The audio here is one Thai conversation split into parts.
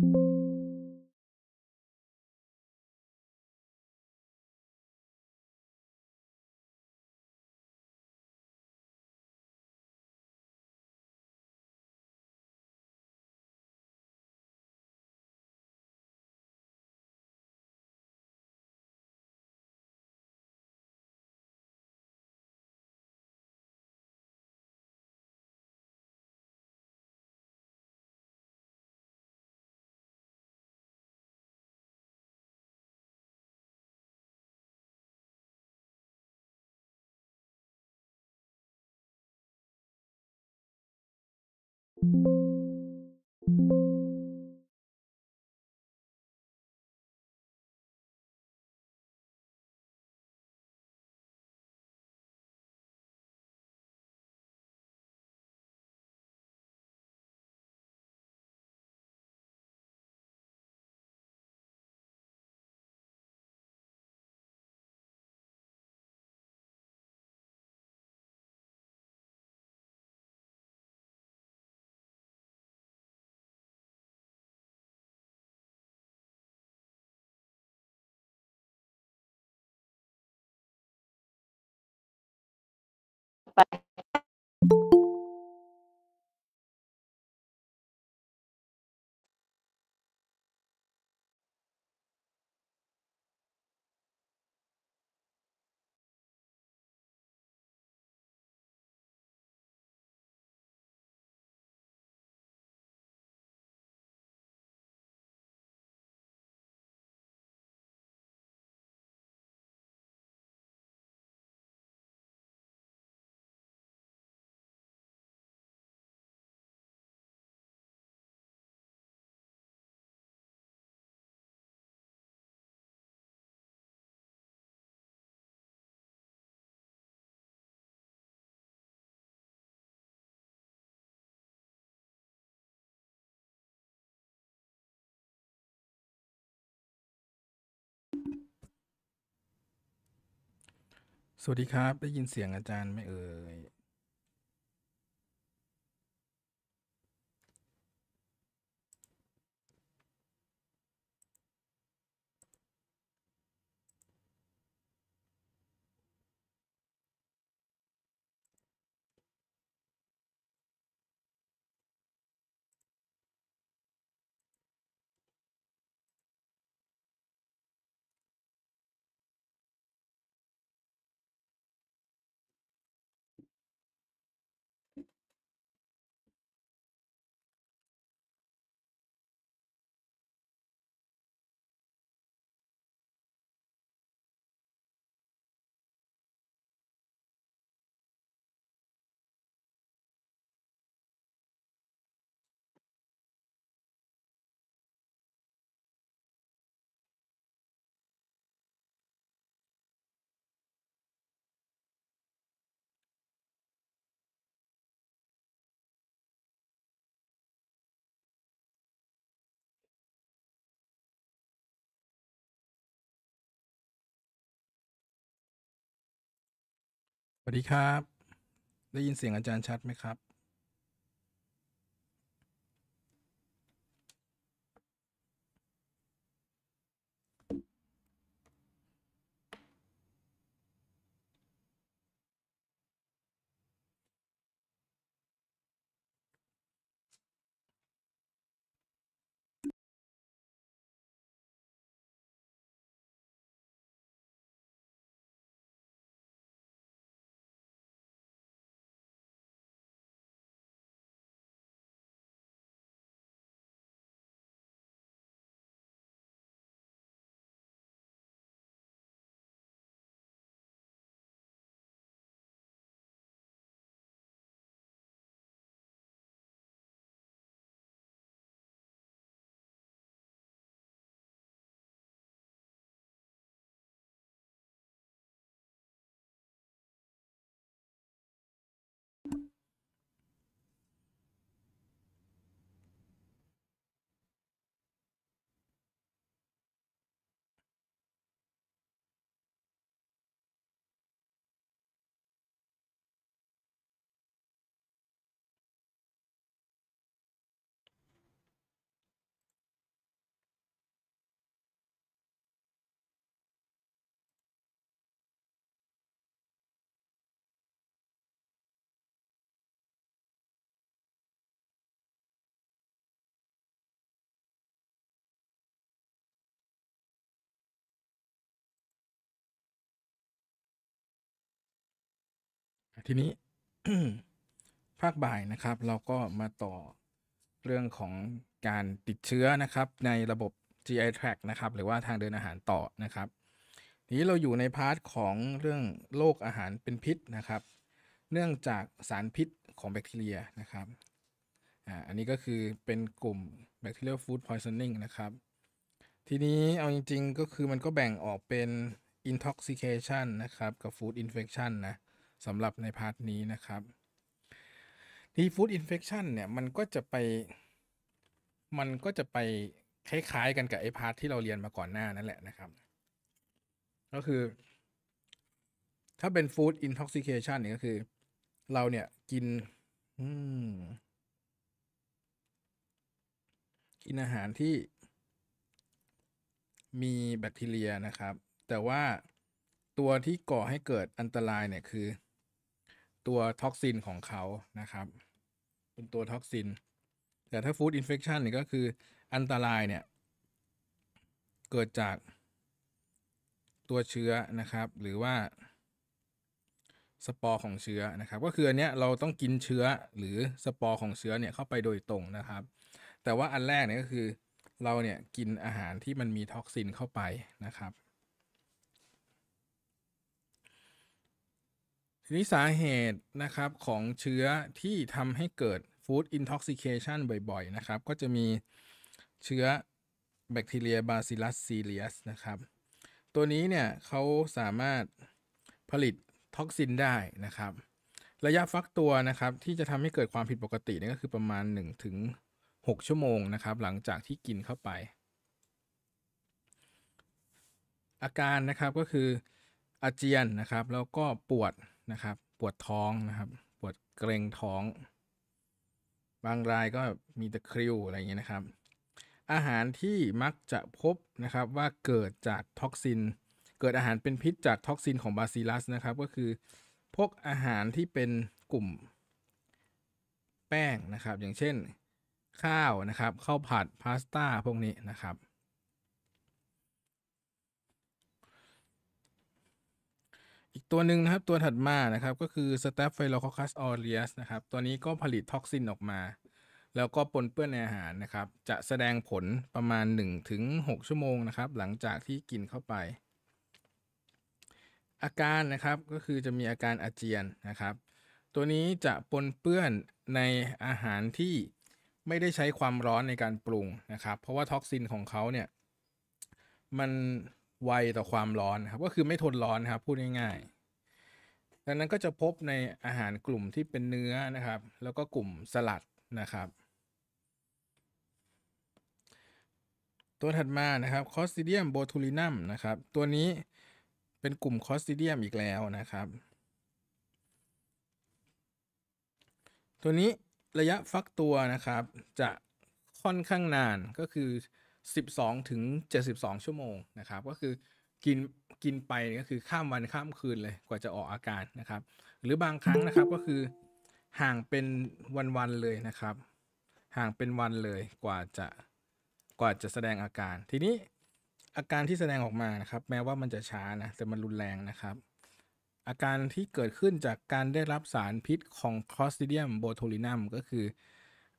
thank you Thank you. by สวัสดีครับได้ยินเสียงอาจารย์ไหมเอ่ยสวัสดีครับ ได้ยินเสียงอาจารย์ชัดไหมครับทีนี้ภาคบ่ายนะครับ เราก็มาต่อเรื่องของการติดเชื้อนะครับ ในระบบ GI tract นะครับหรือว่าทางเดินอาหารต่อนะครับทีนี้เราอยู่ในพาร์ทของเรื่องโรคอาหารเป็นพิษนะครับ เนื่องจากสารพิษของแบคทีเรียนะครับอันนี้ก็คือเป็นกลุ่ม bacterial food poisoning นะครับ ทีนี้เอาจริงๆ ก็คือมันก็แบ่งออกเป็น intoxication นะครับกับ food infection นะสำหรับในพาร์ทนี้นะครับทีฟู้ดอินเฟคชันเนี่ย มันก็จะไปมันก็จะไปคล้าย ๆกันกับไอพาร์ทที่เราเรียนมาก่อนหน้านั่นแหละนะครับ ก็คือ ถ้าเป็นฟู้ดอินท็อกซิเคชันเนี่ย ก็คือ เราเนี่ยกินกินอาหารที่ มีแบคทีเรียนะครับ แต่ว่าตัวที่ก่อให้เกิดอันตรายเนี่ยคือตัวท็อกซินของเขา นะครับ เป็นตัวท็อกซิน แต่ถ้าฟู้ดอินเฟคชันนี่ก็คืออันตราย เนี่ย เกิดจากตัวเชื้อ นะครับ หรือว่าสปอร์ของเชื้อ นะครับ ก็คืออันเนี้ยเราต้องกินเชื้อ หรือสปอร์ของเชื้อ เนี่ยเข้าไปโดยตรง นะครับ แต่ว่าอันแรก เนี่ยก็คือเรา เนี่ยกินอาหารที่มันมีท็อกซินเข้าไป นะครับทีนี้สาเหตุนะครับของเชื้อที่ทำให้เกิดฟ้ดอินท็อกซิเคชันบ่อยๆนะครับก็จะมีเชื้อแบคทีเรียบาซิลัสซีเลียสนะครับตัวนี้เนี่ยเขาสามารถผลิตท็อกซินได้นะครับระยะฟักตัวนะครับที่จะทำให้เกิดความผิดปกตินี่ก็คือประมาณ 1-6ถึงชั่วโมงนะครับหลังจากที่กินเข้าไป อาการนะครับก็คืออาเจียนนะครับแล้วก็ปวดนะครับปวดท้องนะครับ ปวดเกรงท้อง บางรายก็มีตะคริว อะไรอย่างเงี้ยนะครับ อาหารที่มักจะพบนะครับว่าเกิดจากท็อกซิน เกิดอาหารเป็นพิษจากท็อกซินของบาซิลัสนะครับก็คือพวกอาหารที่เป็นกลุ่มแป้งนะครับ อย่างเช่นข้าวนะครับข้าวผัดพาสต้าพวกนี้นะครับอีกตัวหนึ่งนะครับตัวถัดมานะครับก็คือ Staphylococcus aureus นะครับตัวนี้ก็ผลิตท็อกซินออกมาแล้วก็ปนเปื้อนในอาหารนะครับ จะแสดงผลประมาณ 1-6 ชั่วโมงนะครับหลังจากที่กินเข้าไป อาการนะครับก็คือจะมีอาการอาเจียนนะครับ ตัวนี้จะปนเปื้อนในอาหารที่ไม่ได้ใช้ความร้อนในการปรุงนะครับเพราะว่าท็อกซินของเขาเนี่ยมันไวต่อความร้อนครับก็คือไม่ทนร้อนครับพูดง่ายๆ ดังนั้นก็จะพบในอาหารกลุ่มที่เป็นเนื้อนะครับ แล้วก็กลุ่มสลัดนะครับ ตัวถัดมานะครับคอสติเดียมโบทูลินัมนะครับตัวนี้เป็นกลุ่มคอสติเดียมอีกแล้วนะครับตัวนี้ระยะฟักตัวนะครับ จะค่อนข้างนานก็คือ12 ถึง 72 ชั่วโมงนะครับก็คือกินกินไปก็คือข้ามวันข้ามคืนเลยกว่าจะออกอาการนะครับ หรือบางครั้งนะครับก็คือห่างเป็นวันๆเลยนะครับ ห่างเป็นวันเลยกว่าจะกว่าจะแสดงอาการ ทีนี้อาการที่แสดงออกมานะครับแม้ว่ามันจะช้านะแต่มันรุนแรงนะครับ อาการที่เกิดขึ้นจากการได้รับสารพิษของคลอสติเดียมโบโทลินัมก็คือ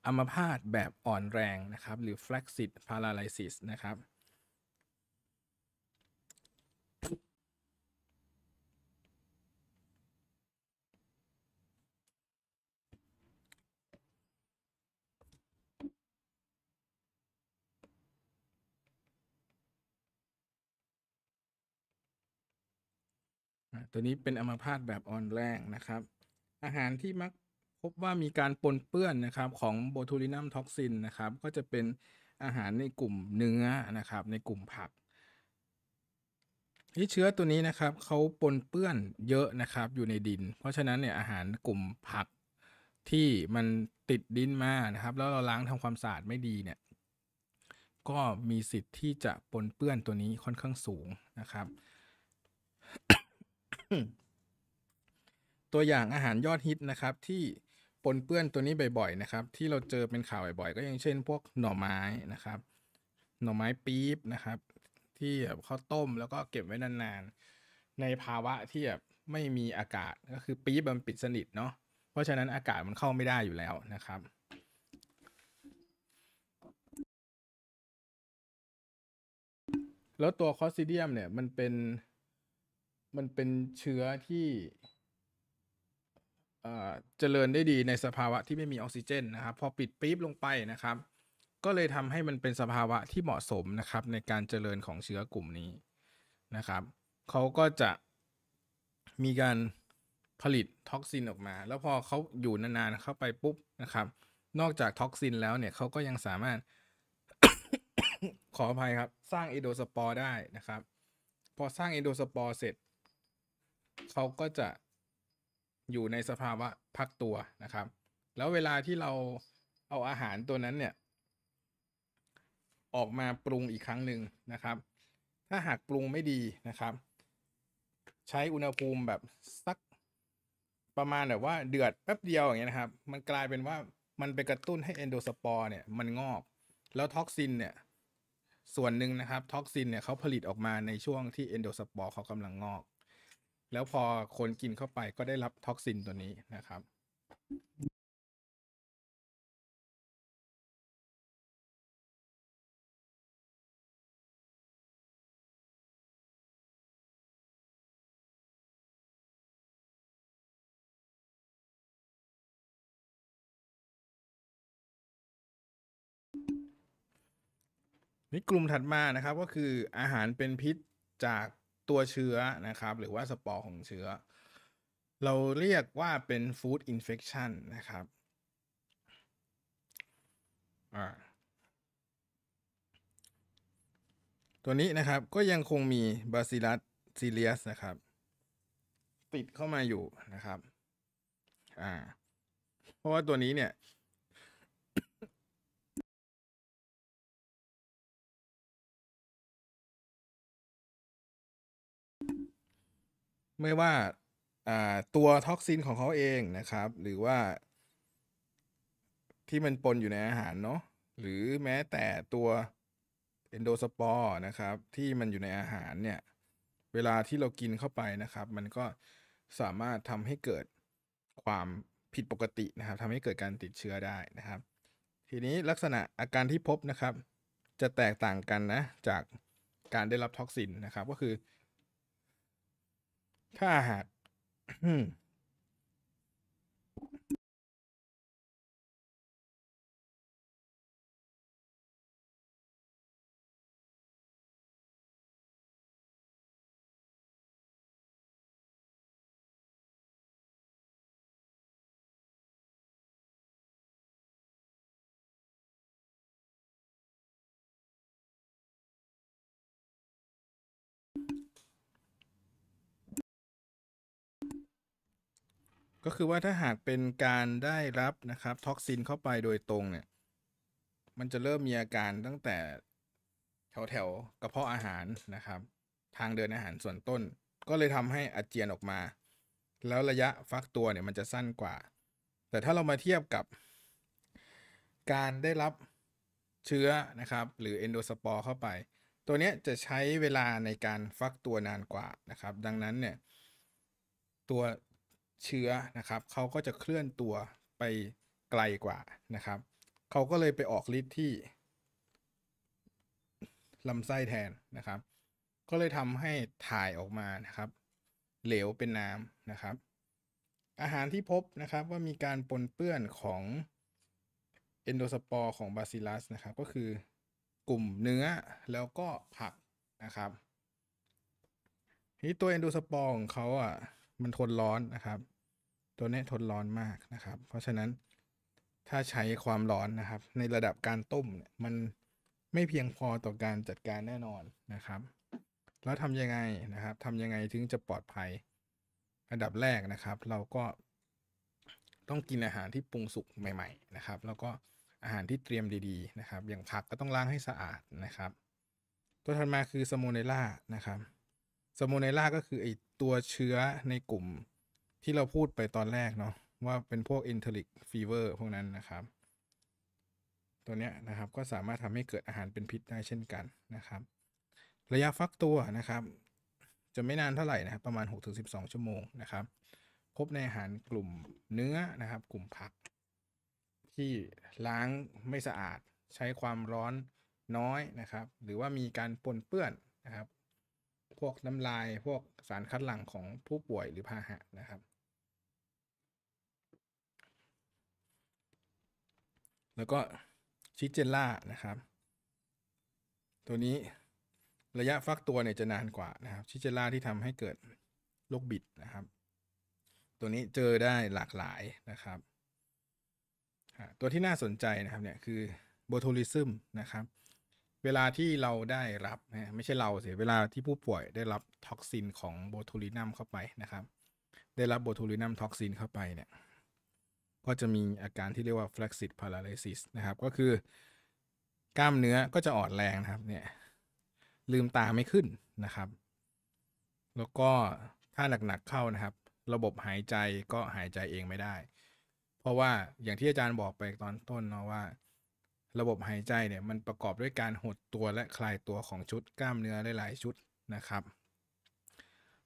อัมพาตแบบอ่อนแรงนะครับหรือ flaccid paralysis นะครับ ตัวนี้เป็นอัมพาตแบบอ่อนแรงนะครับ อาหารที่มักบว่ามีการปนเปื้อนนะครับของโบทูลินัมท็อกซินนะครับก็จะเป็นอาหารในกลุ่มเนื้อนะครับ ในกลุ่มผักที่เชื้อตัวนี้นะครับเขาปนเปื้อนเยอะนะครับ อยู่ในดิน เพราะฉะนั้นเนี่ยอาหารกลุ่มผักที่มันติดดินมานะครับ แล้วเราล้างทำความสะอาดไม่ดีเนี่ยก็มีสิทธิ์ที่จะปนเปื้อนตัวนี้ค่อนข้างสูงนะครับ ตัวอย่างอาหารยอดฮิตนะครับที่ปนเปื้อนตัวนี้บ่อย ๆ นะครับ ที่เราเจอเป็นข่าวบ่อยๆ ก็อย่างเช่นพวกหน่อไม้นะครับ หน่อไม้ปี๊บนะครับ ที่แบบเขาต้มแล้วก็เก็บไว้นานๆ ในภาวะที่แบบไม่มีอากาศก็คือปี๊บมันปิดสนิทเนาะเพราะฉะนั้นอากาศมันเข้าไม่ได้อยู่แล้วนะครับ แล้วตัวคอสซิเดียมเนี่ยมันเป็นมันเป็นเชื้อที่เจริญได้ดีในสภาวะที่ไม่มีออกซิเจนนะครับพอปิดปี๊บลงไปนะครับ ก็เลยทำให้มันเป็นสภาวะที่เหมาะสมนะครับในการเจริญของเชื้อกลุ่มนี้นะครับเขาก็จะมีการผลิตท็อกซินออกมา แล้วพอเขาอยู่นานๆเข้าไปปุ๊บนะครับนอกจากท็อกซินแล้วเนี่ยเขาก็ยังสามารถขออภัยครับ สร้างเอโดสปอร์ได้นะครับ พอสร้างเอโดสปอร์เสร็จเขาก็จะอยู่ในสภาวะพักตัวนะครับ แล้วเวลาที่เราเอาอาหารตัวนั้นเนี่ย ออกมาปรุงอีกครั้งหนึ่งนะครับ ถ้าหากปรุงไม่ดีนะครับ ใช้อุณหภูมิแบบสัก ประมาณแบบว่าเดือดแป๊บเดียวอย่างเงี้ยนะครับมันกลายเป็นว่ามันไปกระตุ้นให้เอนโดสปอร์เนี่ยมันงอก แล้วท็อกซินเนี่ย ส่วนหนึ่งนะครับท็อกซินเนี่ยเขาผลิตออกมาในช่วงที่เอนโดสปอร์เขากำลังงอกแล้วพอคนกินเข้าไปก็ได้รับท็อกซินตัวนี้นะครับนี่กลุ่มถัดมานะครับก็คืออาหารเป็นพิษจากตัวเชื้อนะครับหรือว่าสปอร์ของเชื้อ เราเรียกว่าเป็นฟู้ดอินเฟคชันนะครับ ตัวนี้นะครับก็ยังคงมีบาซิลัสซีเลียส นะครับ ติดเข้ามาอยู่นะครับ อ่า เพราะว่าตัวนี้เนี่ยไม่ว่าตัวท็อกซินของเขาเองนะครับหรือว่าที่มันปนอยู่ในอาหารเนาะหรือแม้แต่ตัวเอนโดสปอร์นะครับที่มันอยู่ในอาหารเนี่ยเวลาที่เรากินเข้าไปนะครับ มันก็สามารถทำให้เกิดความผิดปกตินะครับทำให้เกิดการติดเชื้อได้นะครับ ทีนี้ลักษณะอาการที่พบนะครับจะแตกต่างกันนะจากการได้รับท็อกซินนะครับก็คือถ้าหากก็คือว่าถ้าหากเป็นการได้รับนะครับท็อกซินเข้าไปโดยตรงเนี่ยมันจะเริ่มมีอาการตั้งแต่ แถวแถวกระเพาะอาหารนะครับ ทางเดินอาหารส่วนต้น ก็เลยทำให้อาเจียนออกมา แล้วระยะฟักตัวเนี่ยมันจะสั้นกว่า แต่ถ้าเรามาเทียบกับ การได้รับเชื้อนะครับ หรือเอนโดสปอร์เข้าไป ตัวนี้จะใช้เวลาในการฟักตัวนานกว่านะครับดังนั้นเนี่ยตัวเชื้อนะครับเขาก็จะเคลื่อนตัวไปไกลกว่านะครับเขาก็เลยไปออกฤทธิ์ที่ลำไส้แทนนะครับ ก็เลยทำให้ถ่ายออกมานะครับ เหลวเป็นน้ำนะครับ อาหารที่พบนะครับว่ามีการปนเปื้อนของ เอนโดสปอร์ของบาซิลัสนะครับก็คือกลุ่มเนื้อแล้วก็ผักนะครับนี่ตัวเอนโดสปอร์ของเขาอ่ะมันทนร้อนนะครับ ตัวนี้ทนร้อนมากนะครับ เพราะฉะนั้นถ้าใช้ความร้อนนะครับ ในระดับการต้มเนี่ยมันไม่เพียงพอต่อการจัดการแน่นอนนะครับ แล้วทำยังไงนะครับทำยังไง ถึงจะปลอดภัยอันดับแรกนะครับ เราก็ ต้องกินอาหารที่ปรุงสุกใหม่ๆนะครับ แล้วก็อาหารที่เตรียมดี ๆ นะครับ อย่างผักก็ต้องล้างให้สะอาดนะครับ ตัวถัดมาคือสโมเนล่านะครับสโมเนล่าก็คือไอตัวเชื้อในกลุ่มที่เราพูดไปตอนแรกเนาะว่าเป็นพวกอินทอริกฟีเวอร์พวกนั้นนะครับ ตัวเนี้ยนะครับก็สามารถทำให้เกิดอาหารเป็นพิษได้เช่นกันนะครับ ระยะฟักตัวนะครับ จะไม่นานเท่าไหร่นะครับประมาณ 6-12 ชั่วโมงนะครับพบในอาหารกลุ่มเนื้อนะครับ กลุ่มผัก ที่ล้างไม่สะอาดใช้ความร้อนน้อยนะครับ หรือว่ามีการปนเปื้อนนะครับพวกน้ำลายพวกสารคัดหลั่งของผู้ป่วยหรือพาหะนะครับ แล้วก็ชิเจล่านะครับ ตัวนี้ระยะฟักตัวเนี่ยจะนานกว่านะครับชิเจล่าที่ทำให้เกิดโรคบิดนะครับ ตัวนี้เจอได้หลากหลายนะครับตัวที่น่าสนใจนะครับเนี่ยคือโบโทลิซึมนะครับเวลาที่เราได้รับนะไม่ใช่เราเสียเวลาที่ผู้ป่วยได้รับ ท็อกซินของโบทูลินัมเข้าไปนะครับ ได้รับโบทูลินัมท็อกซินเข้าไปเนี่ยก็จะมีอาการที่เรียกว่าฟลักซิตพาราลิซิสนะครับก็คือกล้ามเนื้อก็จะอ่อนแรงนะครับเนี่ยลืมตาไม่ขึ้นนะครับ แล้วก็ ถ้าหนักๆเข้านะครับ ระบบหายใจก็หายใจเองไม่ได้ เพราะว่าอย่างที่อาจารย์บอกไปตอนต้นเนาะว่าระบบหายใจเนี่ยมันประกอบด้วยการหดตัวและคลายตัวของชุดกล้ามเนื้อ หลายๆชุดนะครับ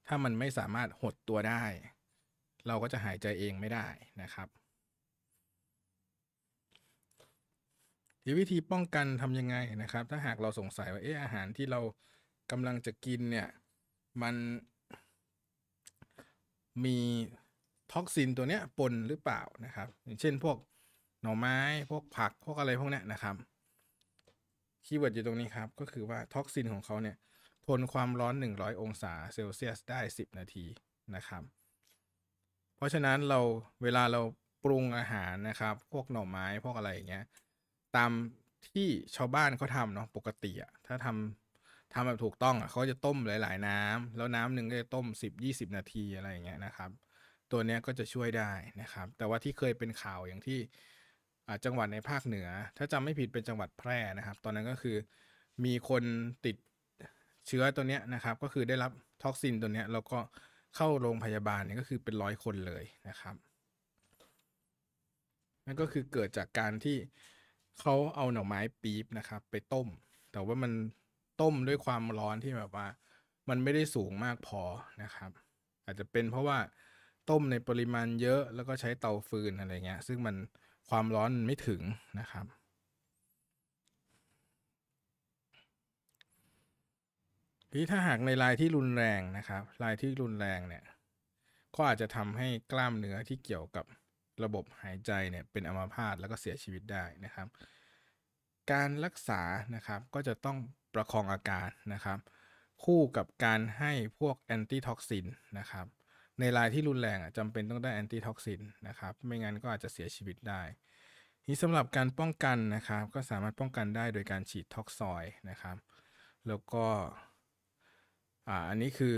ถ้ามันไม่สามารถหดตัวได้ เราก็จะหายใจเองไม่ได้นะครับ ทีวิธีป้องกันทำยังไงนะครับถ้าหากเราสงสัยว่าเอออาหารที่เรากำลังจะกินเนี่ยมันมีท็อกซินตัวเนี้ยปนหรือเปล่านะครับอย่างเช่นพวกหน่อไม้ พวกผักพวกอะไรพวกนี้นะครับ คีย์เวิร์ดอยู่ตรงนี้ครับ ก็คือว่า ท็อกซินของเขาเนี่ยทนความร้อน 100 องศาเซลเซียสได้ 10 นาทีนะครับ เพราะฉะนั้นเราเวลาเราปรุงอาหารนะครับ พวกหน่อไม้พวกอะไรอย่างเงี้ย ตามที่ชาวบ้านเขาทำเนาะปกติอะถ้าทำทำแบบถูกต้องอะเขาจะต้มหลายๆ น้ำแล้วน้ำหนึ่งก็จะต้ม 10-20 นาทีอะไรอย่างเงี้ยนะครับ ตัวเนี้ยก็จะช่วยได้นะครับ แต่ว่าที่เคยเป็นข่าวอย่างที่จังหวัดในภาคเหนือ ถ้าจำไม่ผิดเป็นจังหวัดแพร่นะครับ ตอนนั้นก็คือมีคนติดเชื้อตัวเนี้ยนะครับ ก็คือได้รับท็อกซินตัวเนี้ยแล้วก็เข้าโรงพยาบาลเนี่ยก็คือเป็นร้อยคนเลยนะครับ นั่นก็คือเกิดจากการที่เขาเอาหน่อไม้ปี๊บนะครับ ไปต้ม แต่ว่ามันต้มด้วยความร้อนที่แบบว่า มันไม่ได้สูงมากพอนะครับ อาจจะเป็นเพราะว่าต้มในปริมาณเยอะแล้วก็ใช้เตาฟืนอะไรเงี้ย ซึ่งมันความร้อนไม่ถึงนะครับทีถ้าหากในลายที่รุนแรงนะครับลายที่รุนแรงเนี่ยก็อาจจะทำให้กล้ามเนื้อที่เกี่ยวกับระบบหายใจเนี่ยเป็นอัมาพาตแล้วก็เสียชีวิตได้นะครับ การรักษานะครับก็จะต้องประคองอาการนะครับคู่กับการให้พวกแอนติท็อกซินนะครับในรายที่รุนแรงอ่ะจำเป็นต้องได้แอนตี้ท็อกซินนะครับไม่งั้นก็อาจจะเสียชีวิตได้นี่สำหรับการป้องกันนะครับก็สามารถป้องกันได้โดยการฉีดท็อกซอยนะครับ แล้วก็อ่าอันนี้คือ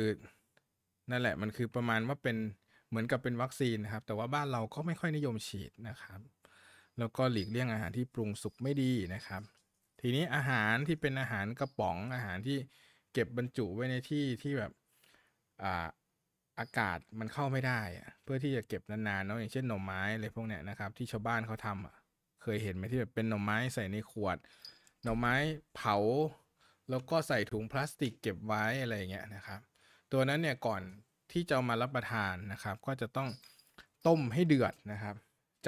นั่นแหละมันคือประมาณว่าเป็นเหมือนกับเป็นวัคซีนนะครับแต่ว่าบ้านเราก็ไม่ค่อยนิยมฉีดนะครับแล้วก็หลีกเลี่ยงอาหารที่ปรุงสุกไม่ดีนะครับ ทีนี้อาหารที่เป็นอาหารกระป๋องอาหารที่เก็บบรรจุไว้ในที่ที่แบบอ่าอากาศมันเข้าไม่ได้ เพื่อที่จะเก็บนานๆเนาะอย่างเช่นหน่อไม้อะไรพวกเนี้ยนะครับ ที่ชาวบ้านเขาทำอ่ะเคยเห็นไหมที่แบบเป็นหน่อไม้ใส่ในขวด หน่อไม้เผา แล้วก็ใส่ถุงพลาสติกเก็บไว้อะไรเงี้ยนะครับ ตัวนั้นเนี่ยก่อนที่จะมารับประทานนะครับก็จะต้องต้มให้เดือดนะครับ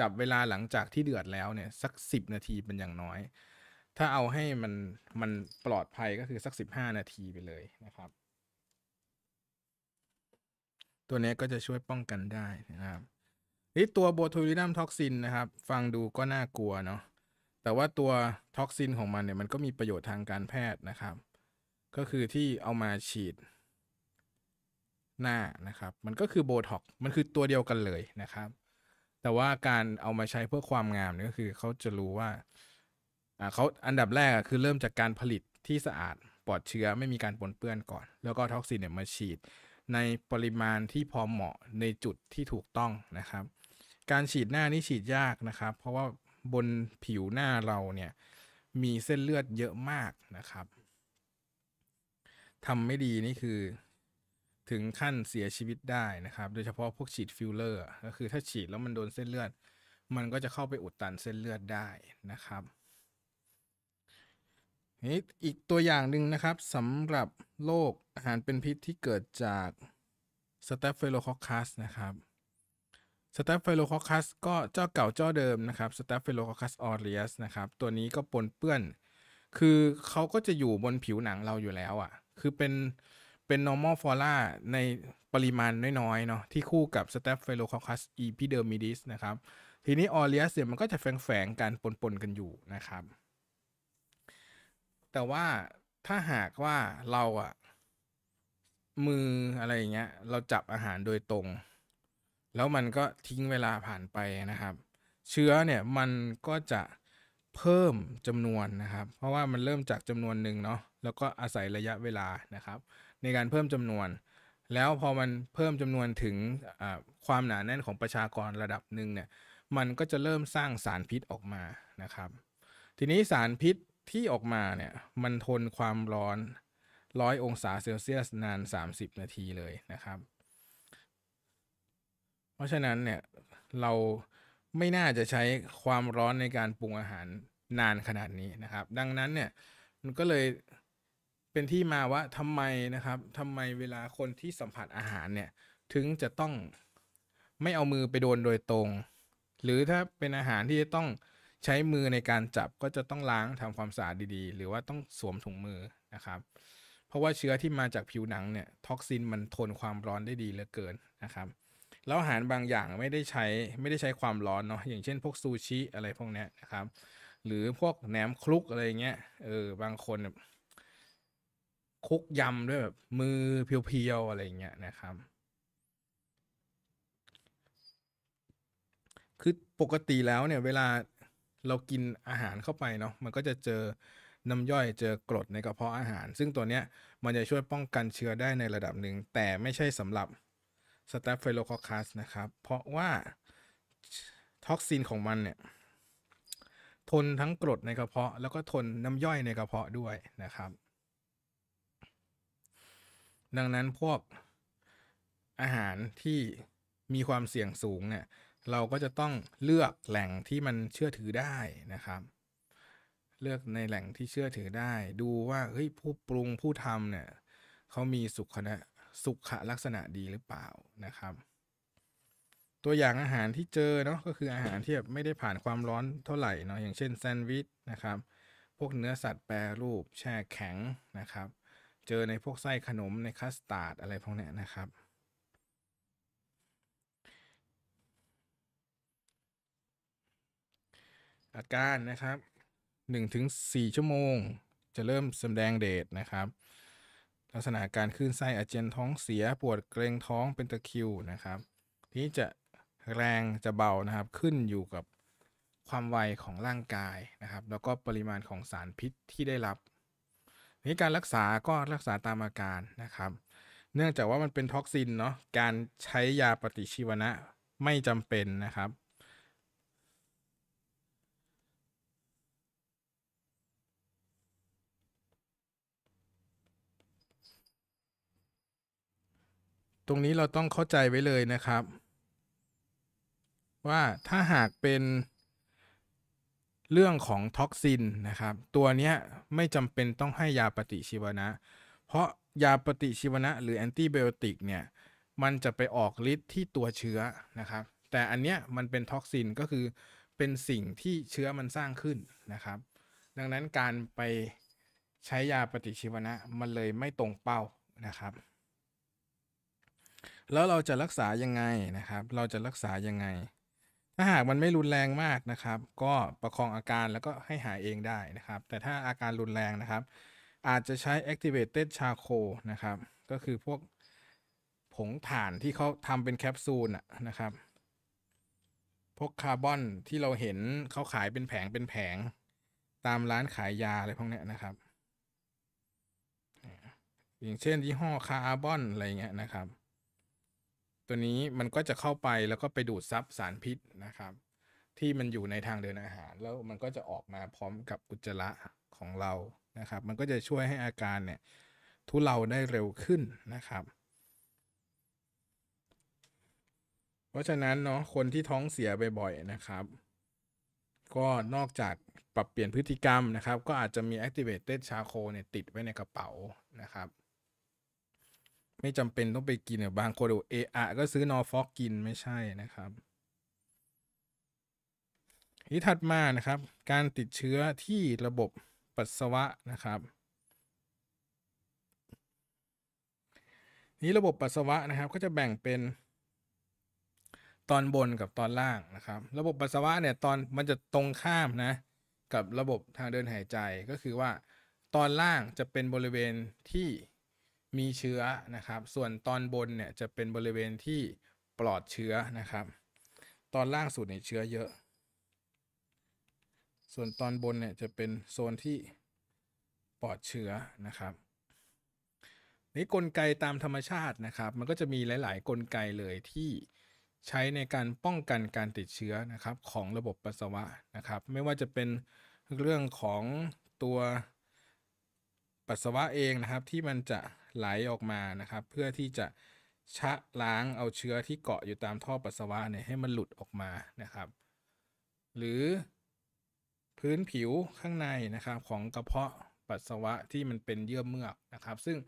จับเวลาหลังจากที่เดือดแล้วเนี่ยสัก 10 นาทีเป็นอย่างน้อย ถ้าเอาให้มันมันปลอดภัยก็คือสัก 15 นาทีไปเลยนะครับตัวนี้ก็จะช่วยป้องกันได้นะครับนี่ตัวโบทูลินัมท็อกซินนะครับฟังดูก็น่ากลัวเนาะแต่ว่าตัวท็อกซินของมันเนี่ยมันก็มีประโยชน์ทางการแพทย์นะครับก็คือที่เอามาฉีดหน้านะครับมันก็คือโบท็อกมันคือตัวเดียวกันเลยนะครับแต่ว่าการเอามาใช้เพื่อความงามเนี่ยก็คือเขาจะรู้ว่าอ่าเขาอันดับแรกคือเริ่มจากการผลิตที่สะอาดปลอดเชื้อไม่มีการปนเปื้อนก่อน แล้วก็ท็อกซินเนี่ยมาฉีดในปริมาณที่พอเหมาะในจุดที่ถูกต้องนะครับ การฉีดหน้านี่ฉีดยากนะครับ เพราะว่าบนผิวหน้าเราเนี่ยมีเส้นเลือดเยอะมากนะครับทำไม่ดีนี่คือถึงขั้นเสียชีวิตได้นะครับ โดยเฉพาะพวกฉีดฟิลเลอร์ก็คือถ้าฉีดแล้วมันโดนเส้นเลือด มันก็จะเข้าไปอุดตันเส้นเลือดได้นะครับนี่อีกตัวอย่างหนึ่งนะครับสำหรับโรคอาหารเป็นพิษที่เกิดจาก Staphylococcus นะครับ Staphylococcus ก็เจ้าเก่าเจ้าเดิมนะครับ Staphylococcus aureus นะครับ ตัวนี้ก็ปนเปื้อน คือเขาก็จะอยู่บนผิวหนังเราอยู่แล้วอะ่ะคือเป็นเป็น normal flora ในปริมาณน้อยๆเนาะที่คู่กับ Staphylococcus epidermidis นะครับ ทีนี้ aureus เนี่ยมันก็จะแฝงๆกันปนๆกันอยู่นะครับแต่ว่าถ้าหากว่าเราอะมืออะไรอย่างเงี้ย เราจับอาหารโดยตรง แล้วมันก็ทิ้งเวลาผ่านไปนะครับ เชื้อเนี่ยมันก็จะเพิ่มจำนวนนะครับ เพราะว่ามันเริ่มจากจำนวนหนึ่งเนาะแล้วก็อาศัยระยะเวลานะครับ ในการเพิ่มจำนวน แล้วพอมันเพิ่มจำนวนถึงความหนาแน่นของประชากรระดับหนึ่งเนี่ยมันก็จะเริ่มสร้างสารพิษออกมานะครับ ทีนี้สารพิษที่ออกมาเนี่ยมันทนความร้อนร้อยองศาเซลเซียสนาน 30 นาทีเลยนะครับ เพราะฉะนั้นเนี่ยเราไม่น่าจะใช้ความร้อนในการปรุงอาหารนานขนาดนี้นะครับ ดังนั้นเนี่ยมันก็เลยเป็นที่มาว่าทำไมนะครับทำไมเวลาคนที่สัมผัสอาหารเนี่ยถึงจะต้องไม่เอามือไปโดนโดยตรง หรือถ้าเป็นอาหารที่จะต้องใช้มือในการจับก็จะต้องล้างทำความสะอาดดีๆ หรือว่าต้องสวมถุงมือนะครับเพราะว่าเชื้อที่มาจากผิวหนังเนี่ยท็อกซินมันทนความร้อนได้ดีเหลือเกินนะครับแล้วอาหารบางอย่างไม่ได้ใช้ไม่ได้ใช้ความร้อนเนาะอย่างเช่นพวกซูชิอะไรพวกนี้นะครับ หรือพวกแหนมคลุกอะไรเงี้ยเออบางคนคุกยำด้วยแบบมือเพียวๆอะไรเงี้ยนะครับคือปกติแล้วเนี่ยเวลาเรากินอาหารเข้าไปเนาะมันก็จะเจอน้ำย่อยเจอกรดในกระเพาะอาหาร ซึ่งตัวเนี้ยมันจะช่วยป้องกันเชื้อได้ในระดับหนึ่ง แต่ไม่ใช่สำหรับสเตฟเฟโลคอคัสนะครับ เพราะว่า ท็อกซินของมันเนี่ย ทนทั้งกรดในกระเพาะ แล้วก็ทนน้ำย่อยในกระเพาะด้วยนะครับ ดังนั้นพวก อาหารที่มีความเสี่ยงสูงเนี่ยเราก็จะต้องเลือกแหล่งที่มันเชื่อถือได้นะครับ เลือกในแหล่งที่เชื่อถือได้ ดูว่าเฮ้ยผู้ปรุงผู้ทำเนี่ยเขามีสุขนะสุขลักษณะดีหรือเปล่านะครับ ตัวอย่างอาหารที่เจอเนาะก็คืออาหารที่แบบไม่ได้ผ่านความร้อนเท่าไหร่เนาะอย่างเช่นแซนด์วิช นะครับ พวกเนื้อสัตว์แปรรูปแช่แข็งนะครับ เจอในพวกไส้ขนมในคัสตาร์ดอะไรพวกนี้นะครับอาการนะครับ 1-4 ชั่วโมงจะเริ่มสแสดงเดชนะครับ ลักษณะการขึ้นไส้อาเจียนท้องเสียปวดเกรงท้องเป็นตะคิวนะครับนี้จะแรงจะเบานะครับขึ้นอยู่กับความไวของร่างกายนะครับ แล้วก็ปริมาณของสารพิษที่ได้รับนี้การรักษาก็รักษาตามอาการนะครับ เนื่องจากว่ามันเป็นท็อกซินเนาะ การใช้ยาปฏิชีวนะไม่จำเป็นนะครับตรงนี้เราต้องเข้าใจไว้เลยนะครับว่าถ้าหากเป็นเรื่องของท็อกซินนะครับตัวนี้ไม่จำเป็นต้องให้ยาปฏิชีวนะ เพราะยาปฏิชีวนะหรือแอนติไบโอติกเนี่ยมันจะไปออกฤทธิ์ที่ตัวเชื้อนะครับแต่อันเนี้ยมันเป็นท็อกซินก็คือเป็นสิ่งที่เชื้อมันสร้างขึ้นนะครับดังนั้นการไปใช้ยาปฏิชีวนะมันเลยไม่ตรงเป้านะครับแล้วเราจะรักษายังไงนะครับ เราจะรักษายังไง ถ้าหากมันไม่รุนแรงมากนะครับ ก็ประคองอาการแล้วก็ให้หายเองได้นะครับ แต่ถ้าอาการรุนแรงนะครับ อาจจะใช้ activated charcoal นะครับ ก็คือพวกผงถ่านที่เขาทำเป็นแคปซูลนะครับ พวกคาร์บอนที่เราเห็นเขาขายเป็นแผงเป็นแผง ตามร้านขายยาอะไรพวกนี้นะครับ อย่างเช่นยี่ห้อคาร์บอนอะไรเงี้ยนะครับตัวนี้มันก็จะเข้าไปแล้วก็ไปดูดซับสารพิษนะครับ ที่มันอยู่ในทางเดินอาหารแล้วมันก็จะออกมาพร้อมกับอุจจาระของเรานะครับ มันก็จะช่วยให้อาการเนี่ยทุเลาได้เร็วขึ้นนะครับ เพราะฉะนั้นเนาะคนที่ท้องเสียบ่อยๆ นะครับ ก็นอกจากปรับเปลี่ยนพฤติกรรมนะครับก็อาจจะมี activated charcoal เนี่ยติดไว้ในกระเป๋านะครับไม่จำเป็นต้องไปกินเนี่ยบางคนเออะก็ซื้อนอฟอกกินไม่ใช่นะครับที่ถัดมานะครับ การติดเชื้อที่ระบบปัสสาวะนะครับ นี้ระบบปัสสาวะนะครับ ก็จะแบ่งเป็นตอนบนกับตอนล่างนะครับ ระบบปัสสาวะเนี่ยตอนมันจะตรงข้ามนะกับระบบทางเดินหายใจก็คือว่าตอนล่างจะเป็นบริเวณที่มีเชื้อ นะครับ ส่วนตอนบน เนี่ย จะเป็นบริเวณที่ปลอดเชื้อ นะครับ ตอนล่างสุดเนี่ยเชื้อเยอะ ส่วนตอนบน เนี่ย จะเป็นโซนที่ปลอดเชื้อ นะครับ นี่กลไกตามธรรมชาตินะครับ มันก็จะมีหลาย ๆ กลไกเลยที่ใช้ในการป้องกันการติดเชื้อ นะครับ ของระบบปัสสาวะ นะครับ ไม่ว่าจะเป็นเรื่องของตัวปัสสาวะเอง นะครับ ที่มันจะไหลออกมานะครับเพื่อที่จะชะล้างเอาเชื้อที่เกาะอยู่ตามท่อปัสสาวะเนี่ยให้มันหลุดออกมานะครับหรือพื้นผิวข้างในนะครับของกระเพาะปัสสาวะที่มันเป็นเยื่อเมือกนะครับซึ่ง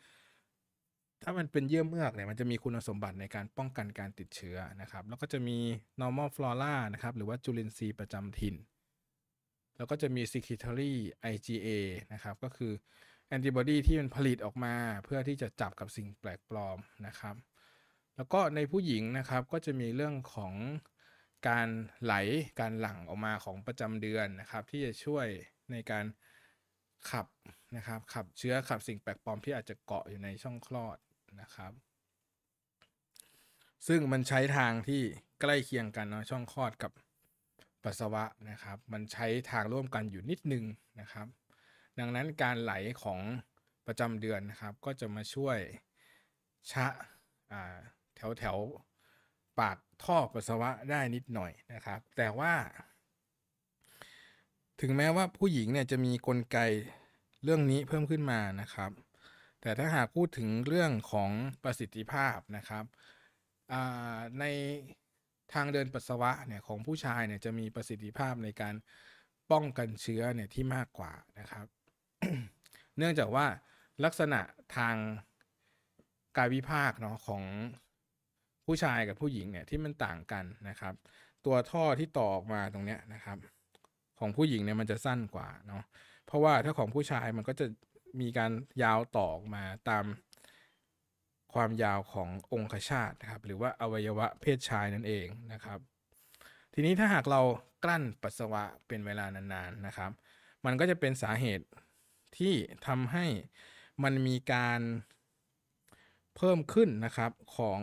ถ้ามันเป็นเยื่อเมือกเนี่ยมันจะมีคุณสมบัติในการป้องกันการติดเชื้อนะครับแล้วก็จะมี normal flora นะครับหรือว่าจุลินทรีย์ประจำถิ่น แล้วก็จะมี secretory IgA นะครับก็คือแอนติบอดีที่มันผลิตออกมาเพื่อที่จะจับกับสิ่งแปลกปลอมนะครับ แล้วก็ในผู้หญิงนะครับก็จะมีเรื่องของการไหลการหลั่งออกมาของประจำเดือนนะครับ ที่จะช่วยในการขับนะครับ ขับเชื้อขับสิ่งแปลกปลอมที่อาจจะเกาะอยู่ในช่องคลอดนะครับ ซึ่งมันใช้ทางที่ใกล้เคียงกันเนาะช่องคลอดกับปัสสาวะนะครับ มันใช้ทางร่วมกันอยู่นิดนึงนะครับดังนั้นการไหลของประจำเดือนนะครับ ก็จะมาช่วยชะแถวแถวปากท่อปัสสาวะได้นิดหน่อยนะครับ แต่ว่าถึงแม้ว่าผู้หญิงเนี่ยจะมีกลไกเรื่องนี้เพิ่มขึ้นมานะครับ แต่ถ้าหากพูดถึงเรื่องของประสิทธิภาพนะครับในทางเดินปัสสาวะเนี่ยของผู้ชายเนี่ยจะมีประสิทธิภาพในการป้องกันเชื้อเนี่ยที่มากกว่านะครับเนื่องจากว่าลักษณะทางกายวิภาคเนาะของผู้ชายกับผู้หญิงเนี่ยที่มันต่างกันนะครับ ตัวท่อที่ต่อออกมาตรงเนี้ยนะครับของผู้หญิงเนี่ยมันจะสั้นกว่าเนาะเพราะว่าถ้าของผู้ชายมันก็จะมีการยาวต่อออกมาตามความยาวขององคชาตนะครับหรือว่าอวัยวะเพศชายนั่นเองนะครับ ทีนี้ถ้าหากเรากลั้นปัสสาวะเป็นเวลานานๆนะครับ มันก็จะเป็นสาเหตุที่ทำให้มันมีการเพิ่มขึ้นนะครับของ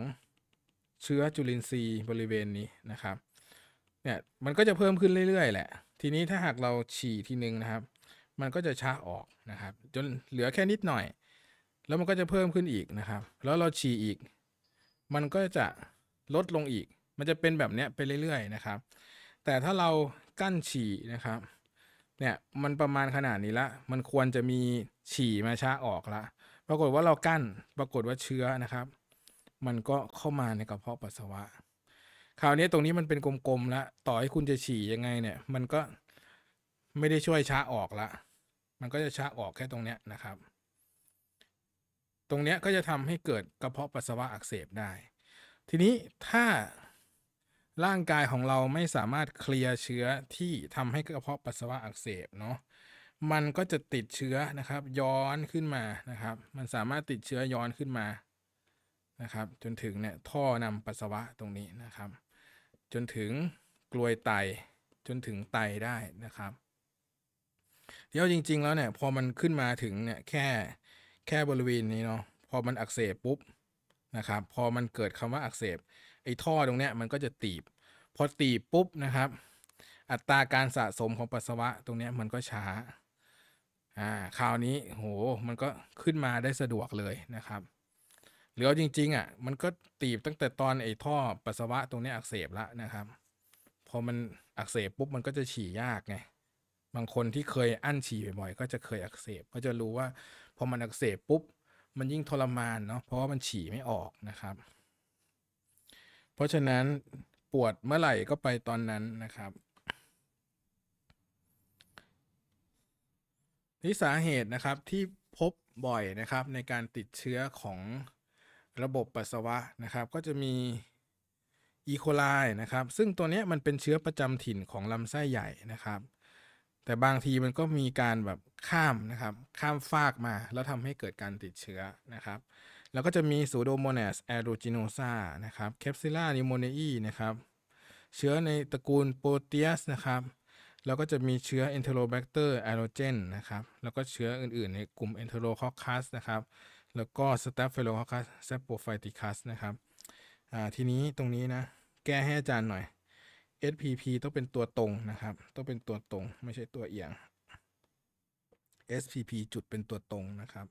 เชื้อจุลินทรีย์บริเวณนี้นะครับเนี่ยมันก็จะเพิ่มขึ้นเรื่อยๆแหละ ทีนี้ถ้าหากเราฉี่ทีนึงนะครับ มันก็จะช้าออกนะครับ จนเหลือแค่นิดหน่อย แล้วมันก็จะเพิ่มขึ้นอีกนะครับ แล้วเราฉี่อีก มันก็จะลดลงอีก มันจะเป็นแบบเนี้ยไปเรื่อยๆ นะครับ แต่ถ้าเรากั้นฉี่นะครับเนี่ยมันประมาณขนาดนี้ละมันควรจะมีฉี่มาช้าออกละ ปรากฏว่าเรากั้นปรากฏว่าเชื้อนะครับ มันก็เข้ามาในกระเพาะปัสสาวะคราวนี้ตรงนี้มันเป็นกลมๆแล้วต่อให้คุณจะฉี่ยังไงเนี่ย มันก็ไม่ได้ช่วยช้าออกละมันก็จะช้าออกแค่ตรงเนี้ยนะครับ ตรงเนี้ยก็จะทำให้เกิดกระเพาะปัสสาวะอักเสบได้ ทีนี้ถ้าร่างกายของเราไม่สามารถเคลียร์เชื้อที่ทำให้กระเพาะปัสสาวะอักเสบเนาะ มันก็จะติดเชื้อนะครับย้อนขึ้นมานะครับ มันสามารถติดเชื้อย้อนขึ้นมานะครับจนถึงเนี่ยท่อนำปัสสาวะตรงนี้นะครับ จนถึงกลวยไต จนถึงไตได้นะครับ เดี๋ยวจริงๆแล้วเนี่ยพอมันขึ้นมาถึงเนี่ยแค่แค่บริเวณนี้เนาะพอมันอักเสบปุ๊บนะครับพอมันเกิดคำว่าอักเสบไอ้ท่อตรงเนี้ยมันก็จะตีบ พอตีบปุ๊บนะครับ อัตราการสะสมของปัสสาวะตรงเนี้ยมันก็ช้าอ่าคราวนี้โหมันก็ขึ้นมาได้สะดวกเลยนะครับหรือจริงๆอ่ะมันก็ตีบตั้งแต่ตอนไอ้ท่อปัสสาวะตรงเนี้ยอักเสบแล้วนะครับพอมันอักเสบปุ๊บมันก็จะฉี่ยากไงบางคนที่เคยอั้นฉี่บ่อยๆก็จะเคยอักเสบก็จะรู้ว่าพอมันอักเสบปุ๊บมันยิ่งทรมานเนาะเพราะว่ามันฉี่ไม่ออกนะครับเพราะฉะนั้นปวดเมื่อไหร่ก็ไปตอนนั้นนะครับ ที่สาเหตุนะครับที่พบบ่อยนะครับในการติดเชื้อของระบบปัสสาวะนะครับ ก็จะมีอีโคไลนะครับ ซึ่งตัวนี้มันเป็นเชื้อประจำถิ่นของลำไส้ใหญ่นะครับ แต่บางทีมันก็มีการแบบข้ามนะครับ ข้ามฟากมาแล้วทำให้เกิดการติดเชื้อนะครับแล้วก็จะมีสูโดโมเนสแอโรจิโนซานะครับแคปซิล่านิโมเนีนะครับ เชื้อในตระกูลโปรเตียสนะครับแล้วก็จะมีเชื้อเอนเทโรแบคเตอร์แอโรเจนนะครับ แล้วก็เชื้ออื่นๆในกลุ่มเอนเทโรคอคัสนะครับ แล้วก็สเตฟเฟโลคอคัส s s ป p r o p h y t i c นะครับทีนี้ตรงนี้นะ แก้ให้อาจารย์หน่อย SPP ต้องเป็นตัวตรงนะครับ ต้องเป็นตัวตรง ไม่ใช่ตัวเอียง SPP จุดเป็นตัวตรงนะครับ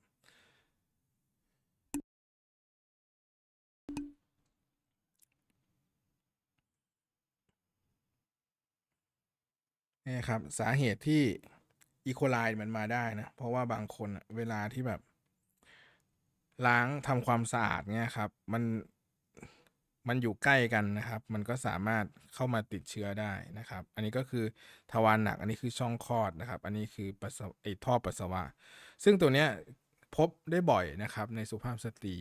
นี่ครับสาเหตุที่อีโคไลมันมาได้นะ เพราะว่าบางคนเวลาที่แบบล้างทำความสะอาดเนี่ยครับมันมันอยู่ใกล้กันนะครับ มันก็สามารถเข้ามาติดเชื้อได้นะครับ อันนี้ก็คือทวารหนัก อันนี้คือช่องคลอดนะครับ อันนี้คือปัสไอท่อปัสสาวะ ซึ่งตัวเนี้ยพบได้บ่อยนะครับในสุภาพสตรี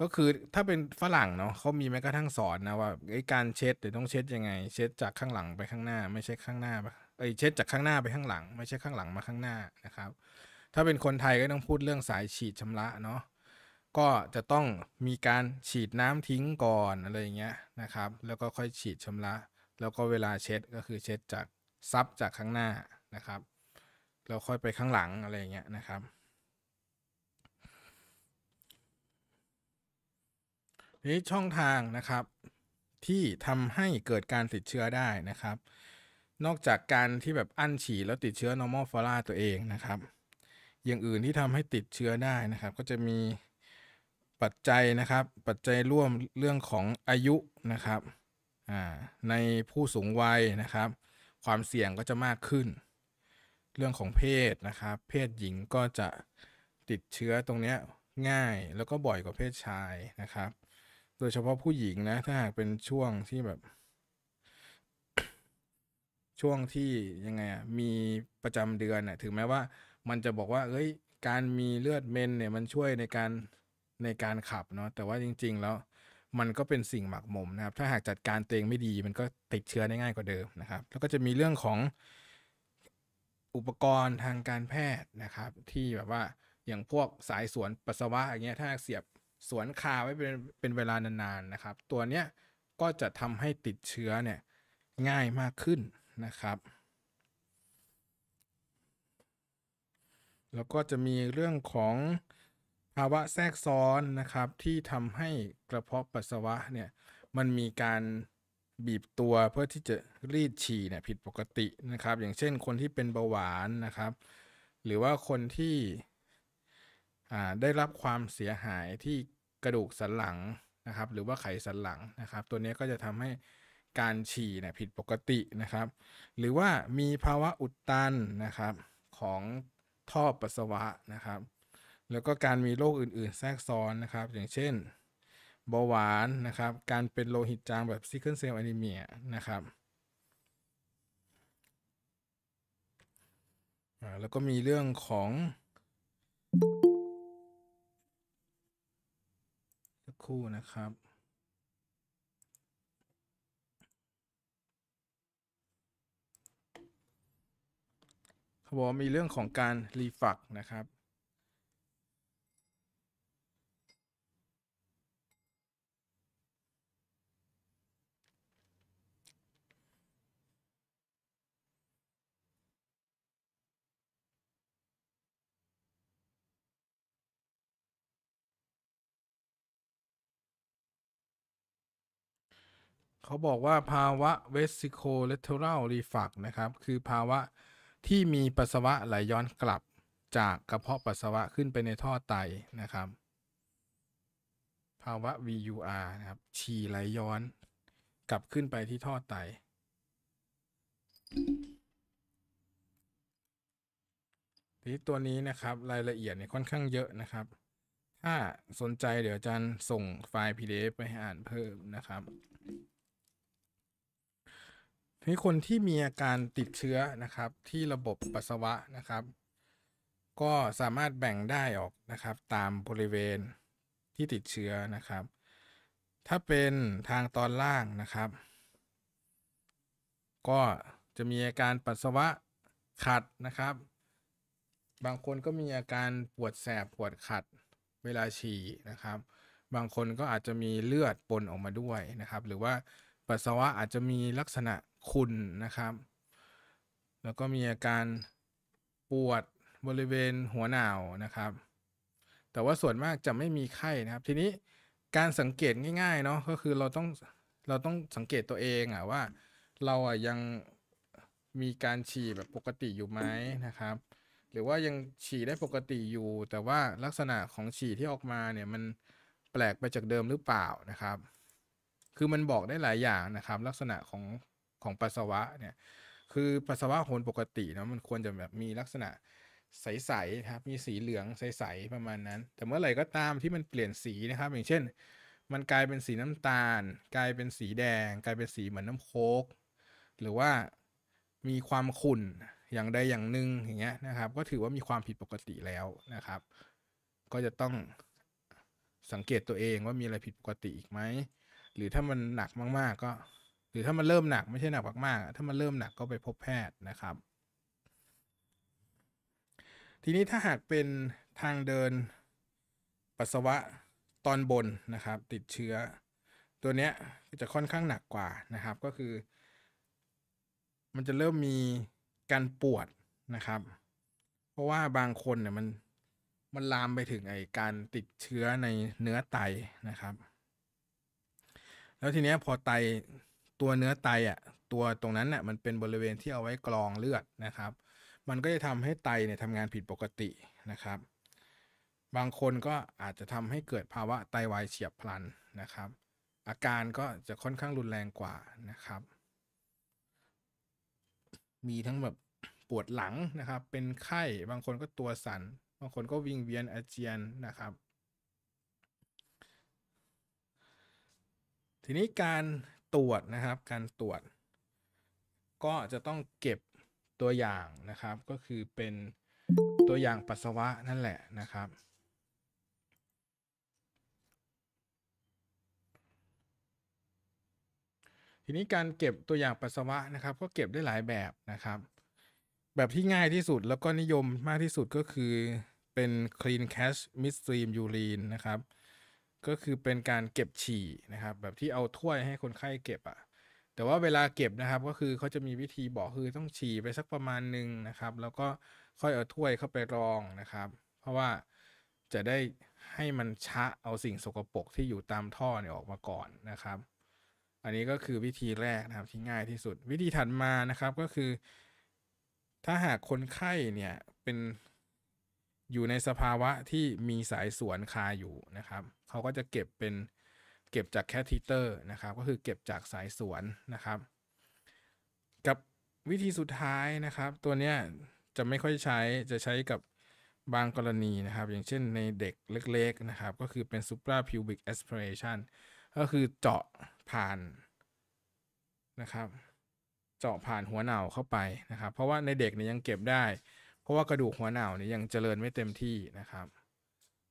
ก็คือถ้าเป็นฝรั่งเนาะเขามีแม้กระทั่งสอนนะว่าไอ้การเช็ดเดี๋ยวต้องเช็ดยังไง เช็ดจากข้างหลังไปข้างหน้า ไม่ใช่ข้างหน้าไอ้เช็ดจากข้างหน้าไปข้างหลัง ไม่ใช่ข้างหลังมาข้างหน้านะครับ ถ้าเป็นคนไทยก็ต้องพูดเรื่องสายฉีดชำระเนาะก็จะต้องมีการฉีดน้ำทิ้งก่อนอะไรอย่างเงี้ยนะครับ แล้วก็ค่อยฉีดชำระ แล้วก็เวลาเช็ดก็คือเช็ดจากซับจากข้างหน้านะครับแล้วค่อยไปข้างหลังอะไรอย่างเงี้ยนะครับนี่ช่องทางนะครับที่ทำให้เกิดการติดเชื้อได้นะครับ นอกจากการที่แบบอั้นฉี่แล้วติดเชื้อ normal flora ตัวเองนะครับ อย่างอื่นที่ทำให้ติดเชื้อได้นะครับ ก็จะมีปัจจัยนะครับ ปัจจัยร่วมเรื่องของอายุนะครับในผู้สูงวัยนะครับ ความเสี่ยงก็จะมากขึ้น เรื่องของเพศนะครับ เพศหญิงก็จะติดเชื้อตรงนี้ง่ายแล้วก็บ่อยกว่าเพศชายนะครับโดยเฉพาะผู้หญิงนะถ้าหากเป็นช่วงที่แบบช่วงที่ยังไงอ่ะมีประจำเดือนอะถึงแม้ว่ามันจะบอกว่าเอ้ยการมีเลือดเมนเนี่ยมันช่วยในการในการขับเนาะแต่ว่าจริง ๆ แล้วมันก็เป็นสิ่งหมักหมมนะครับ ถ้าหากจัดการตัวเองไม่ดีมันก็ติดเชื้อได้ง่ายกว่าเดิมนะครับแล้วก็จะมีเรื่องของอุปกรณ์ทางการแพทย์นะครับ ที่แบบว่า อย่างพวกสายสวนปัสสาวะอย่างเงี้ยถ้าเสียบสวนคาไว้เป็นเป็นเวลานานๆนะครับตัวเนี้ยก็จะทำให้ติดเชื้อเนี่ยง่ายมากขึ้นนะครับแล้วก็จะมีเรื่องของภาวะแทรกซ้อนนะครับที่ทำให้กระเพาะปัสสาวะเนี่ยมันมีการบีบตัวเพื่อที่จะรีดฉี่เนี่ยผิดปกตินะครับ อย่างเช่นคนที่เป็นเบาหวานนะครับ หรือว่าคนที่ได้รับความเสียหายที่กระดูกสันหลังนะครับ หรือว่าไขสันหลังนะครับ ตัวนี้ก็จะทำให้การฉี่เนี่ยผิดปกตินะครับ หรือว่ามีภาวะอุดตันนะครับของท่อปัสสาวะนะครับ แล้วก็การมีโรคอื่นๆแทรกซ้อนนะครับ อย่างเช่นเบาหวานนะครับ การเป็นโลหิตจางแบบซิคเคิลเซลล์อนิเมียนะครับแล้วก็มีเรื่องของคู่นะครับเขาบอกมีเรื่องของการรีฟักนะครับเขาบอกว่าภาวะเ v ิโคเลตเทอรัลรีฟักนะครับ คือภาวะที่มีปัสสาวะไหลย้อนกลับ จากกระเพาะปัสสาวะขึ้นไปในท่อไตนะครับ ภาวะ VUR นะครับฉี่ไหลย้อนกลับขึ้นไปที่ท่อไตทีตัวนี้นะครับ รายละเอียดเนี่ยค่อนข้างเยอะนะครับ ถ้าสนใจเดี๋ยวอาจารย์ส่งไฟล์ PDF ไปให้อ่านเพิ่มนะครับทีนี้คนที่มีอาการติดเชื้อนะครับที่ระบบปัสสาวะนะครับ ก็สามารถแบ่งได้ออกนะครับตามบริเวณที่ติดเชื้อนะครับ ถ้าเป็นทางตอนล่างนะครับ ก็จะมีอาการปัสสาวะขัดนะครับ บางคนก็มีอาการปวดแสบปวดขัดเวลาฉี่นะครับ บางคนก็อาจจะมีเลือดปนออกมาด้วยนะครับ หรือว่าปัสสาวะอาจจะมีลักษณะขุ่นนะครับ แล้วก็มีอาการปวดบริเวณหัวหนาวนะครับ แต่ว่าส่วนมากจะไม่มีไข้นะครับ ทีนี้การสังเกตง่ายๆเนาะ ก็คือเราต้องเราต้องสังเกตตัวเองอะว่าเราอะยังมีการฉี่แบบปกติอยู่ไหมนะครับ หรือว่ายังฉี่ได้ปกติอยู่ แต่ว่าลักษณะของฉี่ที่ออกมาเนี่ยมันแปลกไปจากเดิมหรือเปล่านะครับคือมันบอกได้หลายอย่างนะครับ ลักษณะของของปัสสาวะเนี่ยคือปัสสาวะคนปกติเนาะมันควรจะแบบมีลักษณะใสๆครับมีสีเหลืองใสๆประมาณนั้น แต่เมื่อไหร่ก็ตามที่มันเปลี่ยนสีนะครับ อย่างเช่น มันกลายเป็นสีน้ำตาล กลายเป็นสีแดง กลายเป็นสีเหมือนน้าโคกหรือว่ามีความขุ่นอย่างใดอย่างหนึ่งอย่างเงี้ยนะครับ ก็ถือว่ามีความผิดปกติแล้วนะครับ ก็จะต้องสังเกตตัวเองว่ามีอะไรผิดปกติอีกไหมหรือถ้ามันหนักมากๆ ก็หรือถ้ามันเริ่มหนักไม่ใช่หนักมากๆถ้ามันเริ่มหนักก็ไปพบแพทย์นะครับ ทีนี้ถ้าหากเป็นทางเดินปัสสาวะตอนบนนะครับ ติดเชื้อ ตัวเนี้ยจะค่อนข้างหนักกว่านะครับ ก็คือ มันจะเริ่มมีการปวดนะครับ เพราะว่าบางคนเนี่ยมันมันลามไปถึงไอการติดเชื้อในเนื้อไตนะครับแล้วทีเนี้ยพอไตตัวเนื้อไตอ่ะตัวตรงนั้นน่ะมันเป็นบริเวณที่เอาไว้กรองเลือดนะครับ มันก็จะทำให้ไตเนี่ยทำงานผิดปกตินะครับ บางคนก็อาจจะทำให้เกิดภาวะไตาวายเฉียบพลันนะครับ อาการก็จะค่อนข้างรุนแรงกว่านะครับ มีทั้งแบบปวดหลังนะครับ เป็นไข้บางคนก็ตัวสัน่นบางคนก็วิงเวียน อาเจียนนะครับทีนี้การตรวจนะครับการตรวจก็จะต้องเก็บตัวอย่างนะครับ ก็คือเป็นตัวอย่างปัสสาวะนั่นแหละนะครับ ทีนี้การเก็บตัวอย่างปัสสาวะนะครับ ก็เก็บได้หลายแบบนะครับ แบบที่ง่ายที่สุดแล้วก็นิยมมากที่สุดก็คือเป็น clean cash midstream urine นะครับก็คือเป็นการเก็บฉี่นะครับแบบที่เอาถ้วยให้คนไข้เก็บอะ่ะแต่ว่าเวลาเก็บนะครับก็คือเขาจะมีวิธีบอกคือต้องฉี่ไปสักประมาณหนึ่งนะครับ แล้วก็ค่อยเอาถ้วยเข้าไปรองนะครับ เพราะว่าจะได้ให้มันชะเอาสิ่งสกปรกที่อยู่ตามท่อเนี่ยออกมาก่อนนะครับ อันนี้ก็คือวิธีแรกนะครับที่ง่ายที่สุด วิธีถัดมานะครับก็คือ ถ้าหากคนไข้เนี่ยเป็นอยู่ในสภาวะที่มีสายสวนคาอยู่นะครับเขาก็จะเก็บเป็นเก็บจากแคทิเตอร์นะครับ ก็คือเก็บจากสายสวนนะครับ กับวิธีสุดท้ายนะครับ ตัวเนี้ยจะไม่ค่อยใช้ จะใช้กับบางกรณีนะครับ อย่างเช่นในเด็กเล็กๆนะครับ ก็คือเป็น suprapubic aspiration ก็คือเจาะผ่านนะครับ เจาะผ่านหัวเหน่าเข้าไปนะครับ เพราะว่าในเด็กเนี่ยยังเก็บได้ราะว่ากระดูกหัวหนาวนี่ยังเจริญไม่เต็มที่นะครับ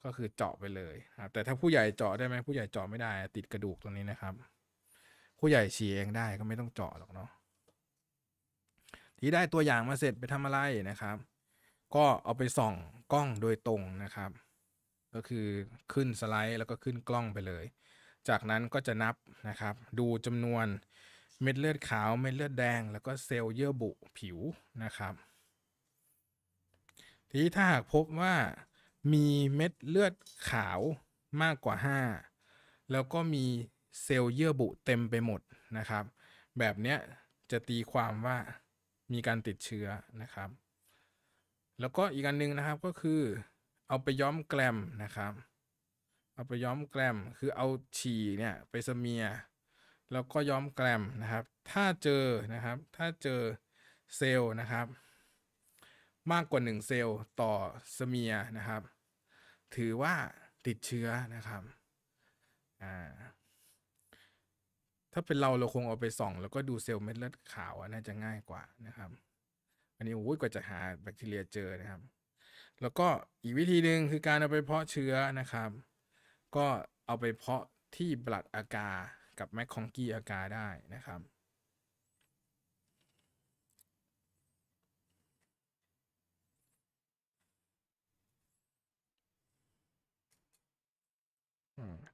ก็คือเจาะไปเลยครับแต่ถ้าผู้ใหญ่เจาะได้ไหมผู้ใหญ่เจาะไม่ได้ติดกระดูกตรงนี้นะครับ ผู้ใหญ่ฉีเองได้ก็ไม่ต้องเจาะหรอกเนาะที่ได้ตัวอย่างมาเสร็จไปทำอะไรนะครับ ก็เอาไปส่องกล้องโดยตรงนะครับ ก็คือขึ้นสไลด์แล้วก็ขึ้นกล้องไปเลย จากนั้นก็จะนับนะครับ ดูจำนวนเม็ดเลือดขาวเม็ดเลือดแดง แล้วก็เซลล์เยื่อบุผิวนะครับทีนี้ถ้าหากพบว่ามีเม็ดเลือดขาวมากกว่า 5 แล้วก็มีเซลล์เยื่อบุเต็มไปหมดนะครับ แบบเนี้ยจะตีความว่ามีการติดเชื้อนะครับ แล้วก็อีกอันนึงนะครับก็คือเอาไปย้อมแกลมนะครับ เอาไปย้อมแกลมคือเอาฉี่เนี่ยไปเสเมียแล้วก็ย้อมแกลมนะครับ ถ้าเจอนะครับ ถ้าเจอเซลล์นะครับมากกว่า 1 เซลล์ต่อสเมียนะครับ ถือว่าติดเชื้อนะครับถ้าเป็นเราเราคงเอาไปส่องแล้วก็ดูเซลล์เม็ดเลือดขาวน่าจะง่ายกว่านะครับอันนี้โอ้ยกว่าจะหาแบคทีเรียเจอนะครับ แล้วก็อีกวิธีหนึ่งคือการเอาไปเพาะเชื้อนะครับ ก็เอาไปเพาะที่บลัดอากากับแมคคองกี้อากาได้นะครับ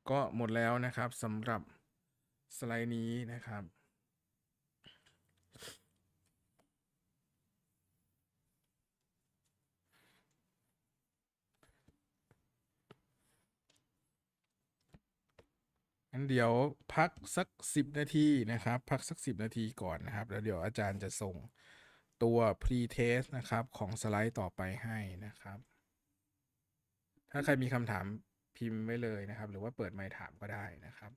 ก็หมดแล้วนะครับสำหรับสไลด์นี้นะครับงั้นเดี๋ยวพักสัก 10 นาทีนะครับ พักสัก 10 นาทีก่อนนะครับ แล้วเดี๋ยวอาจารย์จะส่งตัว pre-test นะครับของสไลด์ต่อไปให้นะครับ ถ้าใครมีคำถามพิมพ์ไว้เลยนะครับหรือว่าเปิดไมค์ถามก็ได้นะครับ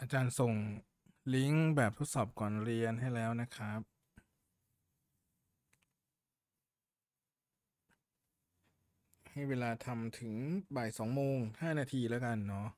อาจารย์ส่งลิงก์แบบทดสอบก่อนเรียนให้แล้วนะครับ ให้เวลาทำถึงบ่ายสองโมงห้านาทีแล้วกันเนาะ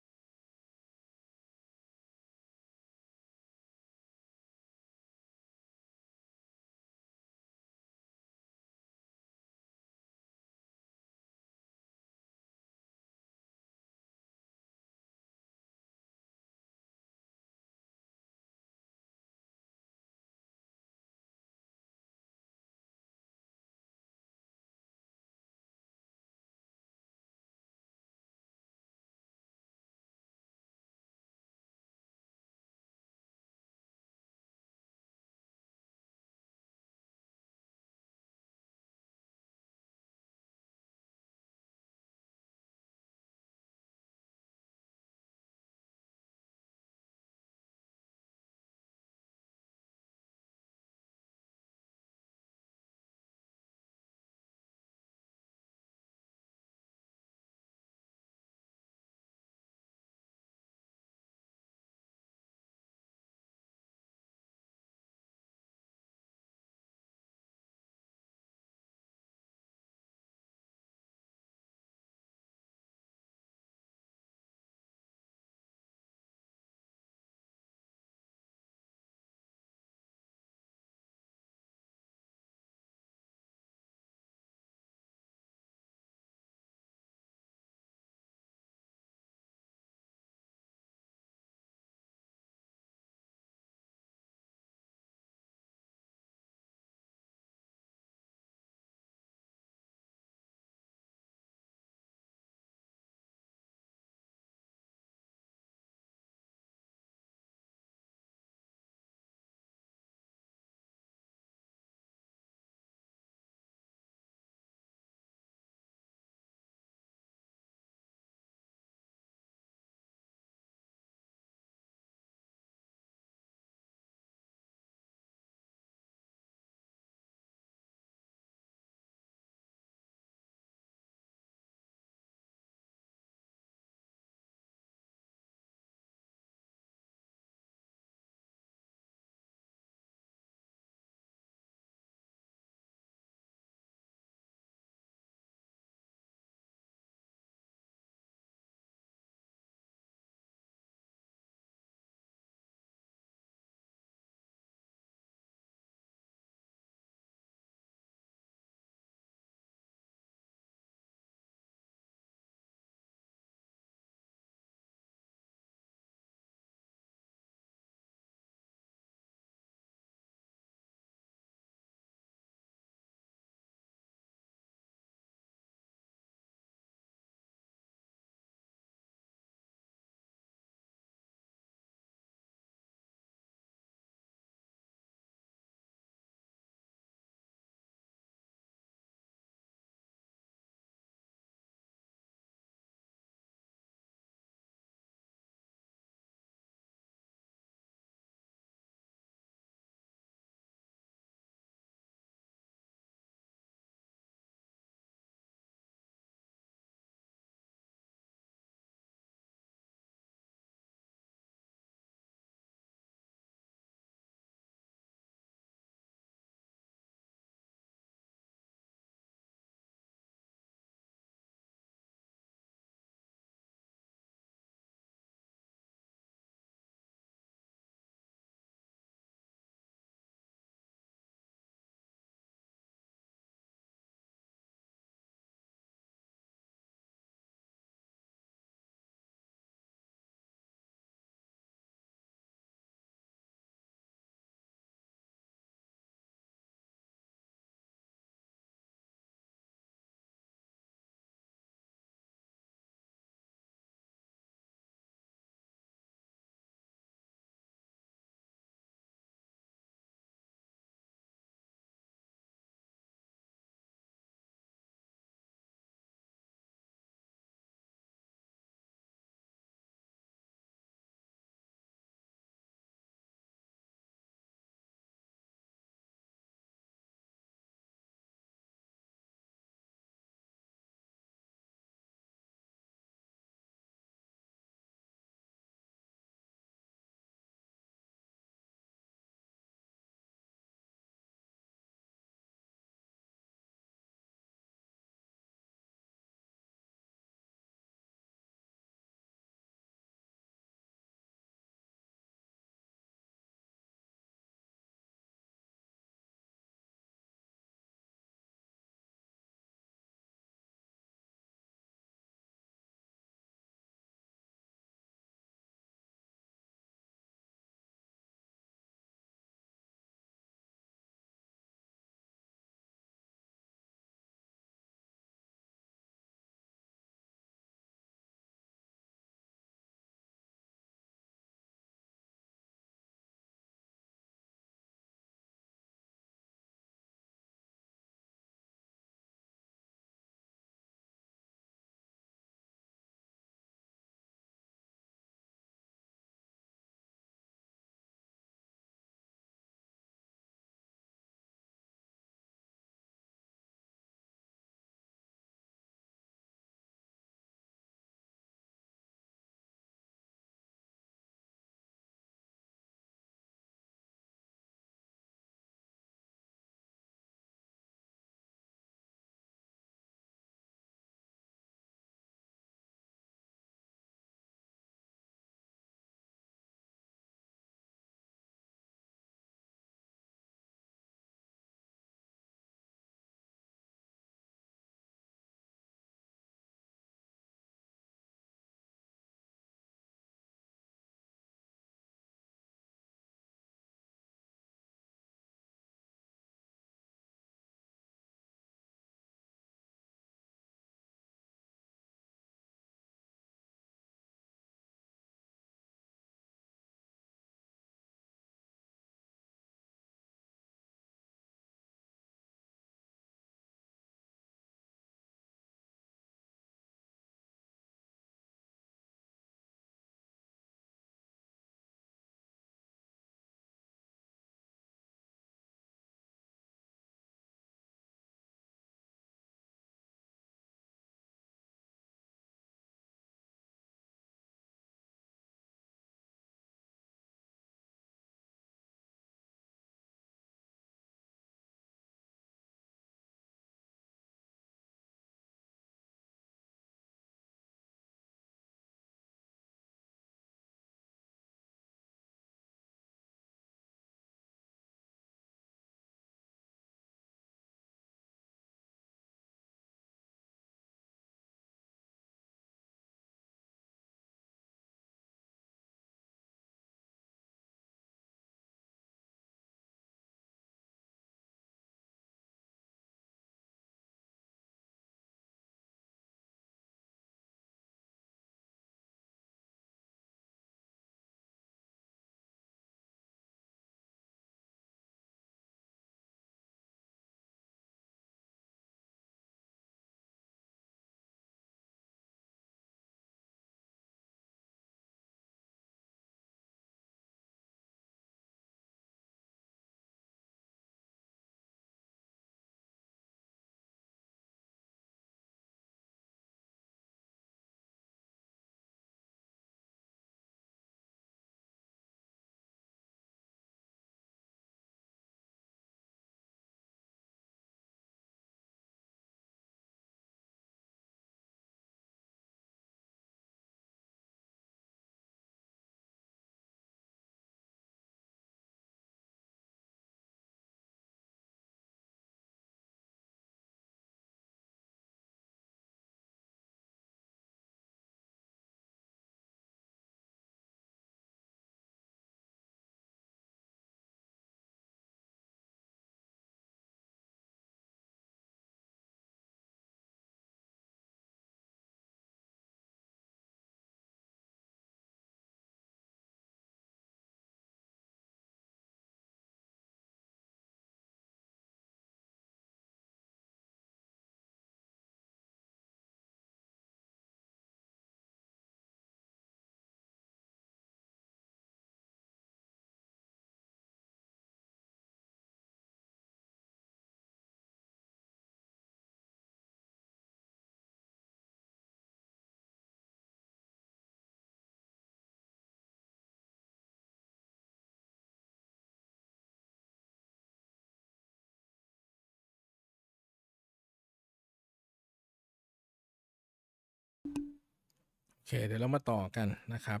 อเคเดี๋ยวเรามาต่อกันนะครับ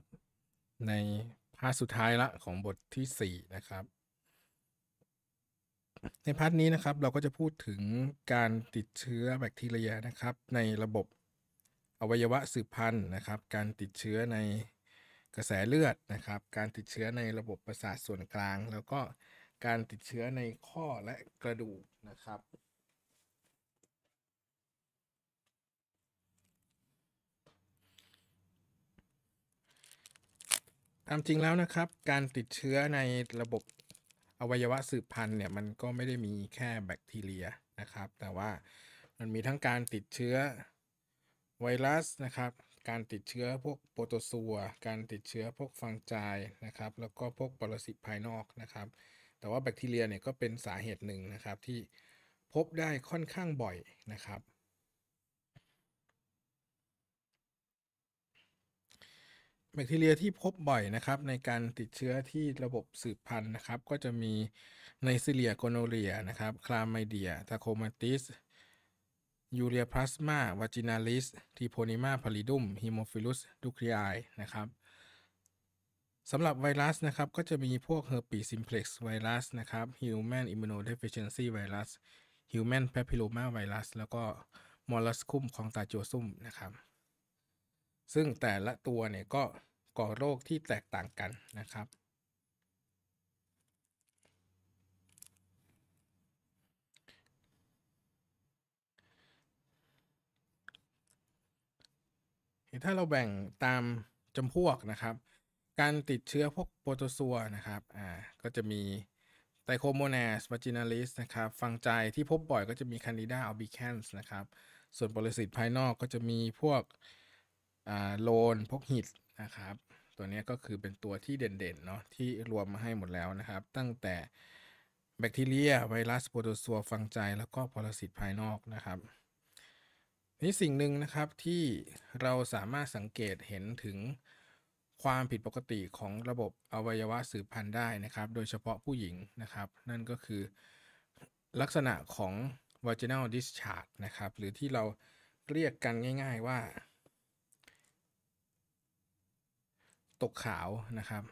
ในพาร์ทสุดท้ายละของบทที่ 4 นะครับ ในพาร์ทนี้นะครับเราก็จะพูดถึงการติดเชื้อแบคทีเรียนะครับ ในระบบอวัยวะสืบพันธุ์นะครับ การติดเชื้อในกระแสเลือดนะครับ การติดเชื้อในระบบประสาทส่วนกลาง แล้วก็การติดเชื้อในข้อและกระดูกนะครับามจริงแล้วนะครับ การติดเชื้อในระบบอวัยวะสืบพันธุ์เนี่ยมันก็ไม่ได้มีแค่แบคทีเรียนะครับ แต่ว่ามันมีทั้งการติดเชื้อไวรัสนะครับ การติดเชื้อพวกโปรโตซัว การติดเชื้อพวกฟังจายนะครับ แล้วก็พวกปรสิตภายนอกนะครับ แต่ว่าแบคทีเรียเนี่ยก็เป็นสาเหตุหนึ่งนะครับที่พบได้ค่อนข้างบ่อยนะครับแบคทีเรียที่พบบ่อยนะครับ ในการติดเชื้อที่ระบบสืบพันธุ์นะครับ ก็จะมีในซิเลียโกโนเรียนะครับคลามไมเดียทาโคมาติสยูเรียพลาสมาวาจินาลิสทีโพนิมาพาริดุมฮิโมฟิลุสดูครีไอนะครับสำหรับไวรัสนะครับก็จะมีพวกเฮอร์ปีซิมเพล็กซ์ไวรัสนะครับฮิวแมนอิมมูโนเดฟิเชนซีไวรัสฮิวแมนแพพิโลมาไวรัสแล้วก็มอลลัสคุมของตาโจซุ่มนะครับซึ่งแต่ละตัวเนี่ยก็ก่อโรคที่แตกต่างกันนะครับ ถ้าเราแบ่งตามจำพวกนะครับ การติดเชื้อพวกโปรโตซัวนะครับ อ่า ก็จะมีไตโคโมเนสมาจินาลิสนะครับฟังใจที่พบบ่อยก็จะมีคันดิดาอัลบิแคนส์นะครับ ส่วนปรสิตภายนอกก็จะมีพวกโลนพกหิตนะครับตัวนี้ก็คือเป็นตัวที่เด่นๆเนาะที่รวมมาให้หมดแล้วนะครับ ตั้งแต่แบคทีเรีย ไวรัส โปรโตซัวฟังใจ แล้วก็ปลสิตภายนอกนะครับ นี่สิ่งหนึ่งนะครับที่เราสามารถสังเกตเห็นถึงความผิดปกติของระบบอวัยวะสืบพันธุ์ได้นะครับ โดยเฉพาะผู้หญิงนะครับ นั่นก็คือลักษณะของ vaginal discharge นะครับ หรือที่เราเรียกกันง่าย ๆ ว่าตกข่าวนะครับ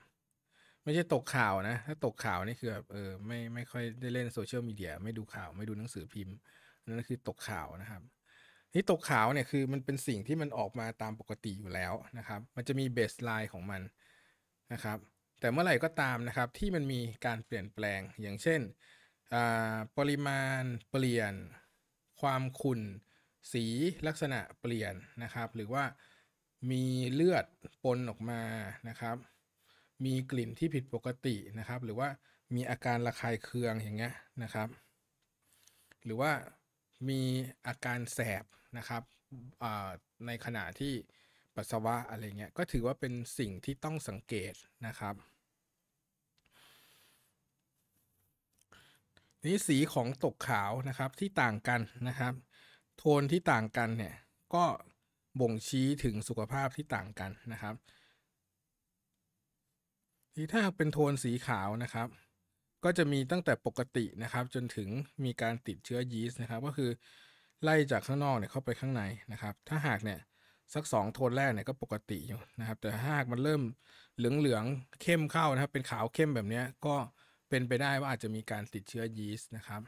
ไม่ใช่ตกข่าวนะถ้าตกข่าวนี่คือแบบเออไม่ไม่ค่อยได้เล่นโซเชียลมีเดียไม่ดูข่าวไม่ดูหนังสือพิมพ์นั่นคือตกข่าวนะครับที่ตกข่าวเนี่ยคือมันเป็นสิ่งที่มันออกมาตามปกติอยู่แล้วนะครับ มันจะมีเบสไลน์ของมันนะครับ แต่เมื่อไหร่ก็ตามนะครับที่มันมีการเปลี่ยนแปลงอย่างเช่น ปริมาณเปลี่ยนความขุ่นสีลักษณะเปลี่ยนนะครับหรือว่ามีเลือดปนออกมานะครับ มีกลิ่นที่ผิดปกตินะครับ หรือว่ามีอาการระคายเคืองอย่างเงี้ยนะครับ หรือว่ามีอาการแสบนะครับในขณะที่ปัสสาวะอะไรเงี้ย ก็ถือว่าเป็นสิ่งที่ต้องสังเกตนะครับ นี่สีของตกขาวนะครับที่ต่างกันนะครับ โทนที่ต่างกันเนี่ยก็บ่งชี้ถึงสุขภาพที่ต่างกันนะครับ ที่ถ้าเป็นโทนสีขาวนะครับ ก็จะมีตั้งแต่ปกตินะครับ จนถึงมีการติดเชื้อยีสต์นะครับ ก็คือไล่จากข้างนอกเนี่ยเข้าไปข้างในนะครับ ถ้าหากเนี่ยสัก2โทนแรกเนี่ยก็ปกติอยู่นะครับ แต่ถ้าหากมันเริ่มเหลืองเหลืองเข้มเข้านะครับ เป็นขาวเข้มแบบนี้ก็เป็นไปได้ว่าอาจจะมีการติดเชื้อยีสต์นะครับ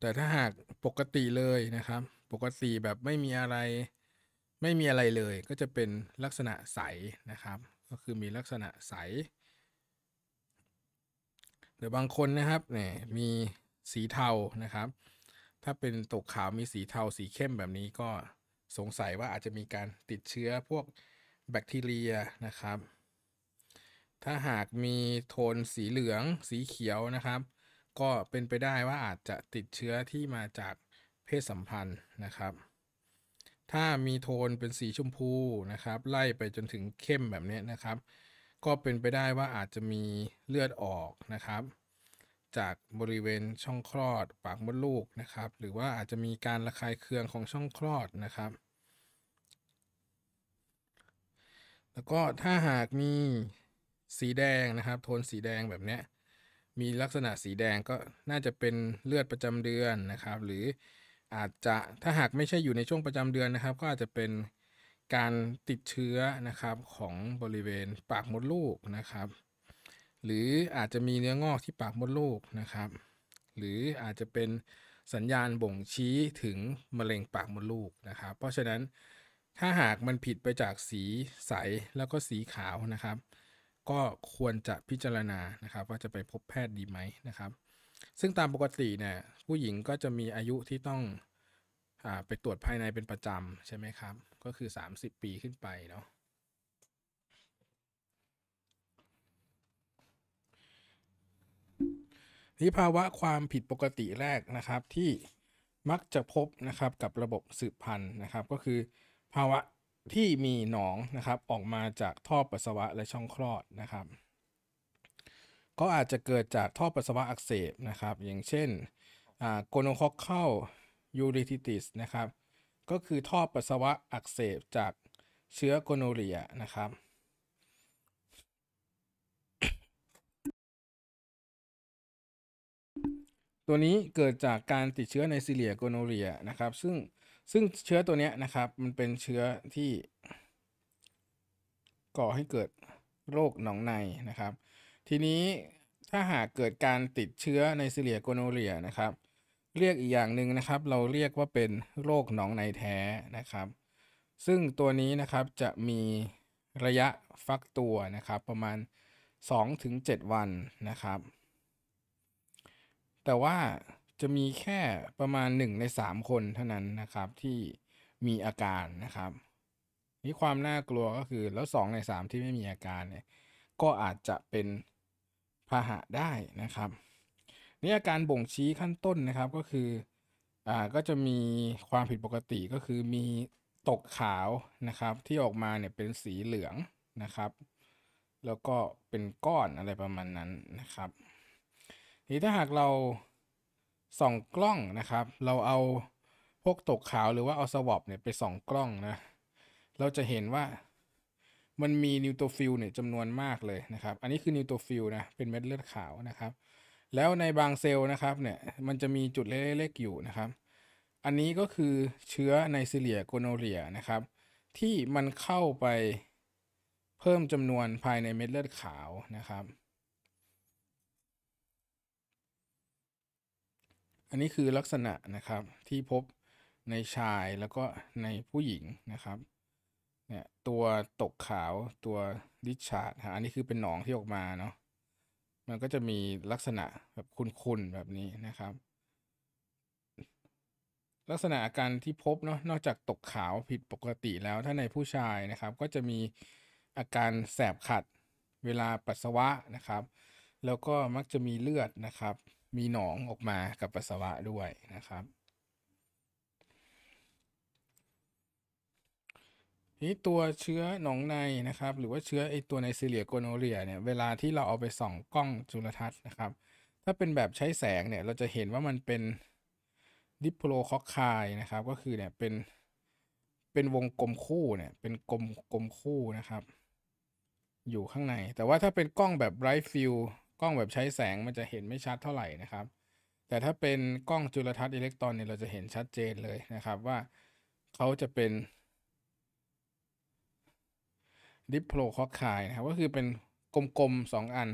แต่ถ้าหากปกติเลยนะครับปกติแบบไม่มีอะไรไม่มีอะไรเลย ก็จะเป็นลักษณะใสนะครับ ก็คือมีลักษณะใสหรือบางคนนะครับเนี่ยมีสีเทานะครับ ถ้าเป็นตกขาวมีสีเทาสีเข้มแบบนี้ก็สงสัยว่าอาจจะมีการติดเชื้อพวกแบคทีเรียนะครับ ถ้าหากมีโทนสีเหลืองสีเขียวนะครับ ก็เป็นไปได้ว่าอาจจะติดเชื้อที่มาจากเพศสัมพันธ์นะครับ ถ้ามีโทนเป็นสีชมพูนะครับ ไล่ไปจนถึงเข้มแบบนี้นะครับ ก็เป็นไปได้ว่าอาจจะมีเลือดออกนะครับ จากบริเวณช่องคลอดปากมดลูกนะครับ หรือว่าอาจจะมีการระคายเคืองของช่องคลอดนะครับ แล้วก็ถ้าหากมีสีแดงนะครับ โทนสีแดงแบบนี้มีลักษณะสีแดงก็น่าจะเป็นเลือดประจำเดือนนะครับ หรืออาจจะถ้าหากไม่ใช่อยู่ในช่วงประจำเดือนนะครับ ก็อาจจะเป็นการติดเชื้อนะครับของบริเวณปากมดลูกนะครับ หรืออาจจะมีเนื้องอกที่ปากมดลูกนะครับ หรืออาจจะเป็นสัญญาณบ่งชี้ถึงมะเร็งปากมดลูกนะครับ เพราะฉะนั้นถ้าหากมันผิดไปจากสีใสแล้วก็สีขาวนะครับ ก็ควรจะพิจารณานะครับว่าจะไปพบแพทย์ดีไหมนะครับซึ่งตามปกติเนี่ยผู้หญิงก็จะมีอายุที่ต้องอไปตรวจภายในเป็นประจำใช่ไหมครับ ก็คือ 30 ปีขึ้นไปเนาะนี่ภาวะความผิดปกติแรกนะครับที่มักจะพบนะครับกับระบบสืบพันธุ์นะครับ ก็คือภาวะที่มีหนองนะครับ ออกมาจากท่อปัสสาวะและช่องคลอดนะครับก็อาจจะเกิดจากท่อปัสสาวะอักเสบนะครับ อย่างเช่นโกโนคอกเข้ายูริทิติสนะครับก็คือท่อปัสสาวะอักเสบ จากเชื้อโกโนเรียนะครับตัวนี้เกิดจากการติดเชื้อในซีเลียโกโนเรียนะครับซึ่งซึ่งเชื้อตัวนี้นะครับมันเป็นเชื้อที่ก่อให้เกิดโรคหนองในนะครับทีนี้ถ้าหากเกิดการติดเชื้อในซิเลียโกโนเรียนะครับ เรียกอีกอย่างหนึ่งนะครับ เราเรียกว่าเป็นโรคหนองในแท้นะครับ ซึ่งตัวนี้นะครับจะมีระยะฟักตัวนะครับประมาณ2-7 วันนะครับ แต่ว่าจะมีแค่ประมาณ 1 ใน 3 คนเท่านั้นนะครับที่มีอาการนะครับนี่ความน่ากลัวก็คือแล้ว 2 ใน 3 ที่ไม่มีอาการเนี่ยก็อาจจะเป็นพาหะได้นะครับนี่อาการบ่งชี้ขั้นต้นนะครับก็คืออ่าก็จะมีความผิดปกติก็คือมีตกขาวนะครับ ที่ออกมาเนี่ยเป็นสีเหลืองนะครับ แล้วก็เป็นก้อนอะไรประมาณนั้นนะครับนี่ถ้าหากเราส่องกล้องนะครับเราเอาพวกตกขาวหรือว่าเอาสวอปเนี่ยไปส่องกล้องนะเราจะเห็นว่ามันมีนิวโตฟิลเนี่ยจำนวนมากเลยนะครับ อันนี้คือนิวโตฟิลนะ เป็นเม็ดเลือดขาวนะครับ แล้วในบางเซลล์นะครับ เนี่ย มันจะมีจุดเล็กๆอยู่นะครับ อันนี้ก็คือเชื้อในซิเลียโกโนเรียนะครับ ที่มันเข้าไปเพิ่มจำนวนภายในเม็ดเลือดขาวนะครับ อันนี้คือลักษณะนะครับที่พบในชายแล้วก็ในผู้หญิงนะครับเนี่ยตัวตกขาวตัวดิชาร์ดฮะอันนี้คือเป็นหนองที่ออกมาเนาะมันก็จะมีลักษณะแบบคุนๆแบบนี้นะครับ ลักษณะอาการที่พบเนาะนอกจากตกขาวผิดปกติแล้วถ้าในผู้ชายนะครับก็จะมีอาการแสบขัดเวลาปัสสาวะนะครับ แล้วก็มักจะมีเลือดนะครับ มีหนองออกมากับปัสสาวะด้วยนะครับนี้ตัวเชื้อหนองในนะครับ หรือว่าเชื้อไอตัวในซีเลียโกโนเรียเนี่ยเวลาที่เราเอาไปส่องกล้องจุลทรรศน์นะครับ ถ้าเป็นแบบใช้แสงเนี่ยเราจะเห็นว่ามันเป็นดิโพโลคอคายนะครับก็คือเนี่ยเป็น เป็นวงกลมคู่เนี่ยเป็นกลมกลมคู่นะครับ อยู่ข้างใน แต่ว่าถ้าเป็นกล้องแบบไรฟิลกล้องแบบใช้แสงมันจะเห็นไม่ชัดเท่าไหร่นะครับ แต่ถ้าเป็นกล้องจุลทรรศน์อิเล็กตรอนเนี่ยเราจะเห็นชัดเจนเลยนะครับ ว่าเขาจะเป็นดิปโลคอคายนะครับก็คือเป็นกลมๆสองอัน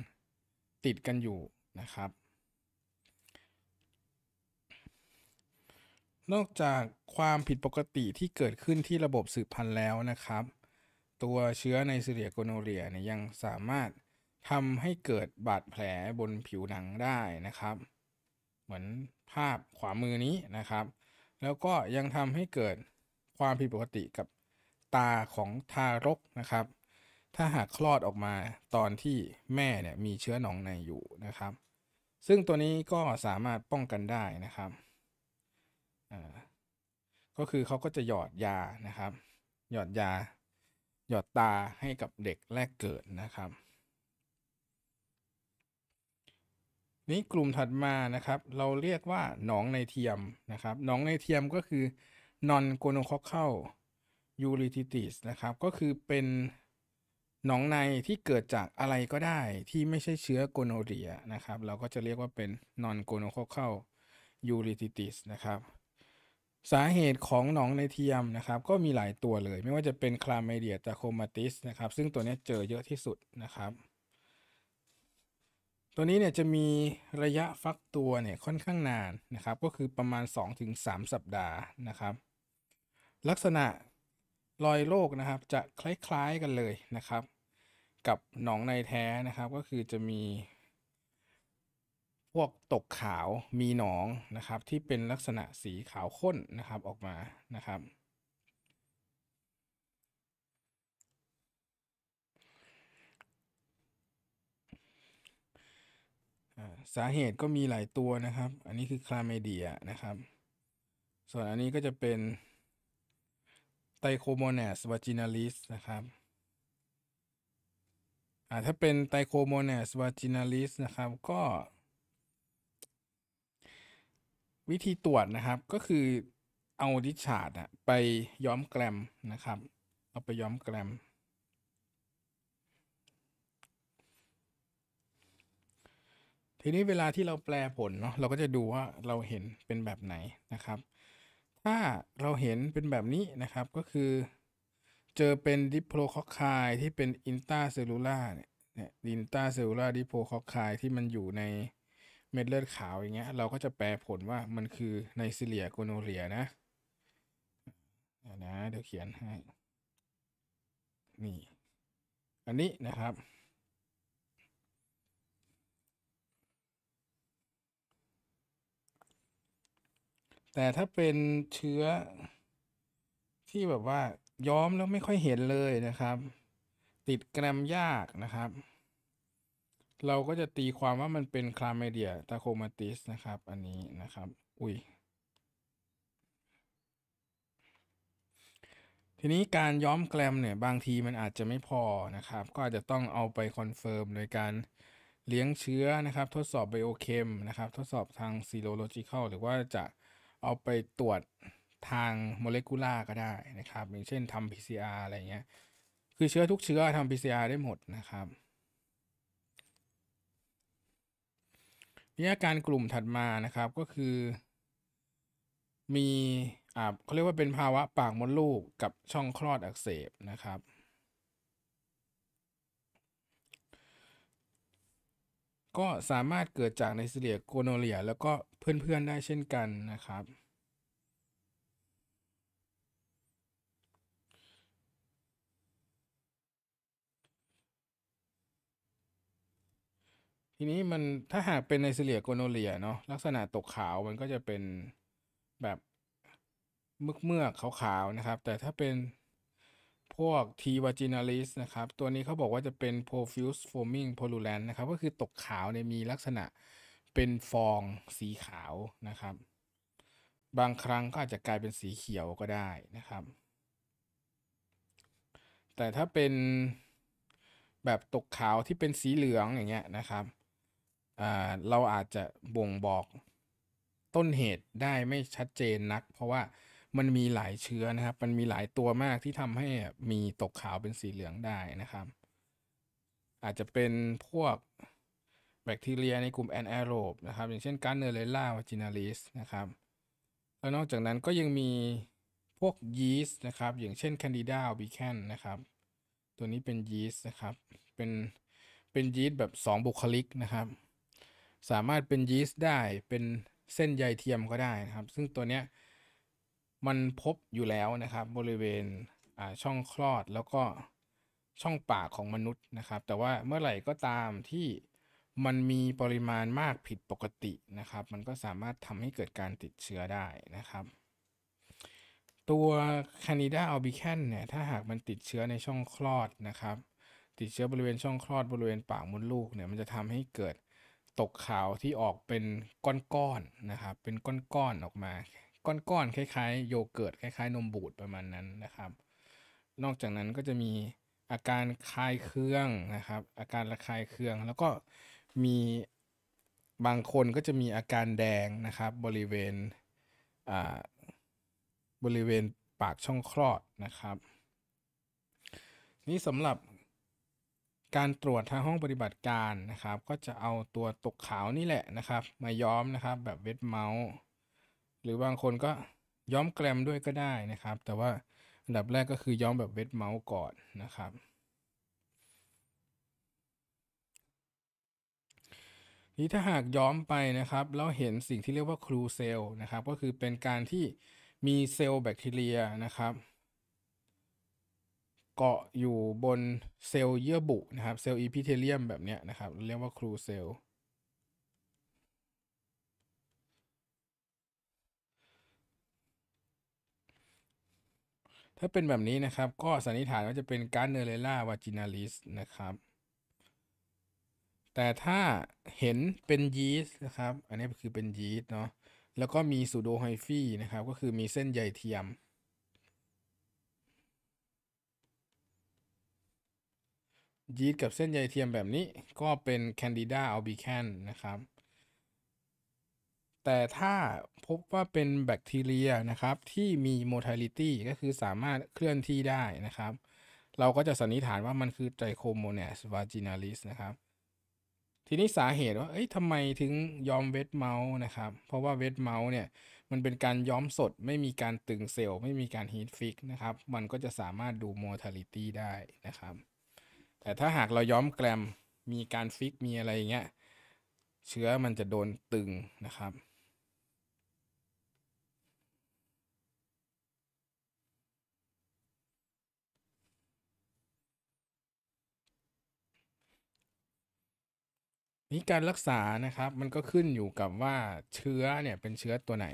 ติดกันอยู่นะครับ นอกจากความผิดปกติที่เกิดขึ้นที่ระบบสืบพันธุ์แล้วนะครับ ตัวเชื้อในซิเรียโกโนเรียเนี่ยยังสามารถทำให้เกิดบาดแผลบนผิวหนังได้นะครับ เหมือนภาพขวามือนี้นะครับ แล้วก็ยังทำให้เกิดความผิดปกติกับตาของทารกนะครับถ้าหากคลอดออกมาตอนที่แม่เนี่ยมีเชื้อหนองในอยู่นะครับ ซึ่งตัวนี้ก็สามารถป้องกันได้นะครับ ก็คือเขาก็จะหยอดยานะครับ หยอดยา หยอดตาให้กับเด็กแรกเกิดนะครับ นี่กลุ่มถัดมานะครับ เราเรียกว่าหนองในเทียมนะครับ หนองในเทียมก็คือ non gonococcal urethritis นะครับ ก็คือเป็นหนองในที่เกิดจากอะไรก็ได้ที่ไม่ใช่เชื้อโกโนเรียนะครับ เราก็จะเรียกว่าเป็นนอนโกโนโคเข้ายูริติติสนะครับ สาเหตุของหนองในเทียมนะครับก็มีหลายตัวเลย ไม่ว่าจะเป็นคลาเมเดียตาโคมาติสนะครับซึ่งตัวนี้เจอเยอะที่สุดนะครับ ตัวนี้เนี่ยจะมีระยะฟักตัวเนี่ยค่อนข้างนานนะครับ ก็คือประมาณ 2-3 สัปดาห์นะครับ ลักษณะรอยโรคนะครับจะคล้ายๆกันเลยนะครับกับหนองในแท้นะครับก็คือจะมีพวกตกขาวมีหนองนะครับ ที่เป็นลักษณะสีขาวข้นนะครับออกมานะครับ สาเหตุก็มีหลายตัวนะครับ อันนี้คือคลาเมเดียนะครับ ส่วนอันนี้ก็จะเป็นไตโคโมเนสวาจินาลิสนะครับอ่าถ้าเป็นไตโคโมเนสวาจินาลิสนะครับก็ วิธีตรวจนะครับก็คือ เอาดิชาร์ดไปย้อมแกรมนะครับ เอาไปย้อมแกรมทีนี้เวลาที่เราแปลผลเนาะเราก็จะดูว่าเราเห็นเป็นแบบไหนนะครับ ถ้าเราเห็นเป็นแบบนี้นะครับก็คือเจอเป็นดิโพคอคายที่เป็นอินตาเซลูล่าเนี่ยเนี่ยดินตาเซลูล่าดิโพคอคายที่มันอยู่ในเม็ดเลือดขาวอย่างเงี้ย เราก็จะแปลผลว่ามันคือในซิเลียโกโนเรียนะนะ เดี๋ยวเขียนให้ นี่ อันนี้นะครับ แต่ถ้าเป็นเชื้อที่แบบว่าย้อมแล้วไม่ค่อยเห็นเลยนะครับ ติดแกรมยากนะครับ เราก็จะตีความว่ามันเป็นคลาเมเดียตาโคมาติสนะครับ อันนี้นะครับอุ้ยทีนี้การย้อมแกรมเนี่ย บางทีมันอาจจะไม่พอนะครับ ก็อาจจะต้องเอาไปคอนเฟิร์มโดยการเลี้ยงเชื้อนะครับ ทดสอบไบโอเคมนะครับ ทดสอบทางซีโรโลจิคอลหรือว่าจะเอาไปตรวจทางโมเลกุลาก็ได้นะครับ อย่างเช่นทำ PCR อะไรเงี้ย คือเชื้อทุกเชื้อทำ PCR ได้หมดนะครับนิ่าการกลุ่มถัดมานะครับก็คือมี อ่าเขาเรียกว่าเป็นภาวะปากมดลูกกับช่องคลอดอักเสบนะครับ ก็สามารถเกิดจากในเสเลียโกโนเลียแล้วก็เพื่อนๆ ได้เช่นกันนะครับทีนี้มันถ้าหากเป็นในเสลียโกโนเลียเนาะลักษณะตกขาวมันก็จะเป็นแบบมึกเมือกขาวๆนะครับ แต่ถ้าเป็นพวก T vaginalis นะครับ ตัวนี้เขาบอกว่าจะเป็น profuse foaming purulent นะครับ ก็คือตกขาวเนี่ยมีลักษณะเป็นฟองสีขาวนะครับ บางครั้งก็อาจจะกลายเป็นสีเขียวก็ได้นะครับ แต่ถ้าเป็นแบบตกขาวที่เป็นสีเหลืองอย่างเงี้ยนะครับเราอาจจะบ่งบอกต้นเหตุได้ไม่ชัดเจนนัก เพราะว่ามันมีหลายเชื้อนะครับ มันมีหลายตัวมากที่ทำให้มีตกขาวเป็นสีเหลืองได้นะครับ อาจจะเป็นพวกแบคทีเรียในกลุ่มแอนแอโรบนะครับ อย่างเช่นการเนเรล่าวาจินาลิสนะครับ แล้วนอกจากนั้นก็ยังมีพวกยีสต์นะครับ อย่างเช่นแคนดิดาบีแคนนะครับ ตัวนี้เป็นยีสต์นะครับ เป็นเป็นยีสต์แบบ 2 บุคลิกนะครับสามารถเป็นยีสต์ได้ เป็นเส้นใยเทียมก็ได้นะครับ ซึ่งตัวเนี้ยมันพบอยู่แล้วนะครับ บริเวณช่องคลอดแล้วก็ช่องปากของมนุษย์นะครับ แต่ว่าเมื่อไหร่ก็ตามที่มันมีปริมาณมากผิดปกตินะครับ มันก็สามารถทำให้เกิดการติดเชื้อได้นะครับ ตัว c a n i d a albicans เนี่ย ถ้าหากมันติดเชื้อในช่องคลอดนะครับ ติดเชื้อบริเวณช่องคลอดบริเวณปากมดลูก เนี่ย มันจะทำให้เกิดตกขาวที่ออกเป็นก้อนๆนนะครับ เป็นก้อนๆออกมา ก้อนๆคล้ายๆ โยเกิร์ตคล้าย ๆ นมบูดประมาณนั้นนะครับ นอกจากนั้นก็จะมีอาการคลายเครื่องนะครับ อาการระคายเครื่อง แล้วก็มีบางคนก็จะมีอาการแดงนะครับบริเวณบริเวณปากช่องคลอดนะครับ นี่สำหรับการตรวจทางห้องปฏิบัติการนะครับ ก็จะเอาตัวตกขาวนี่แหละนะครับ มาย้อมนะครับแบบเวทเมาส์ หรือบางคนก็ย้อมแกรมด้วยก็ได้นะครับ แต่ว่าอันดับแรกก็คือย้อมแบบเวทเมาส์ก่อนนะครับนี้ถ้าหากย้อมไปนะครับแล้วเห็นสิ่งที่เรียกว่าครูเซลนะครับ ก็คือเป็นการที่มีเซลล์แบคทีเรียนะครับเกาะอยู่บนเซลล์เยื่อบุนะครับเซลล์อีพิเทเลียมแบบนี้นะครับ เรียกว่าครูเซลล์ถ้าเป็นแบบนี้นะครับ ก็สันนิษฐานว่าจะเป็นการเนเรล่าวาจินาลิสนะครับแต่ถ้าเห็นเป็นยีสต์นะครับอันนี้คือเป็นยีสต์เนาะแล้วก็มีสูโดไฮฟี่นะครับก็คือมีเส้นใยเทียมยีสต์กับเส้นใยเทียมแบบนี้ก็เป็นแคนดิดา a อ b บ c แคนนะครับ แต่ถ้าพบว่าเป็นแบคทีเรียนะครับที่มีโมท t ลิตี้ก็คือสามารถเคลื่อนที่ได้นะครับ เราก็จะสันนิษฐานว่ามันคือไตรโคมโมเนสวาจินาลิสนะครับ ทีนี้สาเหตุว่าเอ้ยทำไมถึงย้อมเวทเมาส์นะครับ เพราะว่าเวทเมาส์เนี่ยมันเป็นการย้อมสด ไม่มีการตึงเซลล์ไม่มีการฮีทฟิกนะครับมันก็จะสามารถดูโมท t ลิตี้ได้นะครับแต่ถ้าหากเราย้อมแกรมมีการฟิกมีอะไรอย่างเงี้ย เชื้อมันจะโดนตึงนะครับนี่การรักษานะครับมันก็ขึ้นอยู่กับว่าเชื้อเนี่ยเป็นเชื้อตัวไหน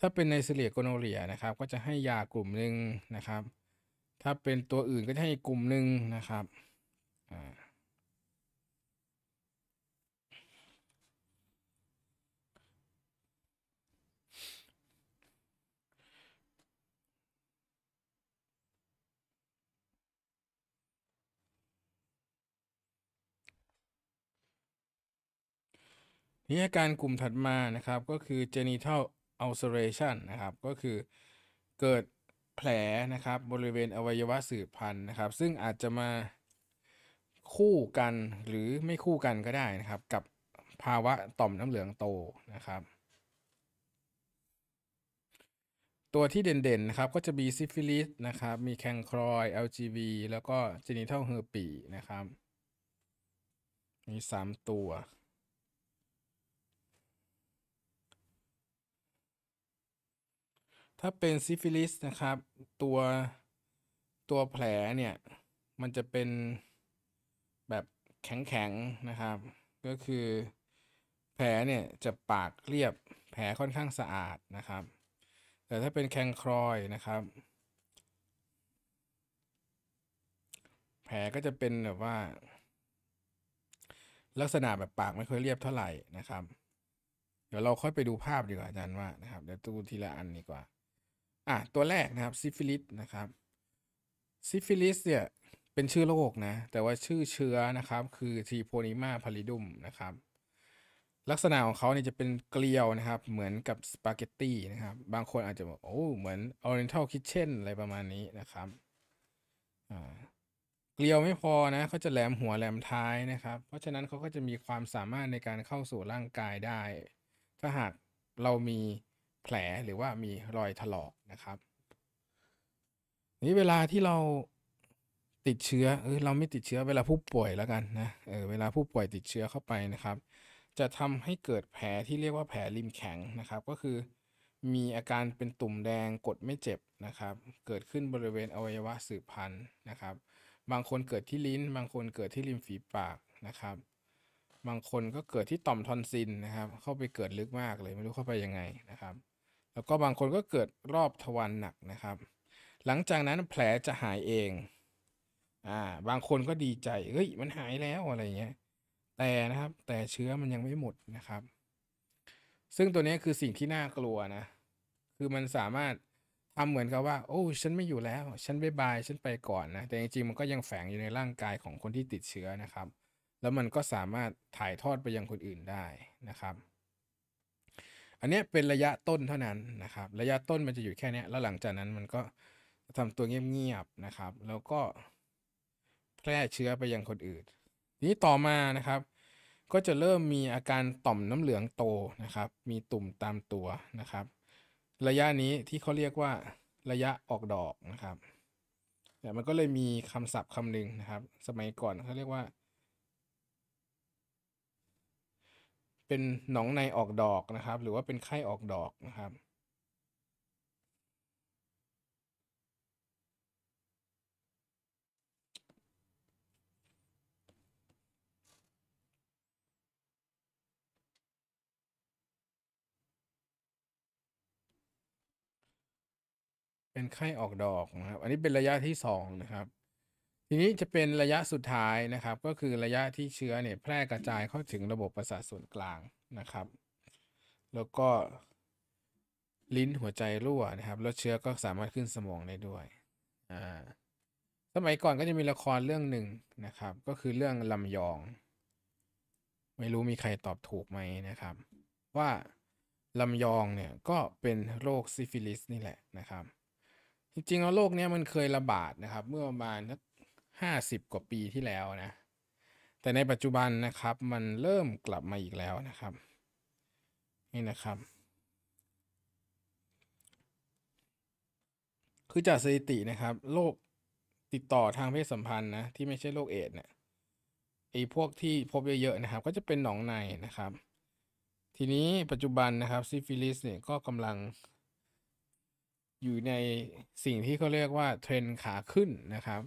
ถ้าเป็นในเสเลียโกโนเรียนะครับ ก็จะให้ยากลุ่มหนึ่งนะครับถ้าเป็นตัวอื่นก็จะให้กลุ่มหนึ่งนะครับนอาการกลุ่มถัดมานะครับก็คือ genital ulceration นะครับก็คือเกิดแผลนะครับบริเวณอวัยวะสืบพันธุ์นะครับ ซึ่งอาจจะมาคู่กันหรือไม่คู่กันก็ได้นะครับกับภาวะต่อมน้ำเหลืองโตนะครับ ตัวที่เด่นๆนะครับก็จะมีซิฟิลิสนะครับมีแคนครอย LGV แล้วก็เจนิทัลเฮอร์ปีนะครับ มี 3 ตัวถ้าเป็นซิฟิลิสนะครับตัวตัวแผลเนี่ยมันจะเป็นแบบแข็งๆนะครับ ก็คือแผลเนี่ยจะปากเรียบแผลค่อนข้างสะอาดนะครับ แต่ถ้าเป็นแคนครอยนะครับ แผลก็จะเป็นแบบว่าลักษณะแบบปากไม่ค่อยเรียบเท่าไหร่นะครับ เดี๋ยวเราค่อยไปดูภาพดีกว่าอาจารย์ว่านะครับเดี๋ยวดูทีละอันดีกว่าอ่ะตัวแรกนะครับซิฟิลิสนะครับซิฟิลิสเนี่ยเป็นชื่อโรคนะแต่ว่าชื่อเชื้อนะครับคือทีโพนิมาพาริดุมนะครับลักษณะของเขาเนี่ยจะเป็นเกลียวนะครับเหมือนกับสปาเกตตี้นะครับบางคนอาจจะบอกโอ้เหมือนอริเนทัลคิทเช่นอะไรประมาณนี้นะครับเกลียวไม่พอนะเขาจะแหลมหัวแหลมท้ายนะครับ เพราะฉะนั้นเขาก็จะมีความสามารถในการเข้าสู่ร่างกายได้ ถ้าหากเรามีแผลหรือว่ามีรอยถลอกนะครับนี้เวลาที่เราติดเชื้อเออเราไม่ติดเชื้อเวลาผู้ป่วยแล้วกันนะเออเวลาผู้ป่วยติดเชื้อเข้าไปนะครับ จะทำให้เกิดแผลที่เรียกว่าแผลริมแข็งนะครับ ก็คือมีอาการเป็นตุ่มแดงกดไม่เจ็บนะครับ เกิดขึ้นบริเวณอวัยวะสืบพันธุ์นะครับ บางคนเกิดที่ลิ้น บางคนเกิดที่ริมฝีปากนะครับ บางคนก็เกิดที่ต่อมทอนซิลนนะครับ เข้าไปเกิดลึกมากเลยไม่รู้เข้าไปยังไงนะครับแล้วก็บางคนก็เกิดรอบทวารหนักนะครับ หลังจากนั้นแผลจะหายเอง อ่า บางคนก็ดีใจ เฮ้ย มันหายแล้วอะไรเงี้ย แต่นะครับ แต่เชื้อมันยังไม่หมดนะครับ ซึ่งตัวนี้คือสิ่งที่น่ากลัวนะ คือมันสามารถทำเหมือนกับว่า โอ้ ฉันไม่อยู่แล้ว ฉันบายบาย ฉันไปก่อนนะ แต่จริงๆมันก็ยังแฝงอยู่ในร่างกายของคนที่ติดเชื้อนะครับ แล้วมันก็สามารถถ่ายทอดไปยังคนอื่นได้นะครับอันนี้เป็นระยะต้นเท่านั้นนะครับ ระยะต้นมันจะอยู่แค่นี้แล้วหลังจากนั้นมันก็ทำตัวเงียบๆนะครับ แล้วก็แพร่เชื้อไปยังคนอื่นนี้ต่อมานะครับ ก็จะเริ่มมีอาการต่อมน้ำเหลืองโตนะครับ มีตุ่มตามตัวนะครับ ระยะนี้ที่เขาเรียกว่าระยะออกดอกนะครับแต่มันก็เลยมีคำศัพท์คำนึงนะครับ สมัยก่อนเขาเรียกว่าเป็นหนองในออกดอกนะครับ หรือว่าเป็นไข้ออกดอกนะครับ เป็นไข้ออกดอกนะครับ อันนี้เป็นระยะที่สองนะครับทีนี้จะเป็นระยะสุดท้ายนะครับ ก็คือระยะที่เชื้อเนี่ยแพร่กระจายเข้าถึงระบบประสาทส่วนกลางนะครับ แล้วก็ลิ้นหัวใจรั่วนะครับ แล้วเชื้อก็สามารถขึ้นสมองได้ด้วย อ่า สมัยก่อนก็จะมีละครเรื่องหนึ่งนะครับ ก็คือเรื่องลำยอง ไม่รู้มีใครตอบถูกไหมนะครับ ว่าลำยองเนี่ยก็เป็นโรคซิฟิลิสนี่แหละนะครับ จริงๆแล้วโรคนี้มันเคยระบาดนะครับ เมื่อประมาณ50 กว่าปีที่แล้วนะ แต่ในปัจจุบันนะครับมันเริ่มกลับมาอีกแล้วนะครับ นี่นะครับ คือจากสถิตินะครับโรคติดต่อทางเพศสัมพันธ์นะ ที่ไม่ใช่โรคเอดเนะี่ยไอ้พวกที่พบเยอะๆนะครับ ก็จะเป็นหนองในนะครับ ทีนี้ปัจจุบันนะครับซิฟิลิสเนี่ยก็กำลังอยู่ในสิ่งที่เขาเรียกว่าเทรนขาขึ้นนะครับ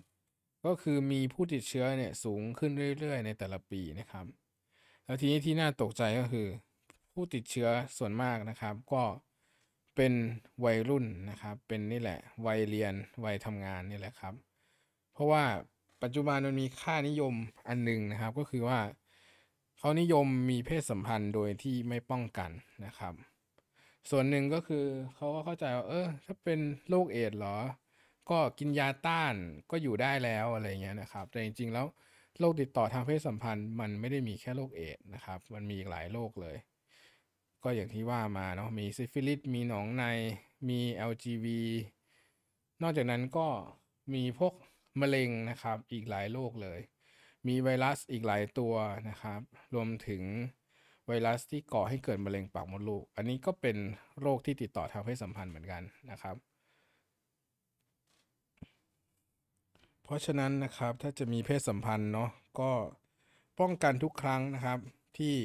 ก็คือมีผู้ติดเชื้อเนี่ยสูงขึ้นเรื่อยๆ ในแต่ละปีนะครับแล้วทีนี้ที่น่าตกใจก็คือผู้ติดเชื้อส่วนมากนะครับ ก็เป็นวัยรุ่นนะครับ เป็นนี่แหละวัยเรียนวัยทำงาน นี่แหละครับ เพราะว่าปัจจุบันมันมีค่านิยมอันหนึ่งนะครับก็คือว่าเขานิยมมีเพศสัมพันธ์โดยที่ไม่ป้องกันนะครับ ส่วนหนึ่งก็คือเขาก็เข้าใจว่าเออถ้าเป็นโรคเอดส์หรอก็กินยาต้านก็อยู่ได้แล้วอะไรเงี้ยนะครับแต่จริง ๆ แล้วโรคติดต่อทางเพศสัมพันธ์มันไม่ได้มีแค่โรคเอดนะครับ มันมีอีกหลายโรคเลย ก็อย่างที่ว่ามาเนาะมีซิฟิลิสมีหนองใน มี LGV นอกจากนั้นก็มีพวกมะเร็งนะครับอีกหลายโรคเลย มีไวรัสอีกหลายตัวนะครับ รวมถึงไวรัสที่ก่อให้เกิดมะเร็งปากมดลูก อันนี้ก็เป็นโรคที่ติดต่อทางเพศสัมพันธ์เหมือนกันนะครับเพราะฉะนั้นนะครับถ้าจะมีเพศสัมพันธ์เนาะก็ป้องกันทุกครั้งนะครับที่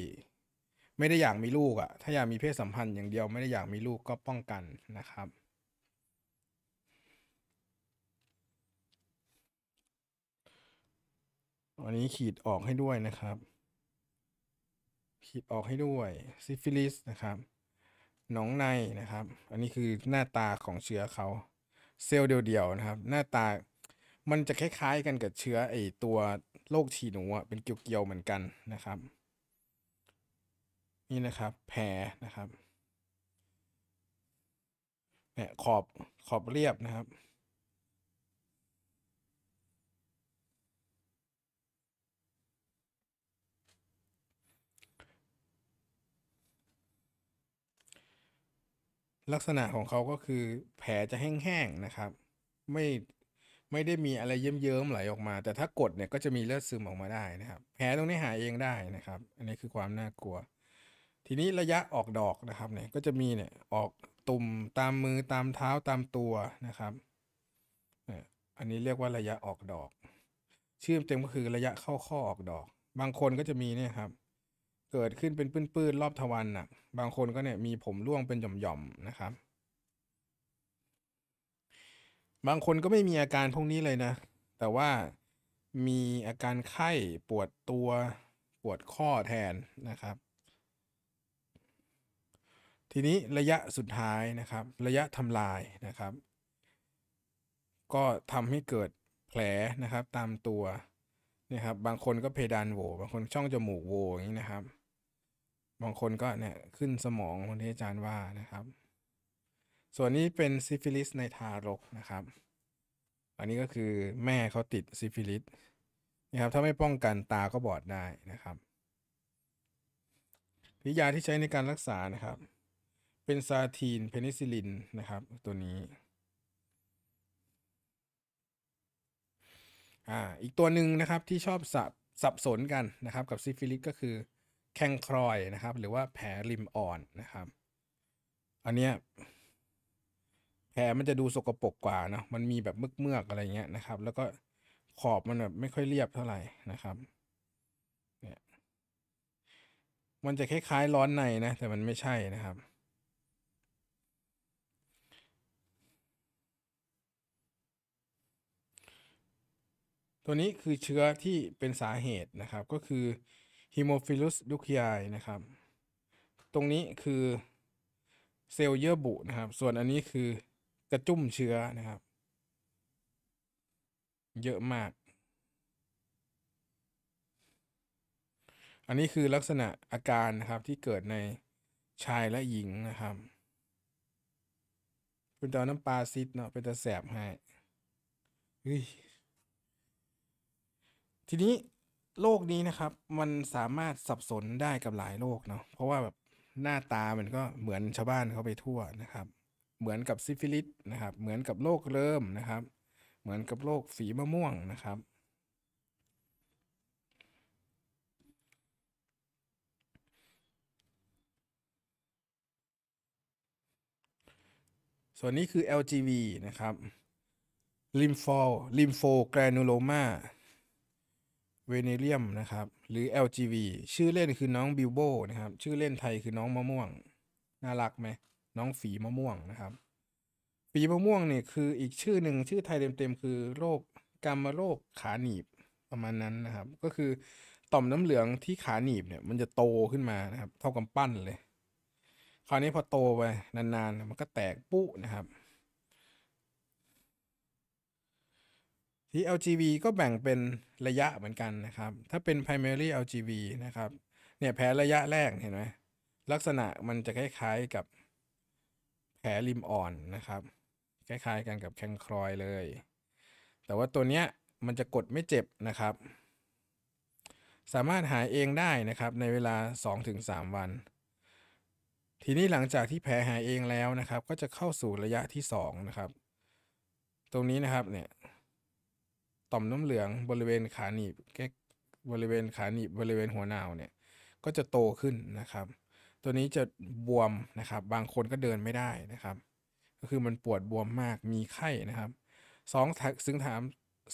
ไม่ได้อยากมีลูกอะ่ะถ้าอยากมีเพศสัมพันธ์อย่างเดียวไม่ได้อยากมีลูกก็ป้องกันนะครับอันนี้ขีดออกให้ด้วยนะครับ ขีดออกให้ด้วยซิฟิลิสนะครับหนองในนะครับ อันนี้คือหน้าตาของเชื้อเขาเซลล์เดียวๆนะครับ หน้าตามันจะคล้ายๆกันกับเชื้อไอตัวโรคฉี่หนูเป็นเกลียวๆเหมือนกันนะครับ นี่นะครับ แผลนะครับเนี่ยขอบ ขอบเรียบนะครับ ลักษณะของเขาก็คือแผลจะแห้งๆนะครับ ไม่ไม่ได้มีอะไรเยิ้มๆไหลออกมา แต่ถ้ากดเนี่ยก็จะมีเลือดซึมออกมาได้นะครับแผลตรงนี้หายเองได้นะครับ อันนี้คือความน่ากลัว ทีนี้ระยะออกดอกนะครับเนี่ยก็จะมีเนี่ยออกตุ่มตามมือตามเท้าตามตัวนะครับ อันนี้เรียกว่าระยะออกดอก เชื่อมเต็มก็คือระยะเข้าข้อออกดอก บางคนก็จะมีเนี่ยครับ เกิดขึ้นเป็นปื้นๆรอบทวารหนักบางคนก็เนี่ยมีผมร่วงเป็นหย่อมๆนะครับบางคนก็ไม่มีอาการพวกนี้เลยนะ แต่ว่ามีอาการไข้ปวดตัวปวดข้อแทนนะครับ ทีนี้ระยะสุดท้ายนะครับ ระยะทำลายนะครับ ก็ทำให้เกิดแผลนะครับตามตัวนะครับบางคนก็เพดานโหว บางคนช่องจมูกโหวอย่างนี้นะครับ บางคนก็เนี่ยขึ้นสมองคนที่อาจารย์ว่านะครับส่วนนี้เป็นซิฟิลิสในทารกนะครับ อันนี้ก็คือแม่เขาติดซิฟิลิสนะครับ ถ้าไม่ป้องกันตาก็บอดได้นะครับนิยาที่ใช้ในการรักษานะครับเป็นซาทีนเพนิซิลินนะครับตัวนี้ อ่าอีกตัวหนึ่งนะครับที่ชอบสับสับสนกันนะครับกับซิฟิลิสก็คือแคงครอยนะครับ หรือว่าแผลริมอ่อนนะครับ อันเนี้ยแผลมันจะดูสกปรกกว่าเนาะมันมีแบบมึกเมือกอะไรเงี้ยนะครับ แล้วก็ขอบมันแบบไม่ค่อยเรียบเท่าไหร่นะครับ เนี่ย มันจะคล้ายๆร้อนในนะ แต่มันไม่ใช่นะครับ ตัวนี้คือเชื้อที่เป็นสาเหตุนะครับ ก็คือ h ิ e m o p h i l u s d u c ย i ยนะครับ ตรงนี้คือเซลล์เยื่อบุนะครับ ส่วนอันนี้คือกระจุ่มเชื้อนะครับ เยอะมาก อันนี้คือลักษณะอาการนะครับที่เกิดในชายและหญิงนะครับคุณตะอน้ำปลาซิดเนาะเป็นตะแสบให้ ทีนี้โรคนี้นะครับมันสามารถสับสนได้กับหลายโรคเนาะเพราะว่าแบบ หน้าตามันก็เหมือนชาวบ้านเขาไปทั่วนะครับเหมือนกับ ซิฟิลิสนะครับ เหมือนกับโรคเริ่มนะครับ เหมือนกับโรคฝีมะม่วงนะครับ ส่วนนี้คือ LGV นะครับลิมฟลลิมโฟแกรนูโลมาเวเนเรียมนะครับ หรือ LGV ชื่อเล่นคือน้องบิวโบนะครับ ชื่อเล่นไทยคือน้องมะม่วง น่ารักไหมน้องฝีมะม่วงนะครับ ฝีมะม่วงเนี่ยคืออีกชื่อหนึ่งชื่อไทยเต็มๆ คือโรคกรรมโรคขาหนีบประมาณนั้นนะครับ ก็คือ ต่อมน้ำเหลืองที่ขาหนีบเนี่ยมันจะโตขึ้นมานะครับเท่ากับปั้นเลย คราวนี้พอโตไป นานๆ มันก็แตกปุ๊นะครับ ที่ l g ีก็แบ่งเป็นระยะเหมือนกันนะครับ ถ้าเป็น primary l g v นะครับ เนี่ยแผลระยะแรกเห็นไหมลักษณะมันจะคล้าย ๆกับแผลริมอ่อนนะครับคล้ายๆกันกับแคงครอยเลย แต่ว่าตัวเนี้ยมันจะกดไม่เจ็บนะครับ สามารถหายเองได้นะครับในเวลา 2-3 วัน ทีนี้หลังจากที่แผลหายเองแล้วนะครับ ก็จะเข้าสู่ระยะที่ 2 นะครับ ตรงนี้นะครับเนี่ยต่อมน้ำเหลืองบริเวณขาหนีบแก้บริเวณขาหนีบ บริเวณหัวหนาวเนี่ยก็จะโตขึ้นนะครับตัวนี้จะบวมนะครับบางคนก็เดินไม่ได้นะครับ ก็คือมันปวดบวมมากมีไข้นะครับสองถึงถาม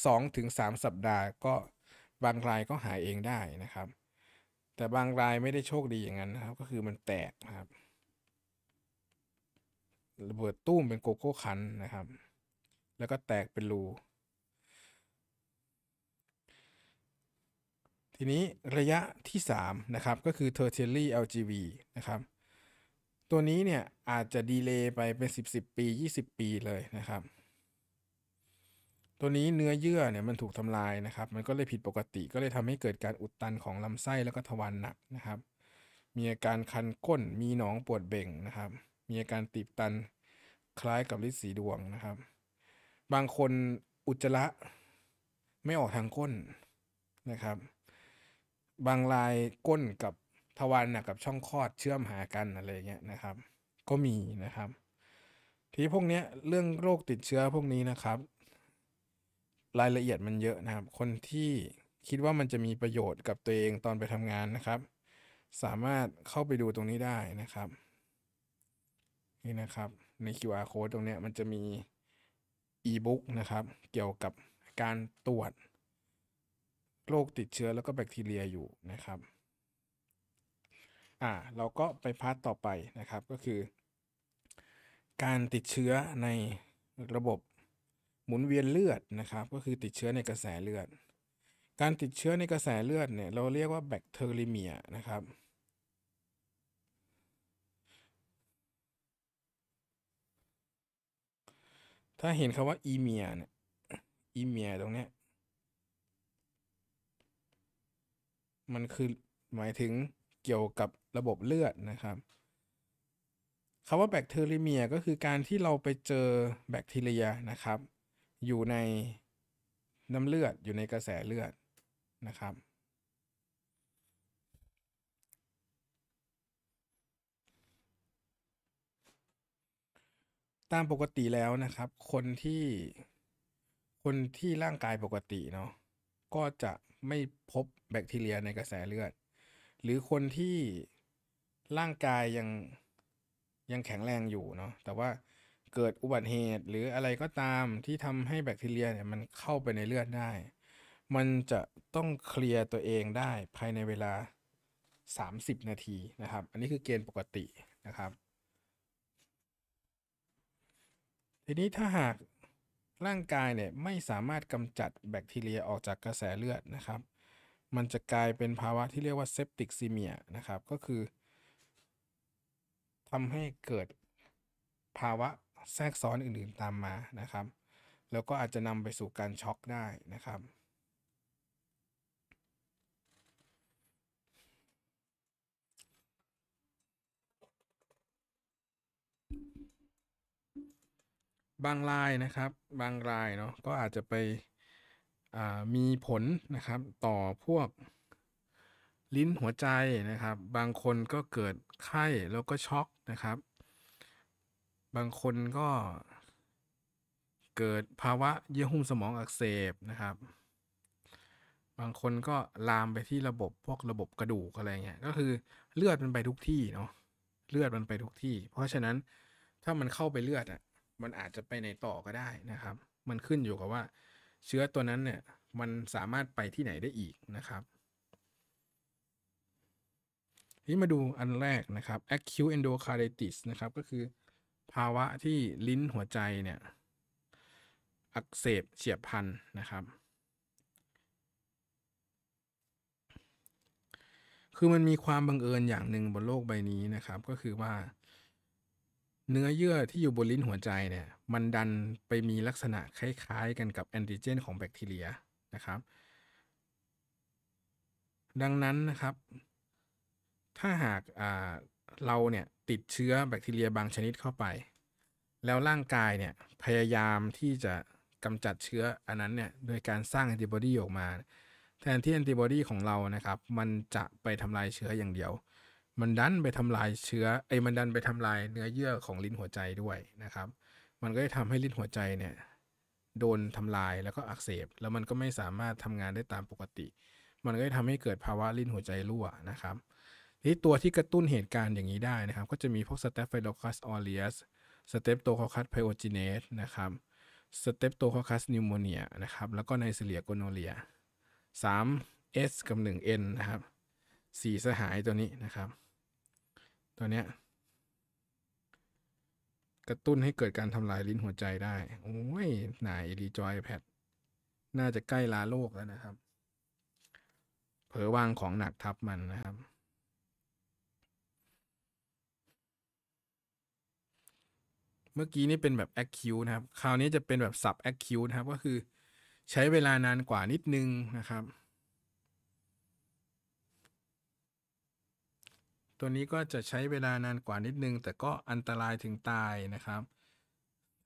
สองถึงสามสัปดาห์ก็บางรายก็หายเองได้นะครับ แต่บางรายไม่ได้โชคดีอย่างนั้นนะครับ ก็คือมันแตกครับระเบิดตุ้มเป็นโกโก้คันนะครับแล้วก็แตกเป็นรูทีนี้ระยะที่3นะครับก็คือ tertiary LGV นะครับ ตัวนี้เนี่ยอาจจะดีเลย์ไปเป็น10 10 ปี 20 ปีเลยนะครับ ตัวนี้เนื้อเยื่อเนี่ยมันถูกทำลายนะครับ มันก็เลยผิดปกติก็เลยทำให้เกิดการอุดตันของลำไส้แล้วก็ทวารหนักนะครับ มีอาการคันก้นมีหนองปวดเบ่งนะครับ มีอาการตีบตันคล้ายกับฤทธิ์สีดวงนะครับ บางคนอุจจาระไม่ออกทางก้นนะครับบางรายก้นกับทวารหนักกับช่องคลอดเชื่อมหากันอะไรเงี้ยนะครับ ก็มีนะครับ ทีพวกเนี้ยเรื่องโรคติดเชื้อพวกนี้นะครับ รายละเอียดมันเยอะนะครับ คนที่คิดว่ามันจะมีประโยชน์กับตัวเองตอนไปทำงานนะครับ สามารถเข้าไปดูตรงนี้ได้นะครับนี่นะครับ ใน QR code ตรงเนี้ยมันจะมีอีบุ๊กนะครับเกี่ยวกับการตรวจโรคติดเชื้อแล้วก็แบคทีเรียอยู่นะครับ อ่าเราก็ไปพาร์ตต่อไปนะครับ ก็คือ การติดเชื้อในระบบหมุนเวียนเลือดนะครับ ก็คือติดเชื้อในกระแสเลือด การติดเชื้อในกระแสเลือดเนี่ย เราเรียกว่าแบคทีรเรียนะครับ ถ้าเห็นคาว่าอีเมียเนี่ย อีเมียตรงเนี้ยมันคือหมายถึงเกี่ยวกับระบบเลือดนะครับคำว่าแบคทีเมียก็คือการที่เราไปเจอแบคทีเรียนะครับ อยู่ในน้ำเลือดอยู่ในกระแสเลือดนะครับ ตามปกติแล้วนะครับ คนที่ คนที่ร่างกายปกติเนาะก็จะไม่พบแบคทีเรียในกระแสเลือด หรือคนที่ร่างกายยัง ยังแข็งแรงอยู่เนาะแต่ว่าเกิดอุบัติเหตุหรืออะไรก็ตามที่ทำให้แบคทีเรียเนี่ย มันเข้าไปในเลือดได้ มันจะต้องเคลียร์ตัวเองได้ภายในเวลา 30 นาทีนะครับ อันนี้คือเกณฑ์ปกตินะครับ ทีนี้ถ้าหากร่างกายเนี่ยไม่สามารถกำจัดแบคทีเรียออกจากกระแสเลือดนะครับ มันจะกลายเป็นภาวะที่เรียกว่าเซปติกซีเมียนะครับ ก็คือทำให้เกิดภาวะแทรกซ้อนอื่นๆตามมานะครับ แล้วก็อาจจะนำไปสู่การช็อก ได้นะครับบางรายนะครับบางรายเนาะก็อาจจะไปมีผลนะครับต่อพวกลิ้นหัวใจนะครับ บางคนก็เกิดไข้แล้วก็ช็อกนะครับ บางคนก็เกิดภาวะเยื่อหุ้มสมองอักเสบนะครับบางคนก็ลามไปที่ระบบพวกระบบกระดูกอะไรเงี้ยก็คือเลือดมันไปทุกที่เนาะเลือดมันไปทุกที่ เพราะฉะนั้นถ้ามันเข้าไปเลือดอะมันอาจจะไปในต่อก็ได้นะครับ มันขึ้นอยู่กับว่าเชื้อตัวนั้นเนี่ย มันสามารถไปที่ไหนได้อีกนะครับนี้มาดูอันแรกนะครับ acute endocarditis นะครับ ก็คือภาวะที่ลิ้นหัวใจเนี่ย อักเสบเฉียบพันนะครับ คือมันมีความบังเอิญอย่างหนึ่งบนโลกใบนี้นะครับ ก็คือว่าเนื้อเยื่อที่อยู่บนลิ้นหัวใจเนี่ยมันดันไปมีลักษณะคล้ายๆกันกับ แอนติเจนของแบคทีเรียนะครับ ดังนั้นนะครับ ถ้าหากเราเนี่ยติดเชื้อแบคทีเรียบางชนิดเข้าไป แล้วร่างกายเนี่ยพยายามที่จะกำจัดเชื้ออันนั้นเนี่ยโดยการสร้างแอนติบอดีออกมาแทนที่แอนติบอดีของเรานะครับมันจะไปทำลายเชื้ออย่างเดียวมันดันไปทำลายเชื้อไอ้มันดันไปทำลายเนื้อเยื่อของลิ้นหัวใจด้วยนะครับ มันก็จะทำให้ลิ้นหัวใจเนี่ยโดนทำลายแล้วก็อักเสบ แล้วมันก็ไม่สามารถทำงานได้ตามปกติ มันก็จะทำให้เกิดภาวะลิ้นหัวใจรั่วนะครับที่ตัวที่กระตุ้นเหตุการณ์อย่างนี้ได้นะครับ ก็จะมีพวกสเตฟไฟโ o คัสออ s a u r สสเตปโตคค o c o c c u s p y เ g e นะครับ สเตปโตคอคัสนิวโมเนียนะครับแล้วก็ไนเ s ลีย i โ g o n o r r h 3 S กับ1 N นะครับ4สหายตัวนี้นะครับตัวเนี้ยกระตุ้นให้เกิดการทำลายลิ้นหัวใจได้ โอ้ย หนายรีจอยแพดน่าจะใกล้ลาโลกแล้วนะครับ เผลอวางของหนักทับมันนะครับ เมื่อกี้นี่เป็นแบบแอคคิวนะครับ คราวนี้จะเป็นแบบับแอคคิวนะครับก็คือใช้เวลานานกว่านิดนึงนะครับตัวนี้ก็จะใช้เวลานานกว่านิดนึง แต่ก็อันตรายถึงตายนะครับ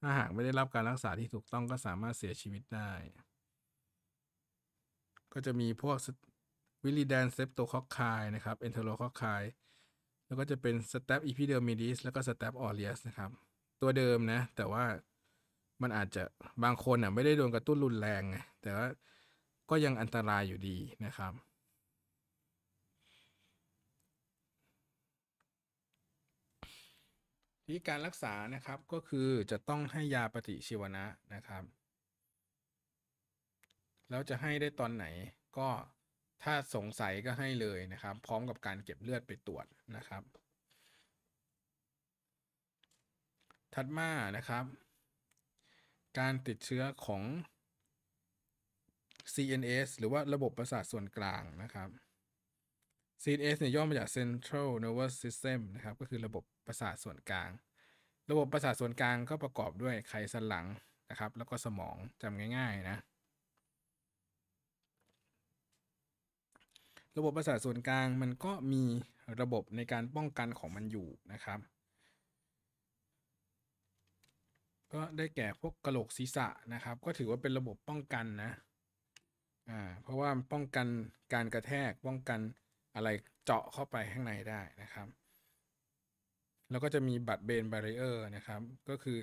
ถ้าหากไม่ได้รับการรักษาที่ถูกต้องก็สามารถเสียชีวิตได้ ก็จะมีพวกวิลิแดนเซปโตคอคคายนะครับ เอนเทโรคอคคาย แล้วก็จะเป็นสเตปอีพิเดอร์มิดิสแล้วก็สเตปออเรียสนะครับ ตัวเดิมนะ แต่ว่ามันอาจจะบางคนอ่ะไม่ได้โดนกระตุ้นรุนแรงไงแต่ว่าก็ยังอันตรายอยู่ดีนะครับที่การรักษานะครับก็คือจะต้องให้ยาปฏิชีวนะนะครับ แล้วจะให้ได้ตอนไหนก็ถ้าสงสัยก็ให้เลยนะครับ พร้อมกับการเก็บเลือดไปตรวจนะครับ ถัดมานะครับ การติดเชื้อของ CNS หรือว่าระบบประสาทส่วนกลางนะครับ CNS เนี่ยย่อมาจาก Central Nervous System นะครับก็คือระบบประสาทส่วนกลาง ระบบประสาทส่วนกลางก็ประกอบด้วยไขสันหลังนะครับ แล้วก็สมองจำง่ายๆนะ ระบบประสาทส่วนกลางมันก็มีระบบในการป้องกันของมันอยู่นะครับ ก็ได้แก่พวกกระโหลกศีรษะนะครับ ก็ถือว่าเป็นระบบป้องกันนะ อ่า เพราะว่าป้องกันการกระแทก ป้องกันอะไรเจาะเข้าไปข้างในได้นะครับแล้วก็จะมีบัตรเบนบาริเออร์นะครับ ก็คือ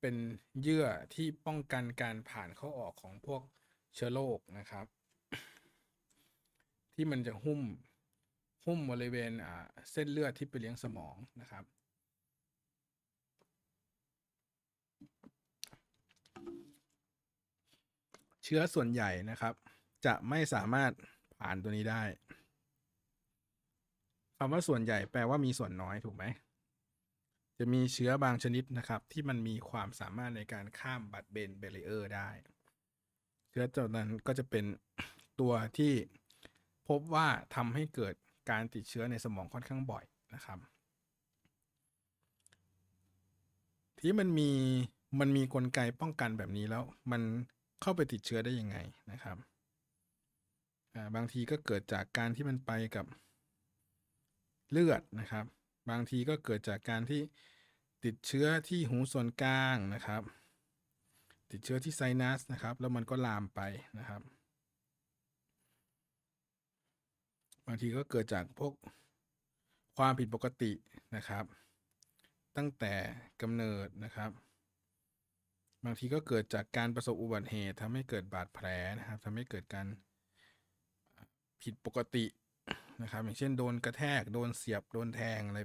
เป็นเยื่อที่ป้องกันการผ่านเข้าออกของพวกเชื้อโรคนะครับ ที่มันจะหุ้มหุ้มบริเวณเส้นเลือดที่ไปเลี้ยงสมองนะครับ เชื้อส่วนใหญ่นะครับ จะไม่สามารถผ่านตัวนี้ได้คำว่าส่วนใหญ่แปลว่ามีส่วนน้อยถูกไหมจะมีเชื้อบางชนิดนะครับที่มันมีความสามารถในการข้ามบัตเบนเบรเออร์ได้เชื้อจัานั้นก็จะเป็นตัวที่พบว่าทำให้เกิดการติดเชื้อในสมองค่อนข้างบ่อยนะครับ ที่มันมีมันมีกลไกป้องกันแบบนี้แล้วมันเข้าไปติดเชื้อได้ยังไงนะครับบางทีก็เกิดจากการที่มันไปกับเลือดนะครับบางทีก็เกิดจากการที่ติดเชื้อที่หูส่วนกลางนะครับ ติดเชื้อที่ไซนัสนะครับ แล้วมันก็ลามไปนะครับ บางทีก็เกิดจาก พวก ความผิดปกตินะครับ ตั้งแต่กำเนิดนะครับ บางทีก็เกิดจากการประสบอุบัติเหตุทำให้เกิดบาดแผลนะครับ ทำให้เกิดการผิดปกตินะครับอย่างเช่นโดนกระแทกโดนเสียบโดนแทงอะไร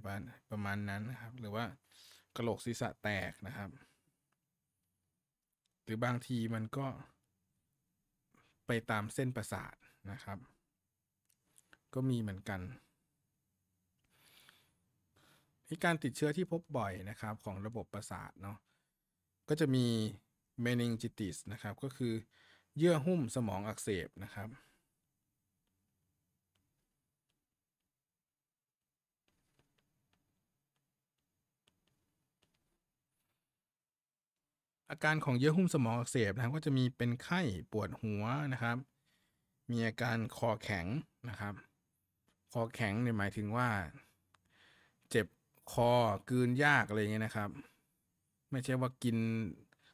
ประมาณนั้นนะครับ หรือว่ากระโหลกศีรษะแตกนะครับ หรือบางทีมันก็ ไปตามเส้นประสาทนะครับ ก็มีเหมือนกันที่การติดเชื้อที่พบบ่อยนะครับ ของระบบประสาทเนาะก็จะมี meningitis นะครับ ก็คือเยื่อหุ้มสมองอักเสบนะครับอาการของเยื่อหุ้มสมองอักเสบนะครับก็จะมีเป็นไข้ปวดหัวนะครับ มีอาการคอแข็งนะครับคอแข็งเนี่ยหมายถึงว่า เจ็บคอกลืนยากอะไรเงี้ยนะครับ ไม่ใช่ว่ากิน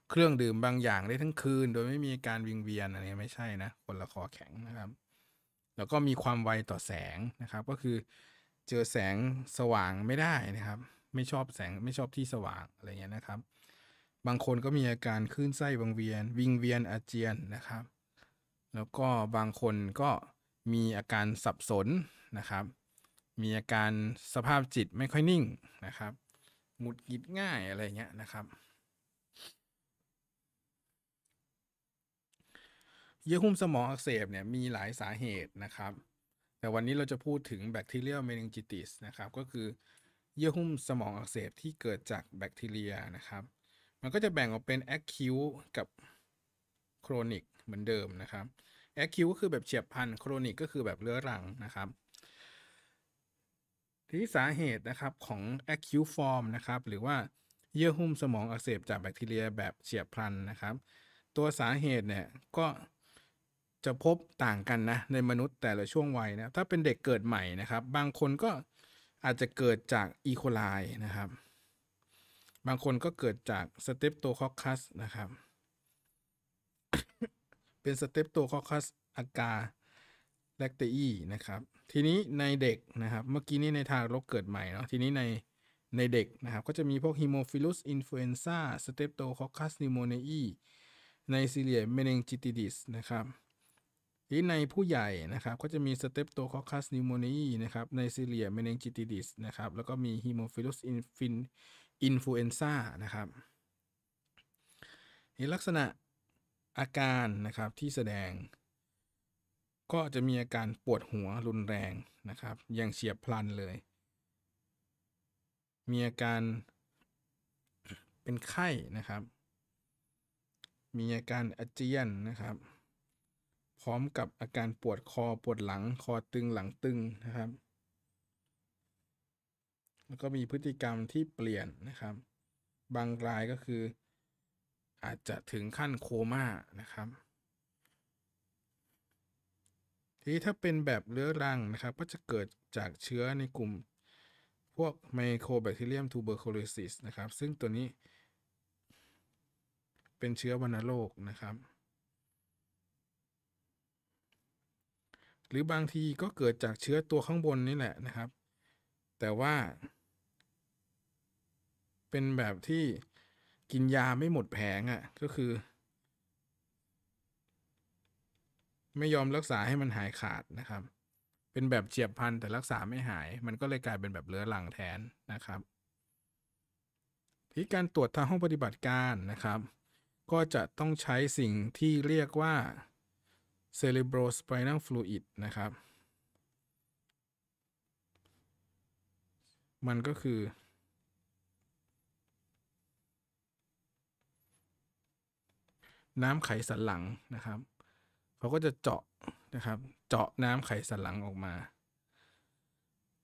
เครื่องดื่มบางอย่างได้ทั้งคืน โดยไม่มีอาการวิงเวียนอะไรไม่ใช่นะคนละคอแข็งนะครับ แล้วก็มีความไวต่อแสงนะครับ ก็คือเจอแสงสว่างไม่ได้นะครับ ไม่ชอบแสงไม่ชอบที่สว่างอะไรเงี้ยนะครับบางคนก็มีอาการคลื่นไส้วังเวียน วิงเวียนอาเจียนนะครับ แล้วก็บางคนก็มีอาการสับสนนะครับ มีอาการสภาพจิตไม่ค่อยนิ่งนะครับหงุดหงิดง่ายอะไรเงี้ยนะครับ เยื่อหุ้มสมองอักเสบเนี่ยมีหลายสาเหตุนะครับ แต่วันนี้เราจะพูดถึงแบคทีเรียเมนิงจิติสนะครับ ก็คือเยื่อหุ้มสมองอักเสบที่เกิดจากแบคทีเรียนะครับมันก็จะแบ่งออกเป็น acute กับ chronic เหมือนเดิมนะครับ acute ก็คือแบบเฉียบพลัน chronic ก็คือแบบเรื้อรังนะครับ ที่สาเหตุนะครับของ acute form นะครับหรือว่าเยื่อหุ้มสมองอักเสบจากแบคทีเรียแบบเฉียบพลันนะครับ ตัวสาเหตุเนี่ยก็จะพบต่างกันนะ ในมนุษย์แต่ละช่วงวัยนะถ้าเป็นเด็กเกิดใหม่นะครับ บางคนก็อาจจะเกิดจากอีโคไลนะครับบางคนก็เกิดจากสเตปโตคอคัสนะครับ เป็นสเตปโตคอคัสอากาแลคเตอีนะครับ ทีนี้ในเด็กนะครับ เมื่อกี้นี้ในทางรกเกิดใหม่เนาะ ทีนี้ในในเด็กนะครับก็จะมีพวกฮิโมฟิลุสอินฟลูเอนซ่าสเตปโตคอคัสนิโมเนีในซีเรียเมเนงจิติดิสนะครับทีในผู้ใหญ่นะครับก็จะมีสเตปโตคอคัสนิโมเนีนะครับในซีเรียเมเนงจิติดิสนะครับ แล้วก็มีฮิโมฟิลุสอินฟินอินฟลูเอนซ่านะครับในลักษณะอาการนะครับที่แสดง ก็จะมีอาการปวดหัวรุนแรงนะครับ อย่างเฉียบพลันเลย มีอาการเป็นไข้นะครับ มีอาการอาเจียนนะครับ พร้อมกับอาการปวดคอปวดหลังคอตึงหลังตึงนะครับแล้วก็มีพฤติกรรมที่เปลี่ยนนะครับ บางรายก็คือ อาจจะถึงขั้นโคม่านะครับ ทีนี้ถ้าเป็นแบบเรื้อรังนะครับ ก็จะเกิดจากเชื้อในกลุ่มพวกไมโครแบคทีเรียมทูเบอร์โคลซิสนะครับ ซึ่งตัวนี้ เป็นเชื้อวัณโรคนะครับ หรือบางทีก็เกิดจากเชื้อตัวข้างบนนี่แหละนะครับ แต่ว่าเป็นแบบที่กินยาไม่หมดแผงอะ่ะก็คือ ไม่ยอมรักษาให้มันหายขาดนะครับ เป็นแบบเจียบพันแต่รักษาไม่หาย มันก็เลยกลายเป็นแบบเลื้อลังแทนนะครับที่การตรวจทางห้องปฏิบัติการนะครับ ก็จะต้องใช้สิ่งที่เรียกว่า cerebrospinal fluid นะครับ มันก็คือน้ำไขสันหลังนะครับเขาก็จะเจาะนะครับ เจาะน้ำไขสันหลังออกมา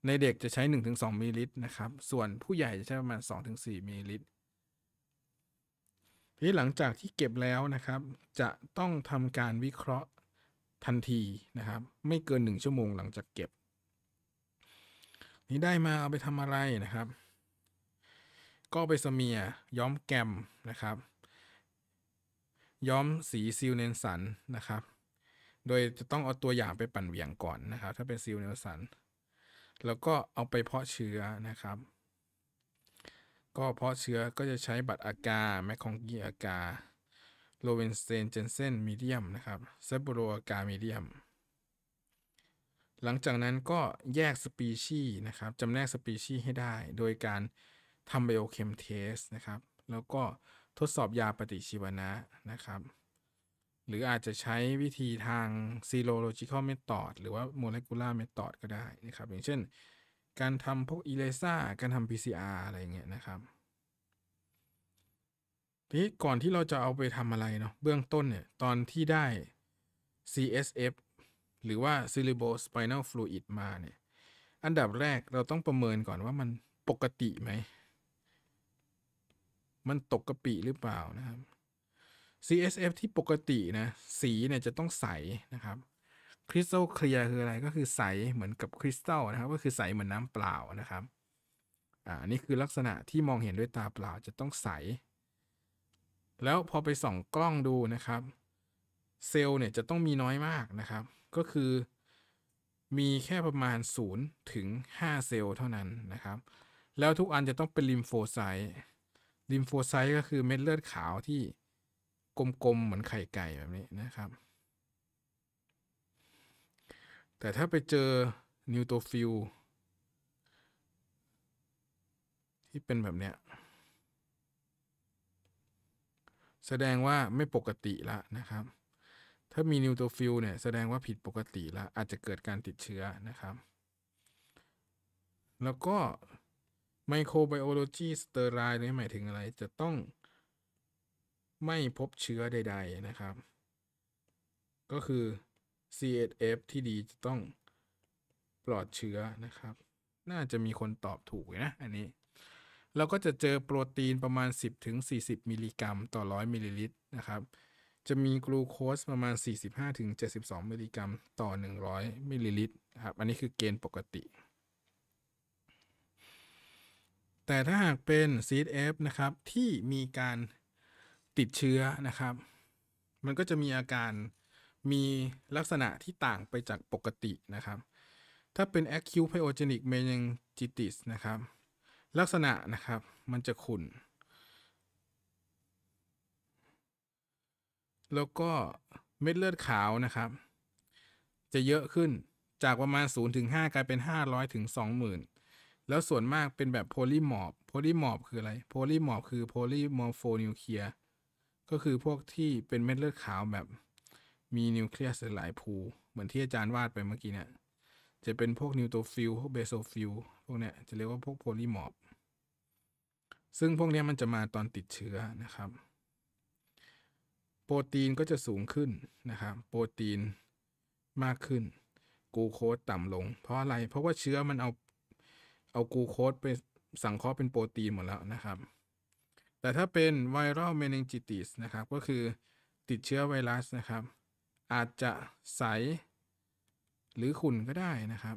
ในเด็กจะใช้ 1-2มิลลิลิตรนะครับ ส่วนผู้ใหญ่จะใช้ประมาณ 2-4มิลลิลิตรทีหลังจากที่เก็บแล้วนะครับ จะต้องทำการวิเคราะห์ทันทีนะครับ ไม่เกิน 1 ชั่วโมงหลังจากเก็บ นี้ได้มาเอาไปทำอะไรนะครับ ก็ไปสเมีย ย้อมแกมนะครับย้อมสีซิลเนลสันนะครับ โดยจะต้องเอาตัวอย่างไปปั่นเหวี่ยงก่อนนะครับ ถ้าเป็นซิลเนลสัน แล้วก็เอาไปเพาะเชื้อนะครับ ก็เพาะเชื้อก็จะใช้บัตรอากาแมคคองกีอากาโลเวนสเตนเจนเซนมีเดียมนะครับ เซบโรอากามีเดียม หลังจากนั้นก็แยกสปีชีนะครับจำแนกสปีชีให้ได้ โดยการทำไบโอเคมเทสนะครับ แล้วก็ทดสอบยาปฏิชีวนะนะครับ หรืออาจจะใช้วิธีทาง serological method หรือว่า molecular method ก็ได้นะครับ อย่างเช่นการทำพวก e l a s a การทำ PCR อะไรเงี้ยนะครับทีนี้ก่อนที่เราจะเอาไปทำอะไรเนาะเบื้องต้นเนี่ย ตอนที่ได้ CSF หรือว่า cerebrospinal fluid มาเนี่ย อันดับแรกเราต้องประเมินก่อนว่ามันปกติไหมมันตกกะปิหรือเปล่านะครับ CSF ที่ปกตินะสีเนี่ยจะต้องใสนะครับคริสตัลเคลียร์คืออะไรก็คือใสเหมือนกับคริสตัลนะครับ ก็คือใสเหมือนน้ำเปล่านะครับอ่านี่คือลักษณะที่มองเห็นด้วยตาเปล่าจะต้องใส แล้วพอไปส่องกล้องดูนะครับ เซลล์เนี่ยจะต้องมีน้อยมากนะครับ ก็คือ มีแค่ประมาณ 0 ถึง5เซลล์เท่านั้นนะครับแล้วทุกอันจะต้องเป็นลิมโฟไซต์ลิมโฟไซต์ก็คือเม็ดเลือดขาวที่กลมๆเหมือนไข่ไก่แบบนี้นะครับ แต่ถ้าไปเจอนิวโตฟิลที่เป็นแบบเนี้ยแสดงว่าไม่ปกติละนะครับ ถ้ามีนิวโตฟิลเนี่ยแสดงว่าผิดปกติละอาจจะเกิดการติดเชื้อนะครับ แล้วก็ไมโครไบโอโลจีสเตอร์ไลน์นี่หมายถึงอะไร จะต้องไม่พบเชื้อใด ๆนะครับ ก็คือ CHF ที่ดีจะต้องปลอดเชื้อนะครับ น่าจะมีคนตอบถูกนะอันนี้เราก็จะเจอโปรตีนประมาณ 10-40 มิลลิกรัม ต่อ 100 มิลลิลิตรนะครับ จะมีกลูโคสประมาณ 45-72 มิลลิกรัมต่อ 100 มิลลิลิตรครับ อันนี้คือเกณฑ์ปกติแต่ถ้าหากเป็น s e e F นะครับ ที่มีการติดเชื้อนะครับ มันก็จะมีอาการมีลักษณะที่ต่างไปจากปกตินะครับ ถ้าเป็น acute pyogenic meningitis นะครับ ลักษณะนะครับมันจะขุ่นแล้วก็เม็ดเลือดขาวนะครับ จะเยอะขึ้นจากประมาณ0-5กลายเป็น 500-20,000แล้วส่วนมากเป็นแบบโพลีมอร์โพลีมอร์คืออะไร โพลีมอร์คือโพลีมอร์โฟนิวเคลีย ก็คือพวกที่เป็นเม็ดเลือดขาวแบบมีนิวเคลียสหลายภู เหมือนที่อาจารย์วาดไปเมื่อกี้เนี่ย จะเป็นพวกนิวโตฟิลพวกเบโซฟิล พวกเนี้ยจะเรียกว่าพวกโพลีมอร์ซึ่งพวกนี้มันจะมาตอนติดเชื้อนะครับ โปรตีนก็จะสูงขึ้นนะครับ โปรตีนมากขึ้นกูโคสต่ำลง เพราะอะไร เพราะว่าเชื้อมันเอาเอากูโคสไปสังเคราะห์เป็นโปรตีนหมดแล้วนะครับ แต่ถ้าเป็นไวรัลเมนิงจิติสนะครับก็คือติดเชื้อไวรัสนะครับ อาจจะใสหรือขุ่นก็ได้นะครับ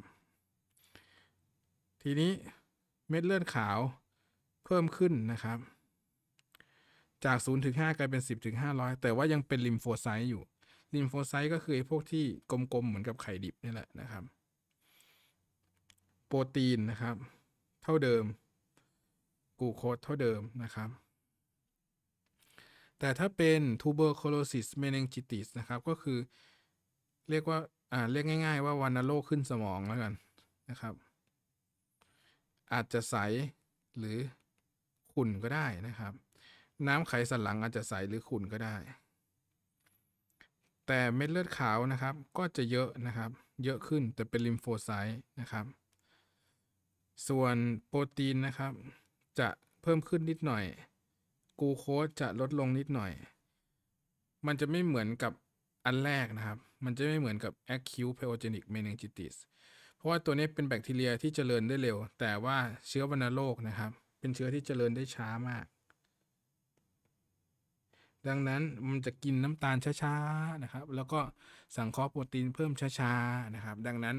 ทีนี้เม็ดเลือดขาวเพิ่มขึ้นนะครับ จาก0ถึง5กลายเป็น 10ถึง500 แต่ว่ายังเป็นลิมโฟไซต์อยู่ลิมโฟไซต์ก็คือพวกที่กลมๆเหมือนกับไข่ดิบนี่แหละนะครับโปรตีนนะครับ เท่าเดิม กูโคสเท่าเดิมนะครับ แต่ถ้าเป็น tuberculosis meningitis นะครับ ก็คือเรียกว่าอ่าเรียกง่าย ๆว่าวันโรคขึ้นสมองแล้วกันนะครับ อาจจะใสหรือขุ่นก็ได้นะครับ น้ำไขสันหลังอาจจะใสหรือขุ่นก็ได้ แต่เม็ดเลือดขาวนะครับ ก็จะเยอะนะครับ เยอะขึ้นแต่เป็นลิมโฟไซต์นะครับส่วนโปรตีนนะครับจะเพิ่มขึ้นนิดหน่อยกูโคสจะลดลงนิดหน่อย มันจะไม่เหมือนกับอันแรกนะครับ มันจะไม่เหมือนกับ acute pyogenic meningitis เพราะว่าตัวนี้เป็นแบคทีเรียที่เจริญได้เร็ว แต่ว่าเชื้อวัณโรคนะครับเป็นเชื้อที่เจริญได้ช้ามาก ดังนั้นมันจะกินน้ำตาลช้าๆนะครับ แล้วก็สังเคราะห์โปรตีนเพิ่มช้าๆนะครับดังนั้น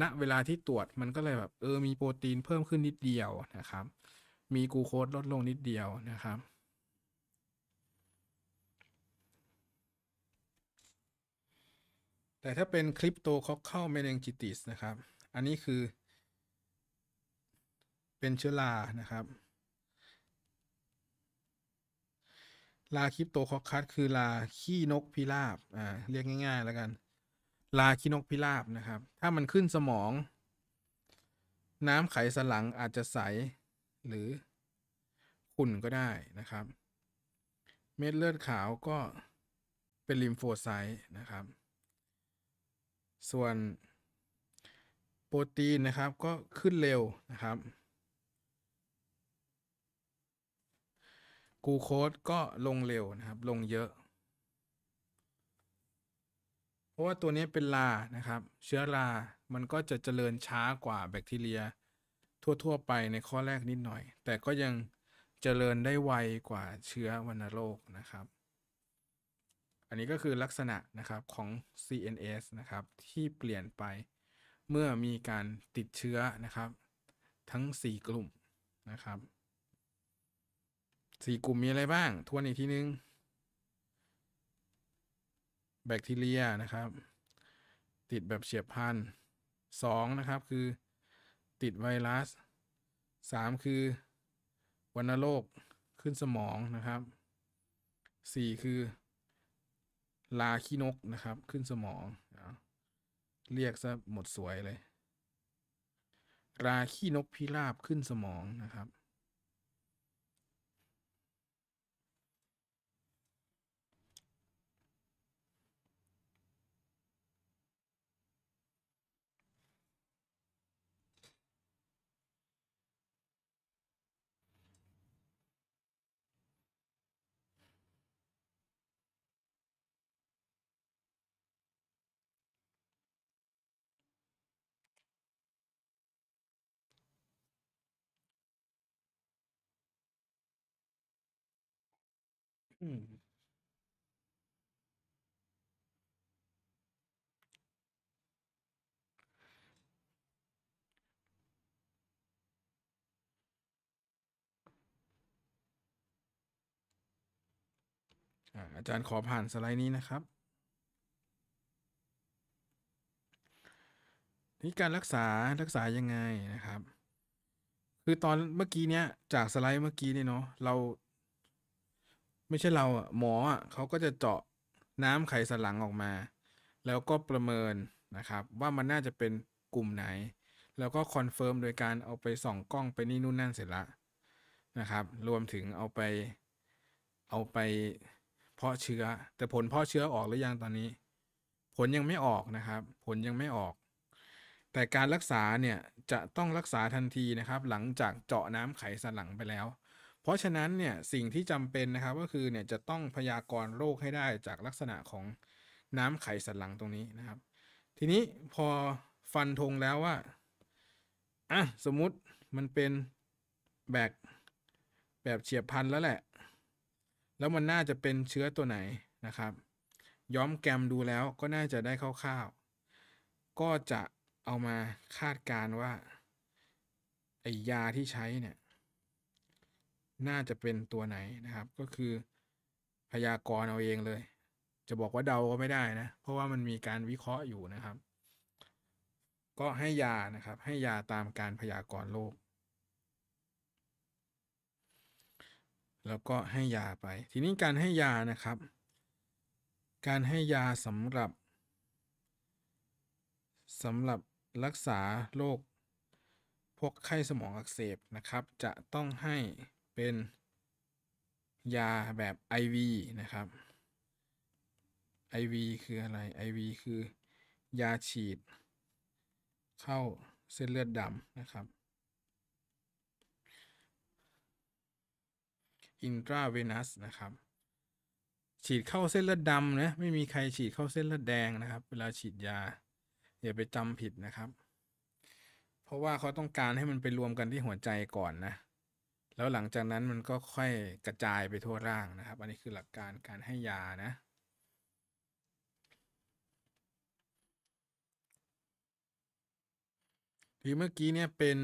ณเวลาที่ตรวจมันก็เลยแบบเออมีโปรตีนเพิ่มขึ้นนิดเดียวนะครับ มีกูโคสลดลงนิดเดียวนะครับแต่ถ้าเป็นคริปโตคอกเข้าเมเนงจิติสนะครับอันนี้คือเป็นเชื้อรานะครับลาคริปโตคอกคัสคือลาขี้นกพิราบอ่าเรียกง่ายๆแล้วกันลาคินกพิราบนะครับ ถ้ามันขึ้นสมอง น้ำไขสันหลังอาจจะใสหรือขุ่นก็ได้นะครับเม็ดเลือดขาวก็เป็นลิมโฟไซต์นะครับ ส่วน โปรตีนนะครับก็ขึ้นเร็วนะครับ กูโคสก็ลงเร็วนะครับลงเยอะราะว่าตัวนี้เป็นลานะครับ เชื้อรามันก็จะเจริญช้ากว่าแบคทีเรีย ทั่วๆ ไปในข้อแรกนิดหน่อย แต่ก็ยังเจริญได้ไวกว่าเชื้อวัณโรคนะครับ อันนี้ก็คือลักษณะนะครับของ CNS นะครับที่เปลี่ยนไปเมื่อมีการติดเชื้อ นะครับ ทั้ง 4 กลุ่มนะครับ 4 กลุ่มมีอะไรบ้างทวนอีกทีนึงแบคทีเรียนะครับ ติดแบบเฉียบพลันสองนะครับคือ ติดไวรัสสามคือ วัณโรคขึ้นสมองนะครับสี่คือลาขี้นกนะครับขึ้นสมอง เรียกซะหมดสวยเลยลาขี้นกพิราบขึ้นสมองนะครับอาาจารย์ขอผ่านสไลด์นี้นะครับ นี่การรักษา รักษายังไงนะครับ คือตอนเมื่อกี้เนี้ย จากสไลด์เมื่อกี้เนี่ยเนาะเราไม่ใช่เราอ่ะหมออ่ะเขาก็จะเจาะน้ำไขสันหลังออกมา แล้วก็ประเมินนะครับ ว่ามันน่าจะเป็นกลุ่มไหน แล้วก็คอนเฟิร์มโดยการเอาไปส่องกล้องไปนี่นู่นนั่นเสร็จละนะครับ รวมถึงเอาไป เอาไปเพาะเชื้อ แต่ผลเพาะเชื้อออกหรือยังตอนนี้ ผลยังไม่ออกนะครับ ผลยังไม่ออก แต่การรักษาเนี่ยจะต้องรักษาทันทีนะครับ หลังจากเจาะน้ำไขสันหลังไปแล้วเพราะฉะนั้นเนี่ยสิ่งที่จำเป็นนะครับก็คือเนี่ยจะต้องพยากรณ์โรคให้ได้จากลักษณะของน้ำไขสันหลังตรงนี้นะครับ ทีนี้พอฟันธงแล้วว่าอ่ะสมมุติมันเป็นแบบแบบเฉียบพันแล้วแหละ แล้วมันน่าจะเป็นเชื้อตัวไหนนะครับ ย้อมแกมดูแล้วก็น่าจะได้คร่าวๆ ก็จะเอามาคาดการว่าไอยาที่ใช้เนี่ยน่าจะเป็นตัวไหนนะครับ ก็คือพยากรณ์เอาเองเลย จะบอกว่าเดาก็ไม่ได้นะ เพราะว่ามันมีการวิเคราะห์อยู่นะครับ ก็ให้ยานะครับ ให้ยาตามการพยากรณ์โรคแล้วก็ให้ยาไป ทีนี้การให้ยานะครับ การให้ยาสำหรับสำหรับรักษาโรคพวกไข้สมองอักเสบนะครับ จะต้องให้เป็นยาแบบ IV นะครับ IV คืออะไร IV คือยาฉีด เข้าเส้นเลือดดำนะครับ intravenous นะครับ ฉีดเข้าเส้นเลือดดำนะไม่มีใครฉีดเข้าเส้นเลือดแดงนะครับ เวลาฉีดยาอย่าไปจำผิดนะครับ เพราะว่าเขาต้องการให้มันไปรวมกันที่หัวใจก่อนนะแล้วหลังจากนั้นมันก็ค่อยกระจายไปทั่วร่างนะครับ อันนี้คือหลักการการให้ยานะรือเมื่อกี้เนี่ยเป็น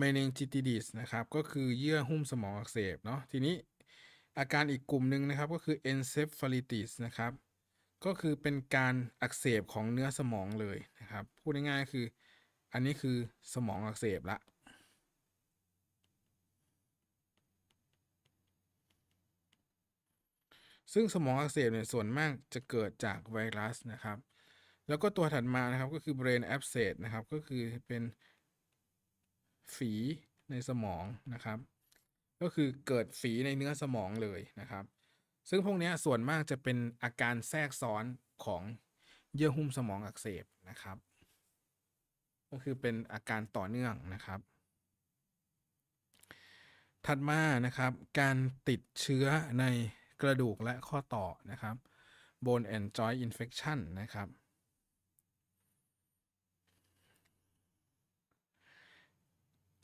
meningitis นะครับ ก็คือเยื่อหุ้มสมองอักเสบเนาะ ทีนี้อาการอีกกลุ่มหนึ่งนะครับก็คือ encephalitis นะครับ ก็คือเป็นการอักเสบของเนื้อสมองเลยนะครับ พูดง่ายๆคืออันนี้คือสมองอักเสบละซึ่งสมองอักเสบเนี่ยส่วนมากจะเกิดจากไวรัสนะครับ แล้วก็ตัวถัดมานะครับก็คือ brain abscess นะครับ ก็คือเป็นฝีในสมองนะครับ ก็คือเกิดฝีในเนื้อสมองเลยนะครับ ซึ่งพวกนี้ส่วนมากจะเป็นอาการแทรกซ้อนของเยื่อหุ้มสมองอักเสบนะครับก็คือเป็นอาการต่อเนื่องนะครับ ถัดมานะครับการติดเชื้อในกระดูกและข้อต่อนะครับ bone and joint infection นะครับ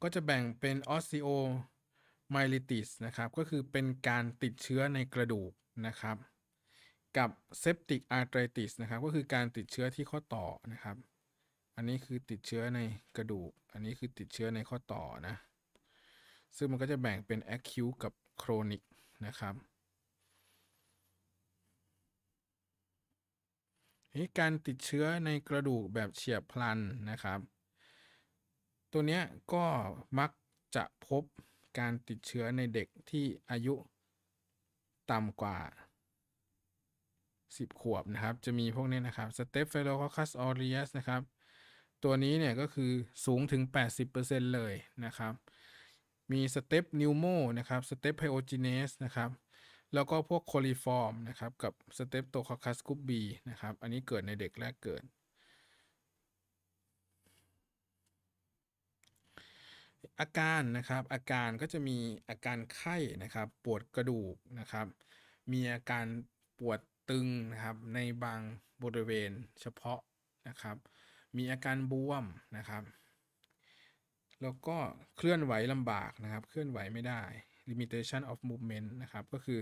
ก็จะแบ่งเป็น osteomyelitis นะครับ ก็คือเป็นการติดเชื้อในกระดูกนะครับ กับ septic arthritis นะครับ ก็คือการติดเชื้อที่ข้อต่อนะครับ อันนี้คือติดเชื้อในกระดูก อันนี้คือติดเชื้อในข้อต่อนะ ซึ่งมันก็จะแบ่งเป็น acute กับ chronic นะครับการติดเชื้อในกระดูกแบบเฉียบพลันนะครับ ตัวนี้ก็มักจะพบการติดเชื้อในเด็กที่อายุต่ำกว่า 10 ขวบนะครับ จะมีพวกนี้นะครับ สเตฟเฟโลคอคัสออริอัสนะครับ ตัวนี้เนี่ยก็คือสูงถึง 80%เลยนะครับ มีสเตปนิวโมนะครับสเตปไพโอจีเนส นะครับแล้วก็พวกโคลิฟอร์มนะครับกับสเตปโตคอคัสกุบีนะครับอันนี้เกิดในเด็กแรกเกิด อาการนะครับอาการก็จะมีอาการไข้นะครับปวดกระดูกนะครับ มีอาการปวดตึงนะครับในบางบริเวณเฉพาะนะครับ มีอาการบวมนะครับ แล้วก็เคลื่อนไหวลำบากนะครับเคลื่อนไหวไม่ได้ limitation of movement นะครับก็คือ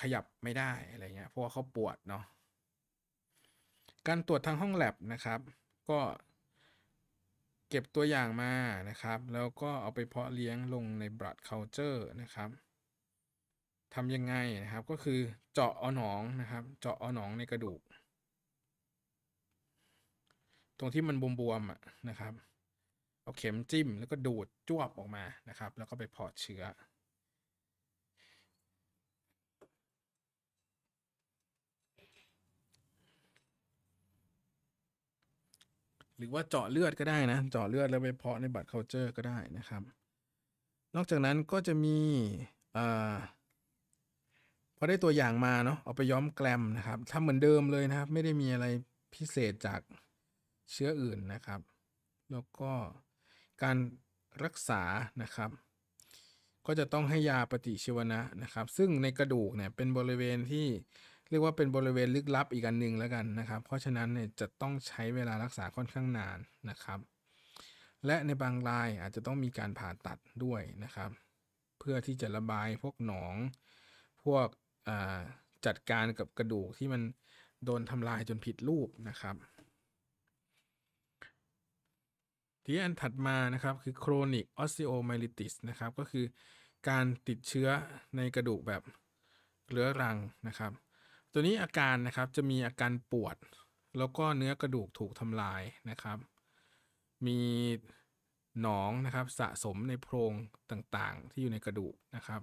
ขยับไม่ได้ อะไรเงี้ยเพราะว่าเขาปวดเนาะการตรวจทางห้องแลบนะครับก็เก็บตัวอย่างมานะครับ แล้วก็เอาไปเพาะเลี้ยงลงใน blood culture นะครับทำยังไงนะครับก็คือเจาะเอาหนองนะครับ เจาะเอาหนอง ในกระดูก ตรงที่มันบวมๆอ่ะนะครับ เอาเข็มจิ้มแล้วก็ดูดจ้วบออกมานะครับ แล้วก็ไปเพาะเชื้อหรือว่าเจาะเลือดก็ได้นะเจาะเลือดแล้วไปเพาะในบัตรน์เตอร์ก็ได้นะครับ นอกจากนั้นก็จะมีอพอได้ตัวอย่างมาเนาะเอาไปย้อมแกลมนะครับทำเหมือนเดิมเลยนะครับ ไม่ได้มีอะไรพิเศษจากเชื้ออื่นนะครับ แล้วก็การรักษานะครับ ก็จะต้องให้ยาปฏิชีวนะนะครับ ซึ่งในกระดูกเนี่ยเป็นบริเวณที่เรียกว่าเป็นบริเวณลึกลับอีกอันหนึ่งแล้วกันนะครับ เพราะฉะนั้นเนี่ยจะต้องใช้เวลารักษาค่อนข้างนานนะครับ และในบางรายอาจจะต้องมีการผ่าตัดด้วยนะครับ เพื่อที่จะระบายพวกหนอง พวกจัดการกับกระดูกที่มันโดนทำลายจนผิดรูปนะครับ ทีอันถัดมานะครับคือ chronic osteomyelitis นะครับ ก็คือ การติดเชื้อในกระดูกแบบเรื้อรังนะครับตัวนี้อาการนะครับจะมีอาการปวด แล้วก็เนื้อกระดูกถูกทำลายนะครับ มีหนองนะครับสะสมในโพรงต่างๆ ที่อยู่ในกระดูกนะครับ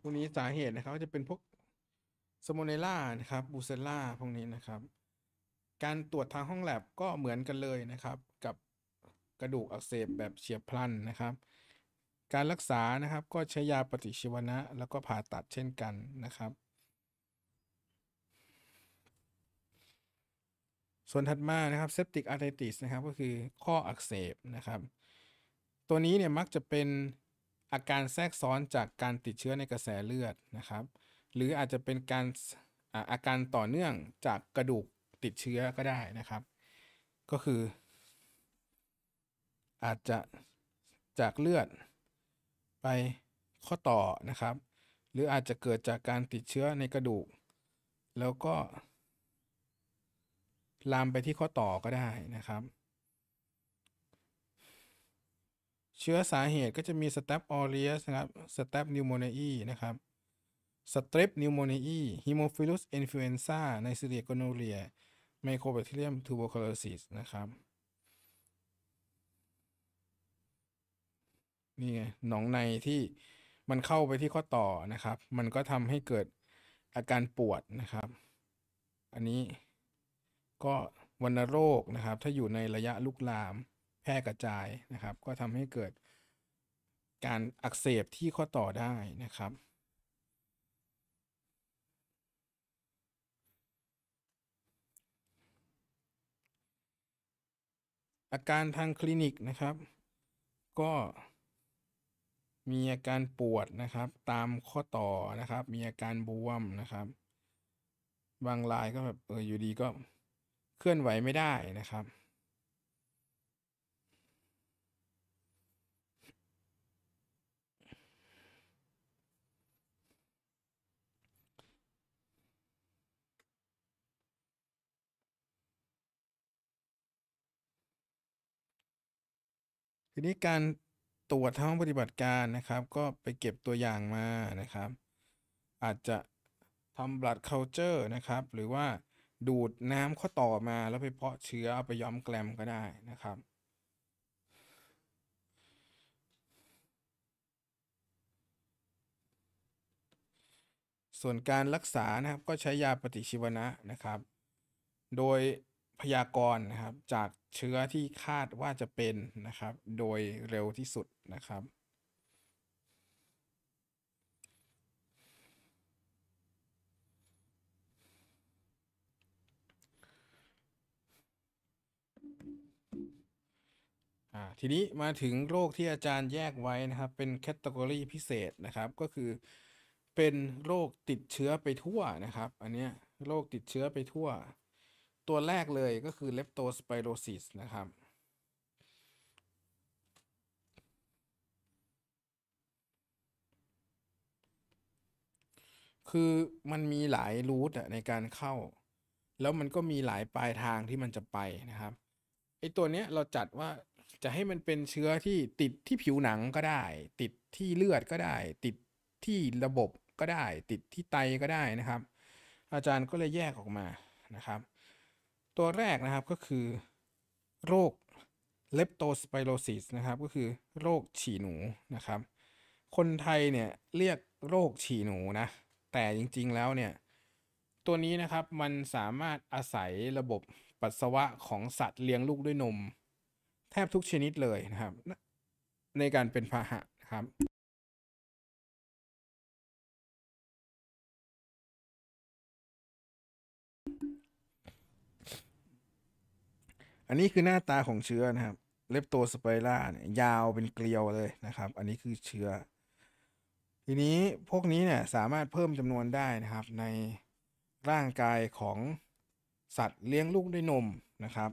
พวกนี้สาเหตุนะครับจะเป็นพวกสโมเนล่านะครับบูเซล่าพวกนี้นะครับการตรวจทางห้องแลบก็เหมือนกันเลยนะครับกับกระดูกอักเสบแบบเฉียบพลันนะครับการรักษานะครับก็ใช้ยาปฏิชีวนะแล้วก็ผ่าตัดเช่นกันนะครับ ส่วนถัดมานะครับเซปติกอาร์ไทติสนะครับก็คือข้ออักเสบนะครับตัวนี้เนี่ยมักจะเป็นอาการแทรกซ้อนจากการติดเชื้อในกระแสเลือดนะครับ หรืออาจจะเป็นการอาการต่อเนื่องจากกระดูกติดเชื้อก็ได้นะครับ ก็คืออาจจะจากเลือดไปข้อต่อนะครับ หรืออาจจะเกิดจากการติดเชื้อในกระดูก แล้วก็ลามไปที่ข้อต่อก็ได้นะครับ เชื้อสาเหตุก็จะมี s t ต p อ aureus นะครับ s t ต p น p n e u m o n i a นะครับ s t ต e p pneumoniae Haemophilus influenza ในสเต e r โ a g น n o ไมโครแบคทีเรียมทูโบคาโลซิสนะครับนี่ไง หนองในที่มันเข้าไปที่ข้อต่อนะครับ มันก็ทำให้เกิดอาการปวดนะครับ อันนี้ก็วัณโรคนะครับ ถ้าอยู่ในระยะลุกลามแพร่กระจายนะครับ ก็ทำให้เกิดการอักเสบที่ข้อต่อได้นะครับอาการทางคลินิกนะครับ ก็มีอาการปวดนะครับ ตามข้อต่อนะครับ มีอาการบวมนะครับ บางรายก็แบบเอออยู่ดีก็เคลื่อนไหวไม่ได้นะครับทีนี้การตรวจั้งปฏิบัติการนะครับ ก็ไปเก็บตัวอย่างมานะครับ อาจจะทำบลัดเค u เ t อร์นะครับหรือว่าดูดน้ำข้อต่อมาแล้วไปเพาะเชื้อเอาไปย้อมแกลมก็ได้นะครับ ส่วนการรักษานะครับก็ใช้ยาปฏิชีวนะนะครับ โดยพยากรณ์นะครับจากเชื้อที่คาดว่าจะเป็นนะครับ โดยเร็วที่สุดนะครับทีนี้มาถึงโรคที่อาจารย์แยกไว้นะครับ เป็นแคตตากรีพิเศษนะครับ ก็คือเป็นโรคติดเชื้อไปทั่วนะครับ อันนี้โรคติดเชื้อไปทั่วตัวแรกเลยก็คือเลปโตสไปโรซิสนะครับ คือมันมีหลายรูทในการเข้า แล้วมันก็มีหลายปลายทางที่มันจะไปนะครับ ไอตัวเนี้ยเราจัดว่าจะให้มันเป็นเชื้อที่ติดที่ผิวหนังก็ได้ ติดที่เลือดก็ได้ ติดที่ระบบก็ได้ ติดที่ไตก็ได้นะครับ อาจารย์ก็เลยแยกออกมานะครับตัวแรกนะครับก็คือโรคเลปโตสไปโรซิสนะครับก็คือโรคฉี่หนูนะครับ คนไทยเนี่ยเรียกโรคฉี่หนูนะแต่จริงๆแล้วเนี่ยตัวนี้นะครับมันสามารถอาศัยระบบปัสสาวะของสัตว์เลี้ยงลูกด้วยนม แทบทุกชนิดเลยนะครับ ในการเป็นพาหะครับอันนี้คือหน้าตาของเชื้อนะครับเลปโตสไปร่าเนี่ยยาวเป็นเกลียวเลยนะครับ อันนี้คือเชื้อ ทีนี้พวกนี้เนี่ยสามารถเพิ่มจำนวนได้นะครับ ในร่างกายของสัตว์เลี้ยงลูกด้วยนมนะครับ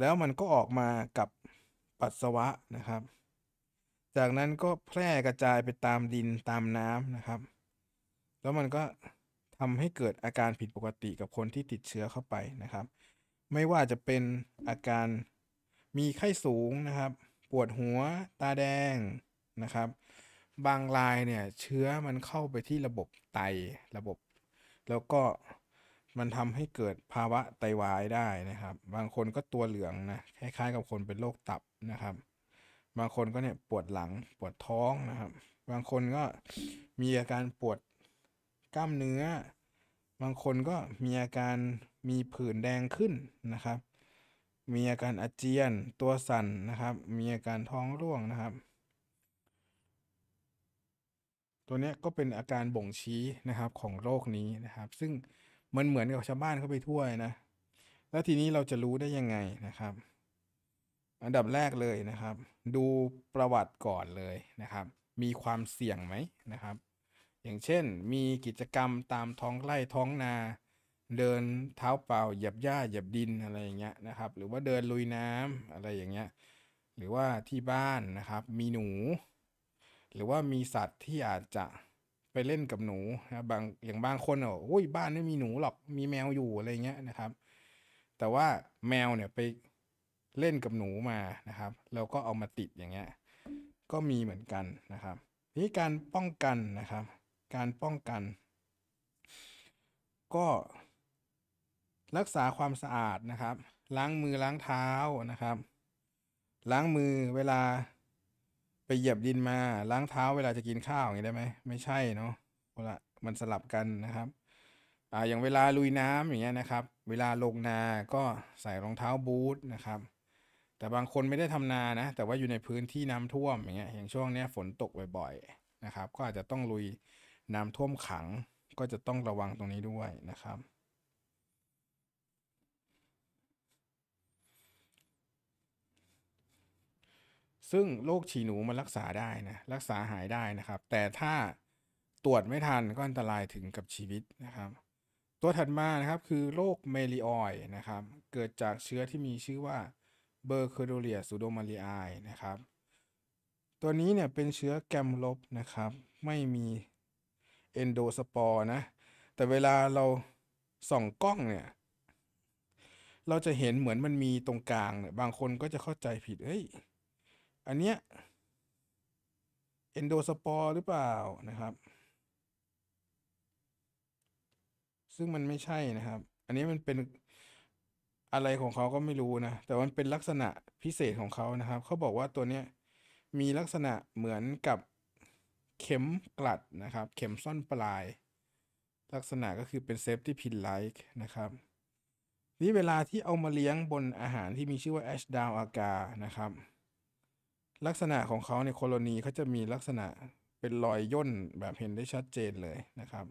แล้วมันก็ออกมากับปัสสาวะนะครับ จากนั้นก็แพร่กระจายไปตามดินตามน้ำนะครับ แล้วมันก็ทำให้เกิดอาการผิดปกติกับคนที่ติดเชื้อเข้าไปนะครับไม่ว่าจะเป็นอาการมีไข้สูงนะครับ ปวดหัวตาแดงนะครับ บางรายเนี่ยเชื้อมันเข้าไปที่ระบบไตระบบ แล้วก็มันทำให้เกิดภาวะไตาวายได้นะครับ บางคนก็ตัวเหลืองนะคล้าย ๆ กับคนเป็นโรคตับนะครับ บางคนก็เนี่ยปวดหลังปวดท้องนะครับ บางคนก็มีอาการปวดกล้ามเนื้อบางคนก็มีอาการมีผื่นแดงขึ้นนะครับ มีอาการอาเจียนตัวสั่นนะครับ มีอาการท้องร่วงนะครับ ตัวนี้ก็เป็นอาการบ่งชี้นะครับของโรคนี้นะครับ ซึ่งมันเหมือนกับชาวบ้านเข้าไปทั่วนะ แล้วทีนี้เราจะรู้ได้ยังไงนะครับ อันดับแรกเลยนะครับ ดูประวัติก่อนเลยนะครับ มีความเสี่ยงไหมนะครับอย่างเช่นมีกิจกรรมตามท้องไร่ท้องนา เดินเท้าเปล่าหยับหญ้าหยับดินอะไรอย่างเงี้ยนะครับ หรือว่าเดินลุยน้ำอะไรอย่างเงี้ยหรือว่าที่บ้านนะครับ มีหนู หรือว่ามีสัตว์ที่อาจจะไปเล่นกับหนูนะบางอย่างบางคนอ่ะโอ้ยบ้านไม่มีหนูหรอกมีแมวอยู่อะไรเงี้ยนะครับ แต่ว่าแมวเนี่ยไปเล่นกับหนูมานะครับแล้วก็เอามาติดอย่างเงี้ยก็มีเหมือนกันนะครับนี่การป้องกันนะครับการป้องกัน ก็รักษาความสะอาดนะครับ ล้างมือล้างเท้านะครับ ล้างมือเวลาไปเหยียบดินมาล้างเท้า เวลาจะกินข้าวอย่างนี้ได้ไหมไม่ใช่เนาะละมันสลับกันนะครับอ่าอย่างเวลาลุยน้ำอย่างเงี้ยนะครับเวลาลงนา ก็ใส่รองเท้าบูทนะครับ แต่บางคนไม่ได้ทำนานะแต่ว่าอยู่ในพื้นที่น้ำท่วม อย่างเงี้ยอย่างช่วงเนี้ยฝนตกบ่อย ๆนะครับ ก็อาจจะต้องลุยน้ำท่วมขังก็จะต้องระวังตรงนี้ด้วยนะครับ ซึ่งโรคฉี่หนูมันรักษาได้นะ รักษาหายได้นะครับ แต่ถ้าตรวจไม่ทันก็อันตรายถึงกับชีวิตนะครับ ตัวถัดมานะครับคือโรคเมลิออยนะครับ เกิดจากเชื้อที่มีชื่อว่าเบอร์เคอโดเลียสูโดมาลีไอนะครับ ตัวนี้เนี่ยเป็นเชื้อแกมลบนะครับไม่มีเอนโดสปอร์นะ แต่เวลาเราส่องกล้องเนี่ย เราจะเห็นเหมือนมันมีตรงกลางเนี่ยบางคนก็จะเข้าใจผิด เฮ้ย อันเนี้ยเอนโดสปอร์หรือเปล่านะครับ ซึ่งมันไม่ใช่นะครับ อันนี้มันเป็นอะไรของเขาก็ไม่รู้นะ แต่มันเป็นลักษณะพิเศษของเขานะครับ เขาบอกว่าตัวเนี้ยมีลักษณะเหมือนกับเข็มกลัดนะครับเข็มซ่อนปลาย ลักษณะก็คือเป็นเซฟที่พินไลค์นะครับนี่เวลาที่เอามาเลี้ยงบนอาหารที่มีชื่อว่าแอชดาวอากานะครับลักษณะของเขาในโคโลนีเขาจะมีลักษณะเป็นรอยย่น แบบเห็นได้ชัดเจนเลยนะครับ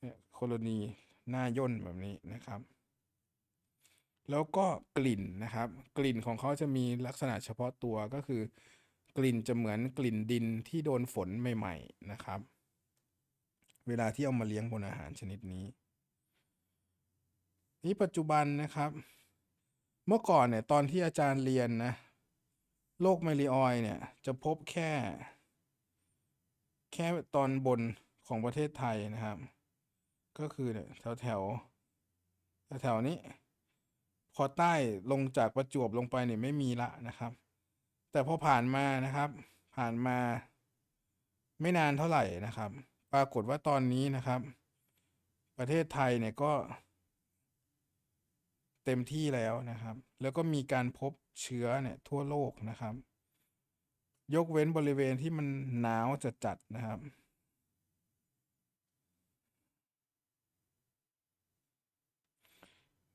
เนี่ยโคโลนี หน้าย่นแบบนี้นะครับ แล้วก็กลิ่นนะครับ กลิ่นของเขาจะมีลักษณะเฉพาะตัวก็คือกลิ่น จะเหมือนกลิ่นดินที่โดนฝนใหม่ ๆนะครับ เวลาที่เอามาเลี้ยงบนอาหารชนิดนี้ นี้ปัจจุบันนะครับ เมื่อก่อนเนี่ยตอนที่อาจารย์เรียนนะโรคไมลิออยเนี่ยจะพบแค่ แค่ตอนบนของประเทศไทยนะครับ ก็คือเนี่ยแถวแถวแถวนี้ พอใต้ลงจากประจวบลงไปเนี่ยไม่มีละนะครับแต่พอผ่านมานะครับผ่านมาไม่นานเท่าไหร่นะครับ ปรากฏว่าตอนนี้นะครับ ประเทศไทยเนี่ยก็เต็มที่แล้วนะครับ แล้วก็มีการพบเชื้อเนี่ยทั่วโลกนะครับ ยกเว้นบริเวณที่มันหนาวจัดจัดนะครับ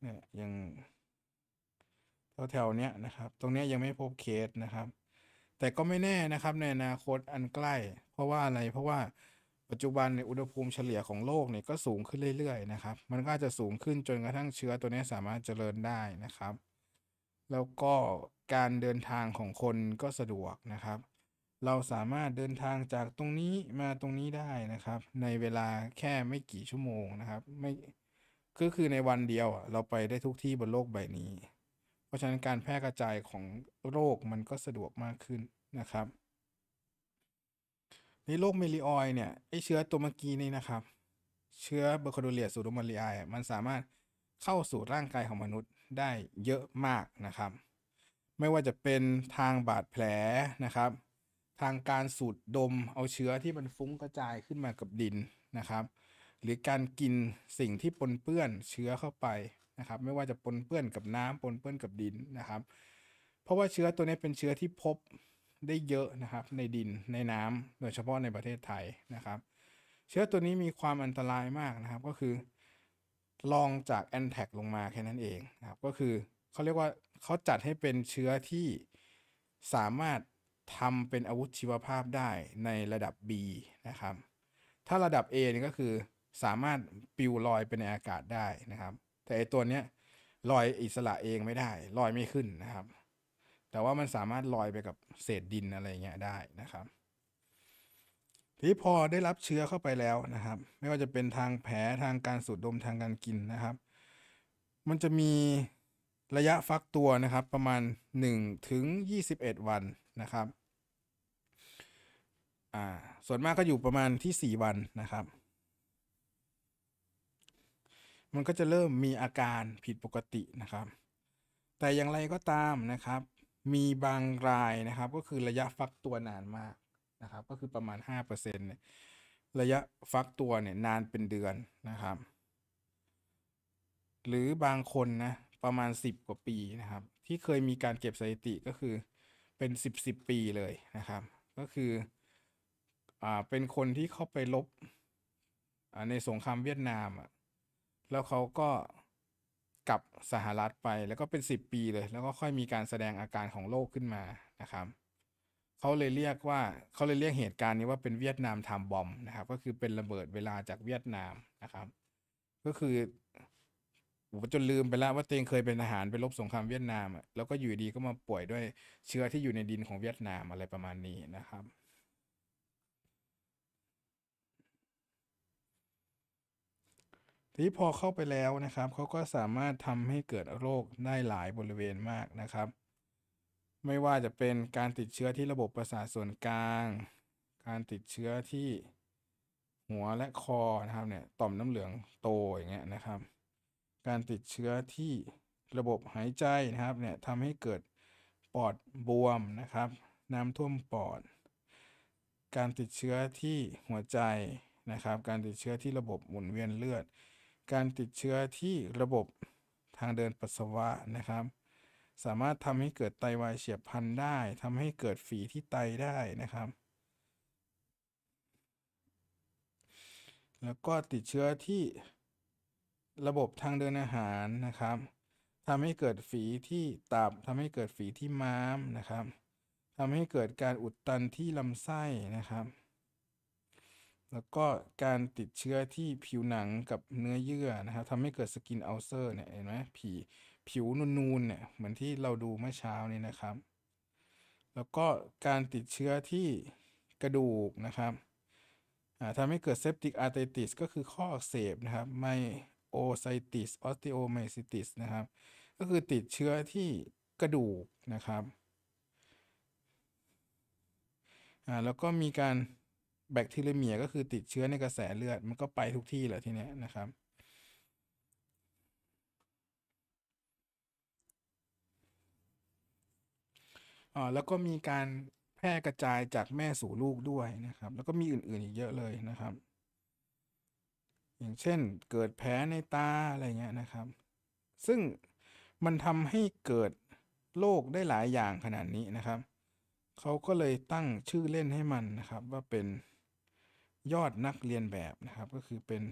เนี่ยยังแถวๆนี้นะครับ ตรงนี้ยยังไม่พบเคสนะครับ แต่ก็ไม่แน่นะครับ ในอนาคตอันใกล้ เพราะว่าอะไร เพราะว่าปัจจุบันในอุณหภูมิเฉลี่ยของโลกเนี่ยก็สูงขึ้นเรื่อยๆนะครับ มันก็จะสูงขึ้นจนกระทั่งเชื้อตัวนี้สามารถเจริญได้นะครับ แล้วก็การเดินทางของคนก็สะดวกนะครับ เราสามารถเดินทางจากตรงนี้มาตรงนี้ได้นะครับ ในเวลาแค่ไม่กี่ชั่วโมงนะครับ ไม่ก็คือในวันเดียวเราไปได้ทุกที่บนโลกใบนี้เพราะฉะนั้นการแพร่กระจายของโรคมันก็สะดวกมากขึ้นนะครับ ในโรคเมลิออย เนี่ยไอเชื้อตัวเมื่อกี้นี่นะครับ เชื้อเบอร์โคโดเลียสูดมาลีไอมันสามารถเข้าสู่ร่างกายของมนุษย์ได้เยอะมากนะครับ ไม่ว่าจะเป็นทางบาดแผลนะครับ ทางการสูดดมเอาเชื้อที่มันฟุ้งกระจายขึ้นมากับดินนะครับ หรือการกินสิ่งที่ปนเปื้อนเชื้อเข้าไปนะครับไม่ว่าจะปนเปื้อนกับน้ำ ปนเปื้อนกับดินนะครับเพราะว่าเชื้อตัวนี้เป็นเชื้อที่พบได้เยอะนะครับในดินในน้ำโดยเฉพาะในประเทศไทยนะครับ เชื้อตัวนี้มีความอันตรายมากนะครับ ก็คือ ลองจากแอนแท็กลงมาแค่นั้นเองนะครับก็คือเขาเรียกว่าเขาจัดให้เป็นเชื้อที่สามารถทำเป็นอาวุธชีวภาพได้ในระดับ B นะครับถ้าระดับ A นี่ก็คือสามารถปิวลอยไปในอากาศได้นะครับแต่ไอตัวเนี้ยลอยอิสระเองไม่ได้ลอยไม่ขึ้นนะครับ แต่ว่ามันสามารถลอยไปกับเศษดินอะไรเงี้ยได้นะครับที่พอได้รับเชื้อเข้าไปแล้วนะครับ ไม่ว่าจะเป็นทางแผลทางการสูดดมทางการกินนะครับ มันจะมีระยะฟักตัวนะครับประมาณ1ถึง21 วันนะครับอ่าส่วนมากก็อยู่ประมาณที่ 4 วันนะครับมันก็จะเริ่มมีอาการผิดปกตินะครับ แต่อย่างไรก็ตามนะครับ มีบางรายนะครับก็คือระยะฟักตัวนานมากนะครับ ก็คือประมาณ5%เนี่ยระยะฟักตัวเนี่ยนานเป็นเดือนนะครับ หรือบางคนนะประมาณ 10 กว่าปีนะครับ ที่เคยมีการเก็บสถิติก็คือเป็น10 10 ปีเลยนะครับ ก็คือ อ่า เป็นคนที่เข้าไปลบในสงครามเวียดนามอ่ะแล้วเขาก็กลับสหรัฐไปแล้วก็เป็น10ปีเลย แล้วก็ค่อยมีการแสดงอาการของโรคขึ้นมานะครับเขาเลยเรียกว่าเขาเลยเรียกเหตุการณ์นี้ว่าเป็นเวียดนามไทม์บอมนะครับ ก็คือเป็นระเบิดเวลาจากเวียดนามนะครับ ก็คือผมจนลืมไปแล้วว่าเตงเคยเป็นทหารไปรบสงครามเวียดนาม แล้วก็อยู่ดีก็มาป่วยด้วยเชื้อที่อยู่ในดินของเวียดนามอะไรประมาณนี้นะครับนี้พอเข้าไปแล้วนะครับเขาก็สามารถทำให้เกิดโรคได้หลายบริเวณมากนะครับ ไม่ว่าจะเป็นการติดเชื้อที่ระบบประสาทส่วนกลาง การติดเชื้อที่หัวและคอนะครับ เนี่ยต่อมน้ำเหลืองโตอย่างเงี้ยนะครับ การติดเชื้อที่ระบบหายใจนะครับ เนี่ยทำให้เกิดปอดบวมนะครับ น้ำท่วมปอด การติดเชื้อที่หัวใจนะครับ การติดเชื้อที่ระบบหมุนเวียนเลือดการติดเชื้อที่ระบบทางเดินปัสสาวะนะครับ สามารถทำให้เกิดไตาวายเฉียบพลันได้ทำให้เกิดฝีที่ไตได้นะครับ แล้วก็ติดเชื้อที่ระบบทางเดินอาหารนะครับทำให้เกิดฝีที่ตับทำให้เกิดฝีที่ม้ามนะครับทำให้เกิดการอุดตันที่ลำไส้นะครับแล้วก็การติดเชื้อที่ผิวหนังกับเนื้อเยื่อนะครับทำให้เกิดสกินอัลเซอร์เนี่ยเห็นไหมผีผิวนูนๆเนี่ยเหมือนที่เราดูเมื่อเช้านี้นะครับ แล้วก็การติดเชื้อที่กระดูกนะครับทำให้เกิดเซปติกอาร์เตติสก็คือข้ออักเสบนะครับไมโอไซติสออสติโอไมซิติสนะครับก็คือติดเชื้อที่กระดูกนะครับแล้วก็มีการแบคทีเรเมียก็คือติดเชื้อในกระแสเลือดมันก็ไปทุกที่แหละทีเนี้ยนะครับอ๋อแล้วก็มีการแพร่กระจายจากแม่สู่ลูกด้วยนะครับ แล้วก็มีอื่น ๆอีกเยอะเลยนะครับ อย่างเช่นเกิดแผลในตาอะไรเงี้ยนะครับ ซึ่งมันทำให้เกิดโรคได้หลายอย่างขนาดนี้นะครับ เขาก็เลยตั้งชื่อเล่นให้มันนะครับ ว่าเป็นยอดนักเรียนแบบนะครับก็คือเป็น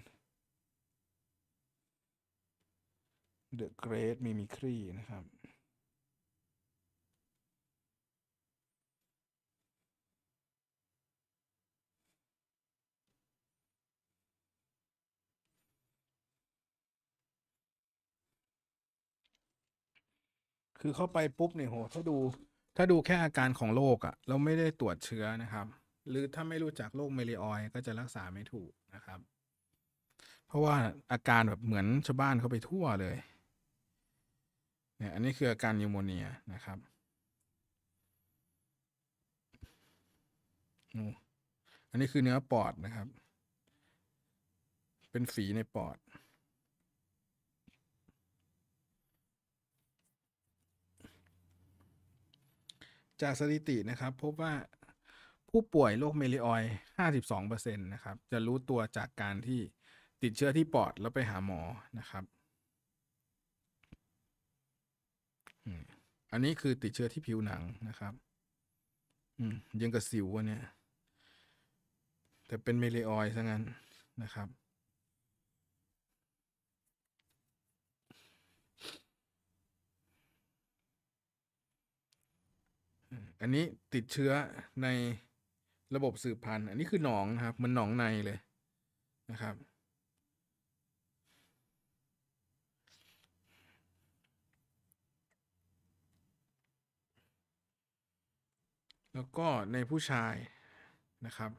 The Great Mimicry นะครับ คือเข้าไปปุ๊บเนี่ยโหถ้าดูถ้าดูแค่อาการของโรคอะ่ะเราไม่ได้ตรวจเชื้อนะครับหรือถ้าไม่รู้จักโรคเมลีออย ก็จะรักษาไม่ถูกนะครับ เพราะว่าอาการแบบเหมือนชาวบ้านเขาไปทั่วเลยเนี่ยอันนี้คืออาการนิวโมเนียนะครับ อันนี้คือเนื้อปอดนะครับ เป็นฝีในปอด จากสถิตินะครับ พบว่าผู้ป่วยโรคเมลิออย52%นะครับ จะรู้ตัวจากการที่ติดเชื้อที่ปอดแล้วไปหาหมอ นะครับ อันนี้คือติดเชื้อที่ผิวหนังนะครับยังกระสิววะเนี่ย แต่เป็นเมลิออยซะงั้นนะครับอันนี้ติดเชื้อในระบบสืบพันธุ์ อันนี้คือหนองนะครับ มันหนองในเลยนะครับ แล้วก็ในผู้ชายนะครับ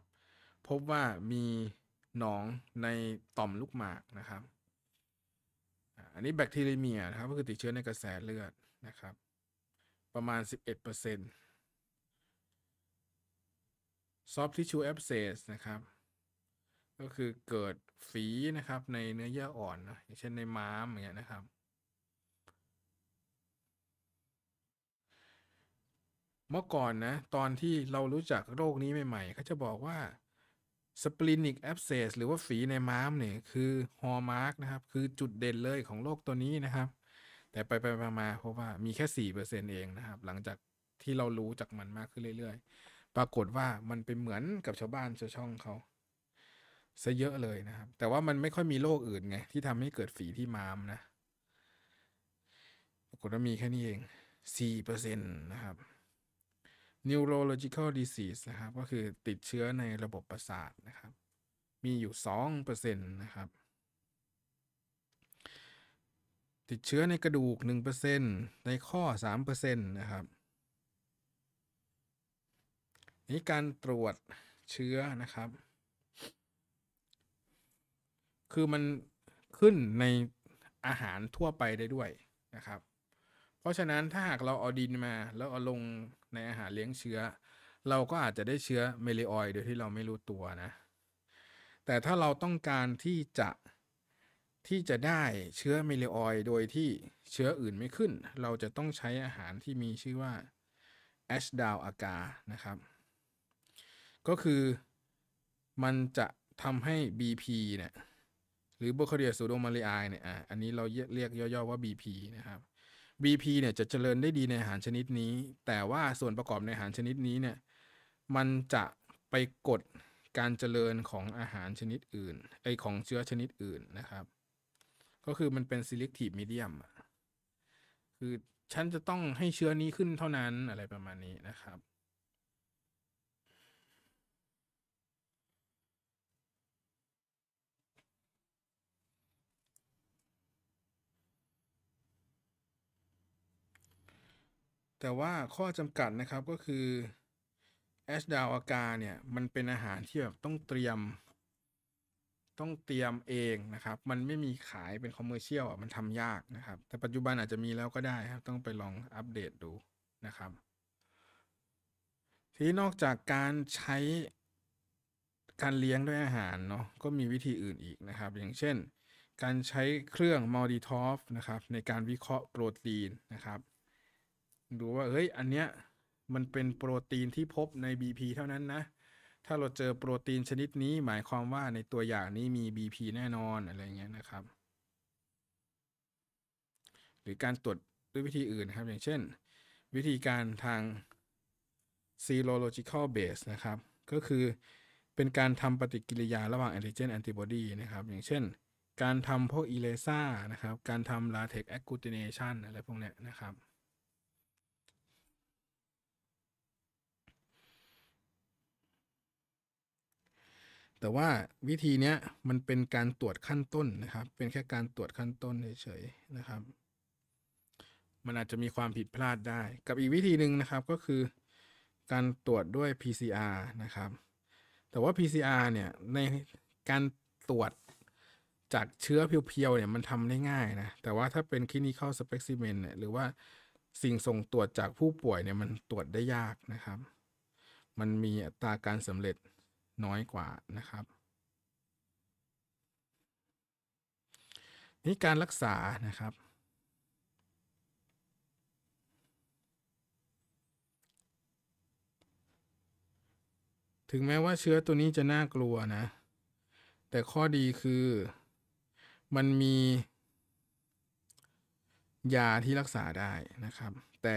พบว่ามีหนองในต่อมลูกหมากนะครับ อันนี้แบคทีเรียนะครับ ก็คือติดเชื้อในกระแสเลือดนะครับ ประมาณ 11%เปอร์เซ็นต์ soft tissue abscess นะครับ ก็คือเกิดฝีนะครับในเนื้อเยื่ออ่อนนะอย่างเช่นในม้ามอย่างเงี้ยนะครับ เมื่อก่อนนะ ตอนที่เรารู้จักโรคนี้ใหม่ๆเขาจะบอกว่า splenic abscess หรือว่าฝีในม้ามเนี่ยคือฮอร์มา r k นะครับ คือจุดเด่นเลยของโรคตัวนี้นะครับ แต่ไปๆมาๆเพราะว่ามีแค่ 4%เองนะครับ หลังจากที่เรารู้จักมันมากขึ้นเรื่อย ๆปรากฏว่ามันเป็นเหมือนกับชาวบ้านชาวช่องเขาซะเยอะเลยนะครับ แต่ว่ามันไม่ค่อยมีโรคอื่นไงที่ทำให้เกิดฝีที่มามนะ ปรากฏว่ามีแค่นี้เอง 4%นะครับ neurological disease นะครับ ก็คือติดเชื้อในระบบประสาทนะครับ มีอยู่ 2%นะครับ ติดเชื้อในกระดูก 1%ในข้อ 3%นะครับนี้การตรวจเชื้อนะครับ คือมันขึ้นในอาหารทั่วไปได้ด้วยนะครับ เพราะฉะนั้นถ้าหากเราเอาดินมาแล้วเอาลงในอาหารเลี้ยงเชื้อ เราก็อาจจะได้เชื้อเมลิออยโดยที่เราไม่รู้ตัวนะ แต่ถ้าเราต้องการที่จะที่จะได้เชื้อเมลิออยโดยที่เชื้ออื่นไม่ขึ้น เราจะต้องใช้อาหารที่มีชื่อว่าแอชดาวอากานะครับก็คือมันจะทำให้ BP เนี่ยหรือ b u c a r i a s มาริอ l ยเนี่ยอ่ะอันนี้เราเรียกย่อๆว่า BP นะครับ BP เนี่ยจะเจริญได้ดีในอาหารชนิดนี้ แต่ว่าส่วนประกอบในอาหารชนิดนี้เนี่ยมันจะไปกดการเจริญของอาหารชนิดอื่นไอของเชื้อชนิดอื่นนะครับ ก็คือมันเป็น selective medium คือฉันจะต้องให้เชื้อนี้ขึ้นเท่านั้นอะไรประมาณนี้นะครับแต่ว่าข้อจำกัดนะครับก็คือแอชดาวอากาเนี่ยมันเป็นอาหารที่แบบต้องเตรียม ต้องเตรียมเองนะครับมันไม่มีขายเป็นคอมเมอร์เชียลอ่ะมันทำยากนะครับ แต่ปัจจุบันอาจจะมีแล้วก็ได้ครับต้องไปลองอัปเดตดูนะครับที่นอกจากการใช้การเลี้ยงด้วยอาหารเนาะก็มีวิธีอื่นอีกนะครับ อย่างเช่นการใช้เครื่องมอลดีทอฟนะครับ ในการวิเคราะห์โปรตีนนะครับดูว่า เฮ้ย อันเนี้ย มันเป็นโปรตีนที่พบใน BP เท่านั้นนะ ถ้าเราเจอโปรตีนชนิดนี้ หมายความว่าในตัวอย่างนี้มี BP แน่นอนอะไรเงี้ยนะครับ หรือการตรวจด้วยวิธีอื่นครับ อย่างเช่น วิธีการทาง serological base นะครับ ก็คือ เป็นการทำปฏิกิริยาระหว่างแอนติเจนแอนติบอดีนะครับ อย่างเช่น การทำพวกอีเลซ่า นะครับ การทำลาเทคแอคคูติเนชันอะไรพวกเนี้ยนะครับแต่ว่าวิธีนี้มันเป็นการตรวจขั้นต้นนะครับ เป็นแค่การตรวจขั้นต้นเฉยๆนะครับ มันอาจจะมีความผิดพลาดได้ กับอีกวิธีหนึ่งนะครับก็คือ การตรวจด้วย PCR นะครับ แต่ว่า PCR เนี่ยในการตรวจจากเชื้อเพียวๆ เนี่ยมันทำได้ง่ายนะ แต่ว่าถ้าเป็น clinical specimen เนี่ยหรือว่าสิ่งส่งตรวจจากผู้ป่วยเนี่ยมันตรวจได้ยากนะครับ มันมีอัตราการสำเร็จน้อยกว่านะครับนี่การรักษานะครับ ถึงแม้ว่าเชื้อตัวนี้จะน่ากลัวนะ แต่ข้อดีคือมันมียาที่รักษาได้นะครับ แต่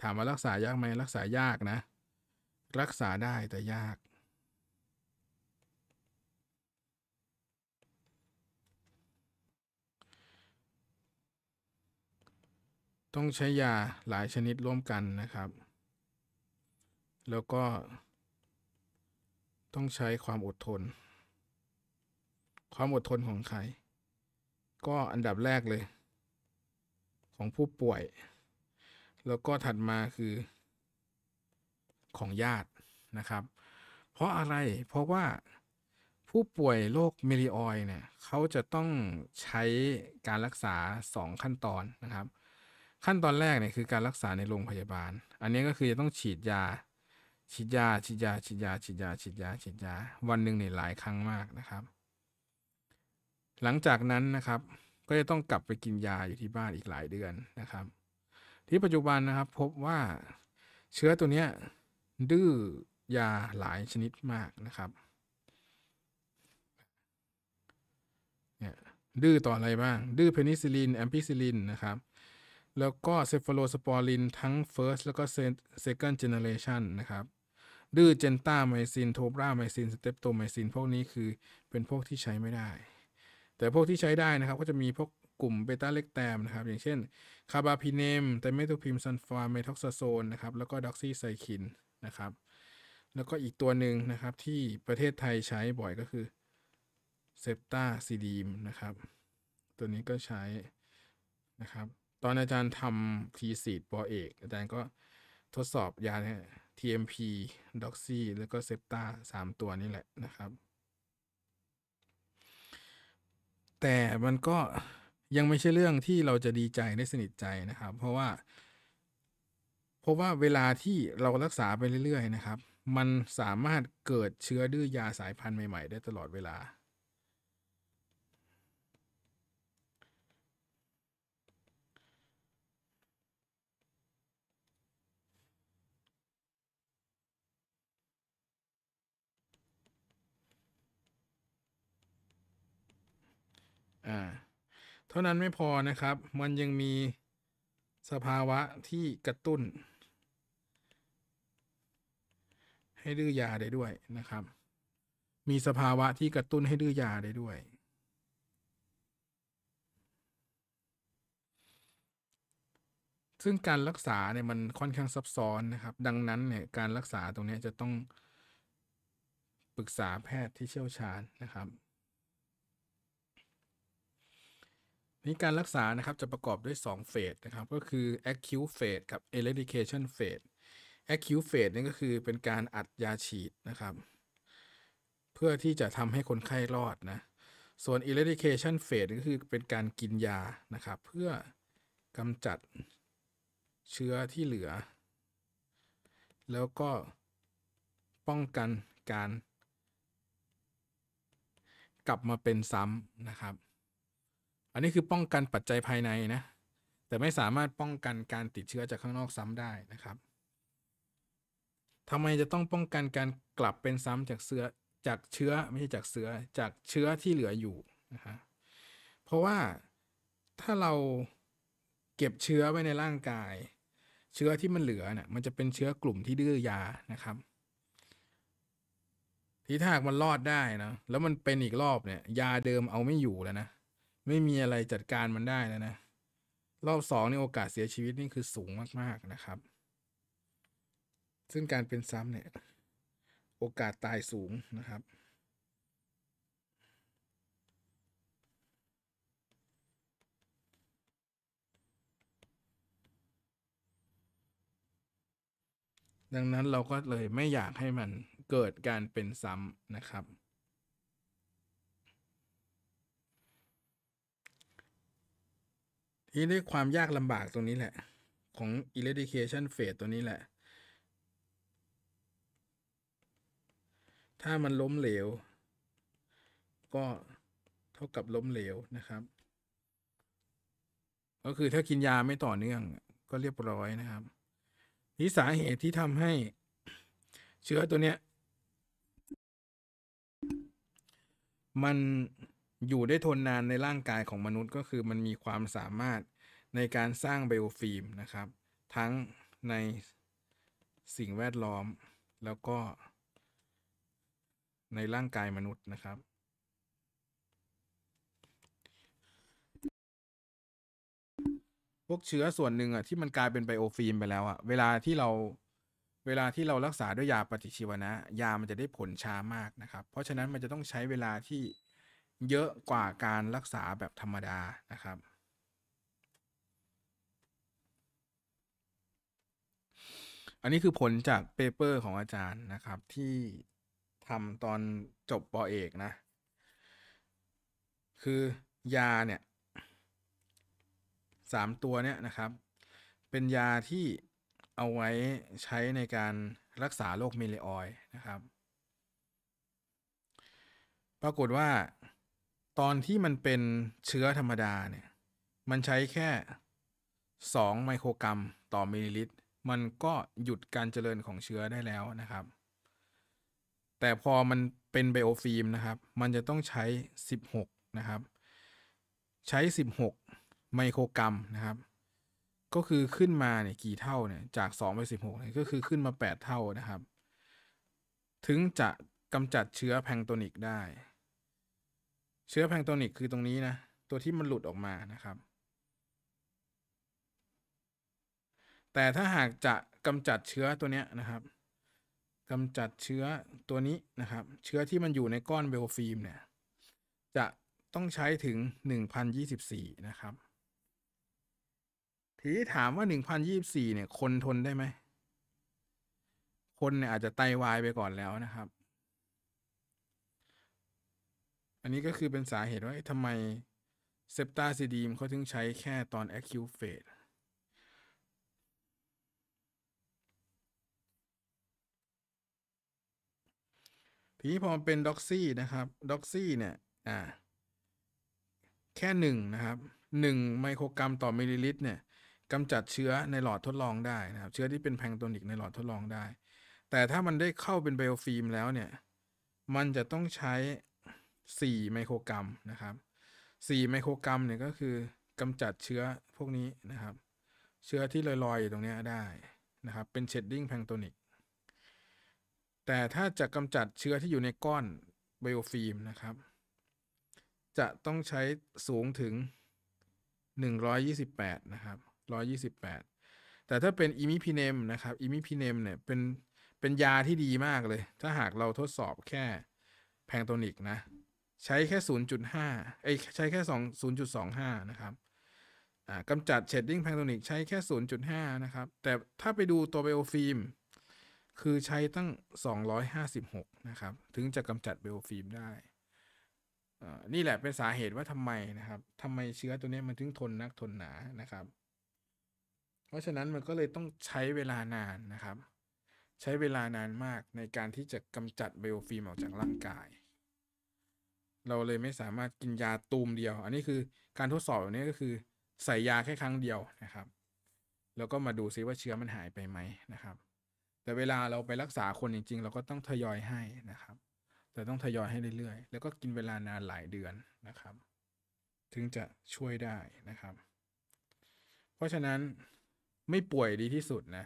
ถามว่ารักษายากไหมรักษายากนะ รักษาได้แต่ยากต้องใช้ยาหลายชนิดร่วมกันนะครับ แล้วก็ต้องใช้ความอดทน ความอดทนของใครก็อันดับแรกเลย ของผู้ป่วย แล้วก็ถัดมาคือ ของญาตินะครับ เพราะอะไร เพราะว่าผู้ป่วยโรคเมลิออยเนี่ยเขาจะต้องใช้การรักษา 2 ขั้นตอนนะครับขั้นตอนแรกเนี่ยคือการรักษาในโรงพยาบาล อันนี้ก็คือจะต้องฉีดยา ฉีดยา ฉีดยา ฉีดยา ฉีดยา ฉีดยา ฉีดยา วันหนึ่งเนี่ยหลายครั้งมากนะครับ หลังจากนั้นนะครับ ก็จะต้องกลับไปกินยาอยู่ที่บ้านอีกหลายเดือนนะครับ ที่ปัจจุบันนะครับพบว่าเชื้อตัวเนี้ยดื้อยาหลายชนิดมากนะครับ เนี่ยดื้อต่ออะไรบ้าง ดื้อเพนิซิลินแอมพิซิลินนะครับแล้วก็เซฟโลสปอรินทั้ง First แล้วก็ Second Generation นะครับดื้อเจนต้าไมซินโทบราไมซินสเตปโตไมซินพวกนี้คือเป็นพวกที่ใช้ไม่ได้ แต่พวกที่ใช้ได้นะครับก็จะมีพวกกลุ่มเบต้าเล็กแตมนะครับ อย่างเช่นคาบาพิเนมไตเมทูพิมซันฟาร์เมทอกซาโซนนะครับ แล้วก็ด็อกซี่ไซคินนะครับ แล้วก็อีกตัวหนึ่งนะครับที่ประเทศไทยใช้บ่อยก็คือเซปตาซีดีมนะครับ ตัวนี้ก็ใช้นะครับตอนอาจารย์ทำทีสีดปอเอก อาจารย์ก็ทดสอบยาเนี่ย TMP d o x ่แล้วก็เซปตาสามตัวนี่แหละนะครับ แต่มันก็ยังไม่ใช่เรื่องที่เราจะดีใจได้สนิทใจนะครับ เพราะว่า เพราะว่าเวลาที่เรารักษาไปเรื่อยๆ นะครับ มันสามารถเกิดเชื้อดื้อยาสายพันธุ์ใหม่ๆ ได้ตลอดเวลาอ่าเท่านั้นไม่พอนะครับ มันยังมีสภาวะที่กระตุ้น ให้ดื้อยาได้ด้วยนะครับ มีสภาวะที่กระตุ้นให้ดื้อยาได้ด้วย ซึ่งการรักษาเนี่ยมันค่อนข้างซับซ้อนนะครับ ดังนั้นเนี่ยการรักษาตรงนี้จะต้องปรึกษาแพทย์ที่เชี่ยวชาญนะครับนี้การรักษานะครับจะประกอบด้วย2เฟสนะครับก็คือ acute phase กับ eradication phase acute phase นี่ก็คือเป็นการอัดยาฉีดนะครับ เพื่อที่จะทำให้คนไข้รอดนะส่วน eradication phase ก็คือเป็นการกินยานะครับ เพื่อกำจัดเชื้อที่เหลือ แล้วก็ป้องกันการกลับมาเป็นซ้ำนะครับอันนี้คือป้องกันปัจจัยภายในนะ แต่ไม่สามารถป้องกันการติดเชื้อจากข้างนอกซ้ำได้นะครับ ทำไมจะต้องป้องกันการกลับเป็นซ้ำจากเสื้อจากเชื้อไม่ใช่จากเสือจากเชื้อที่เหลืออยู่นะฮะเพราะว่าถ้าเราเก็บเชื้อไว้ในร่างกาย เชื้อที่มันเหลือเนะ่ยมันจะเป็นเชื้อกลุ่มที่ดื้อยานะครับที่ถ้ามันรอดได้นะแล้วมันเป็นอีกรอบเนี่ยยาเดิมเอาไม่อยู่แล้วนะไม่มีอะไรจัดการมันได้แล้วนะ รอบสองนี่โอกาสเสียชีวิตนี่คือสูงมาก ๆ นะครับ ซึ่งการเป็นซ้ำเนี่ย โอกาสตายสูงนะครับ ดังนั้นเราก็เลยไม่อยากให้มันเกิดการเป็นซ้ำนะครับนี่ด้วยความยากลำบากตรงนี้แหละของ eradication phase ตัวนี้แหละ ถ้ามันล้มเหลว ก็เท่ากับล้มเหลวนะครับ ก็คือถ้ากินยาไม่ต่อเนื่องก็เรียบร้อยนะครับนี่สาเหตุที่ทำให้ เชื้อตัวเนี้ย มันอยู่ได้ทนนานในร่างกายของมนุษย์ก็คือมันมีความสามารถในการสร้างไบโอฟิล์มนะครับ ทั้งในสิ่งแวดล้อมแล้วก็ ในร่างกายมนุษย์นะครับ พวกเชื้อส่วนหนึ่งอ่ะที่มันกลายเป็นไบโอฟิล์มไปแล้วอ่ะเวลาที่เราเวลาที่เรารักษาด้วยยาปฏิชีวนะยามันจะได้ผลช้ามากนะครับ เพราะฉะนั้นมันจะต้องใช้เวลาที่เยอะกว่าการรักษาแบบธรรมดานะครับ อันนี้คือผลจากเปเปอร์ของอาจารย์นะครับที่ทำตอนจบปอเอกนะ คือยาเนี่ยสามตัวเนี่ยนะครับ เป็นยาที่เอาไว้ใช้ในการรักษาโรคเมลออยนะครับ ปรากฏว่าตอนที่มันเป็นเชื้อธรรมดาเนี่ย มันใช้แค่ 2 ไมโครกรัมต่อมิลลิลิตร มันก็หยุดการเจริญของเชื้อได้แล้วนะครับ แต่พอมันเป็นไบโอฟิล์มนะครับ มันจะต้องใช้ 16 นะครับ ใช้ 16 ไมโครกรัมนะครับ ก็คือขึ้นมาเนี่ยกี่เท่าเนี่ย จาก 2 ไป 16เนี่ย ก็คือขึ้นมา 8 เท่านะครับ ถึงจะกำจัดเชื้อแพงโตนิกได้เชื้อแพงงโตนิกคือตรงนี้นะตัวที่มันหลุดออกมานะครับ แต่ถ้าหากจะกำจัดเชื้อตัวเนี้ยนะครับกำจัดเชื้อตัวนี้นะครับ เชื้อที่มันอยู่ในก้อนเบลฟิล์มเนี่ยจะต้องใช้ถึง 1,024 นะครับทีนี้ถามว่า 1,024เนี่ยคนทนได้ไหมคนเนี่ยอาจจะไตาวายไปก่อนแล้วนะครับอันนี้ก็คือเป็นสาเหตุว่าทำไมเซปตาซีดีมเขาถึงใช้แค่ตอนแอคคิวเฟสทีนี้พอมเป็นด็อกซี่นะครับ ด็อกซี่เนี่ยอ่าแค่หนึ่งนะครับ หนึ่งไมโครกรัมต่อมิลลิลิตรเนี่ยกำจัดเชื้อในหลอดทดลองได้นะครับ เชื้อที่เป็นแพงตตนิกในหลอดทดลองได้ แต่ถ้ามันได้เข้าเป็นไบโอฟิล์มแล้วเนี่ย มันจะต้องใช้4 ไมโครกรัมนะครับ 4 ไมโครกรัมเนี่ยก็คือกำจัดเชื้อพวกนี้นะครับ เชื้อที่ลอยๆอยู่ตรงนี้ได้นะครับ เป็นเชดดิ้งแพงโตนิก แต่ถ้าจะกำจัดเชื้อที่อยู่ในก้อนไบโอฟิล์มนะครับ จะต้องใช้สูงถึง 128 นะครับ128 แต่ถ้าเป็นอิมิพีเนมนะครับ อิมิพีเนมเนี่ยเป็นเป็นยาที่ดีมากเลย ถ้าหากเราทดสอบแค่แพงโตนิกนะใช้แค่0.5เอ้ยใช้แค่2 0.25นะครับกำจัดเชดดิ้งแพลโทนิกใช้แค่0.5นะครับ แต่ถ้าไปดูตัวเบโอฟิล์มคือใช้ตั้ง 256นะครับถึงจะกำจัดเบโอฟิล์มได้นี่แหละเป็นสาเหตุว่าทำไมนะครับทำไมเชื้อตัวนี้มันถึงทนนักทนหนานะครับ เพราะฉะนั้นมันก็เลยต้องใช้เวลานานนะครับ ใช้เวลานานมากในการที่จะกำจัดเบโอฟิล์มออกจากร่างกายเราเลยไม่สามารถกินยาตูมเดียว อันนี้คือการทดสอบแบบนี้ก็คือ ใส่ยาแค่ครั้งเดียวนะครับ แล้วก็มาดูซิว่าเชื้อมันหายไปไหมนะครับ แต่เวลาเราไปรักษาคนจริง ๆ เราก็ต้องทยอยให้นะครับ แต่ต้องทยอยให้เรื่อยๆแล้วก็กินเวลานานหลายเดือนนะครับ ถึงจะช่วยได้นะครับ เพราะฉะนั้นไม่ป่วยดีที่สุดนะ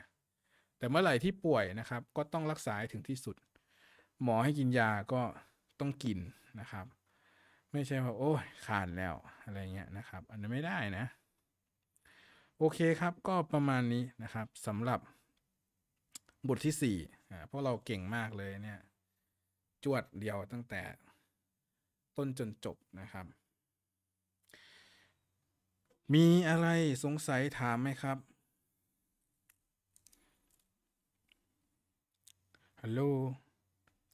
แต่เมื่อไหร่ที่ป่วยนะครับ ก็ต้องรักษาถึงที่สุด หมอให้กินยาก็ต้องกินนะครับไม่ใช่ว่าโอ้ยขาดแล้ว อะไรเงี้ยนะครับ อันนี้ไม่ได้นะ โอเคครับก็ประมาณนี้นะครับสำหรับบทที่สี่อ่าพราะเราเก่งมากเลยเนี่ย จวดเดียวตั้งแต่ต้นจนจบนะครับ มีอะไรสงสัยถามไหมครับฮัลโหล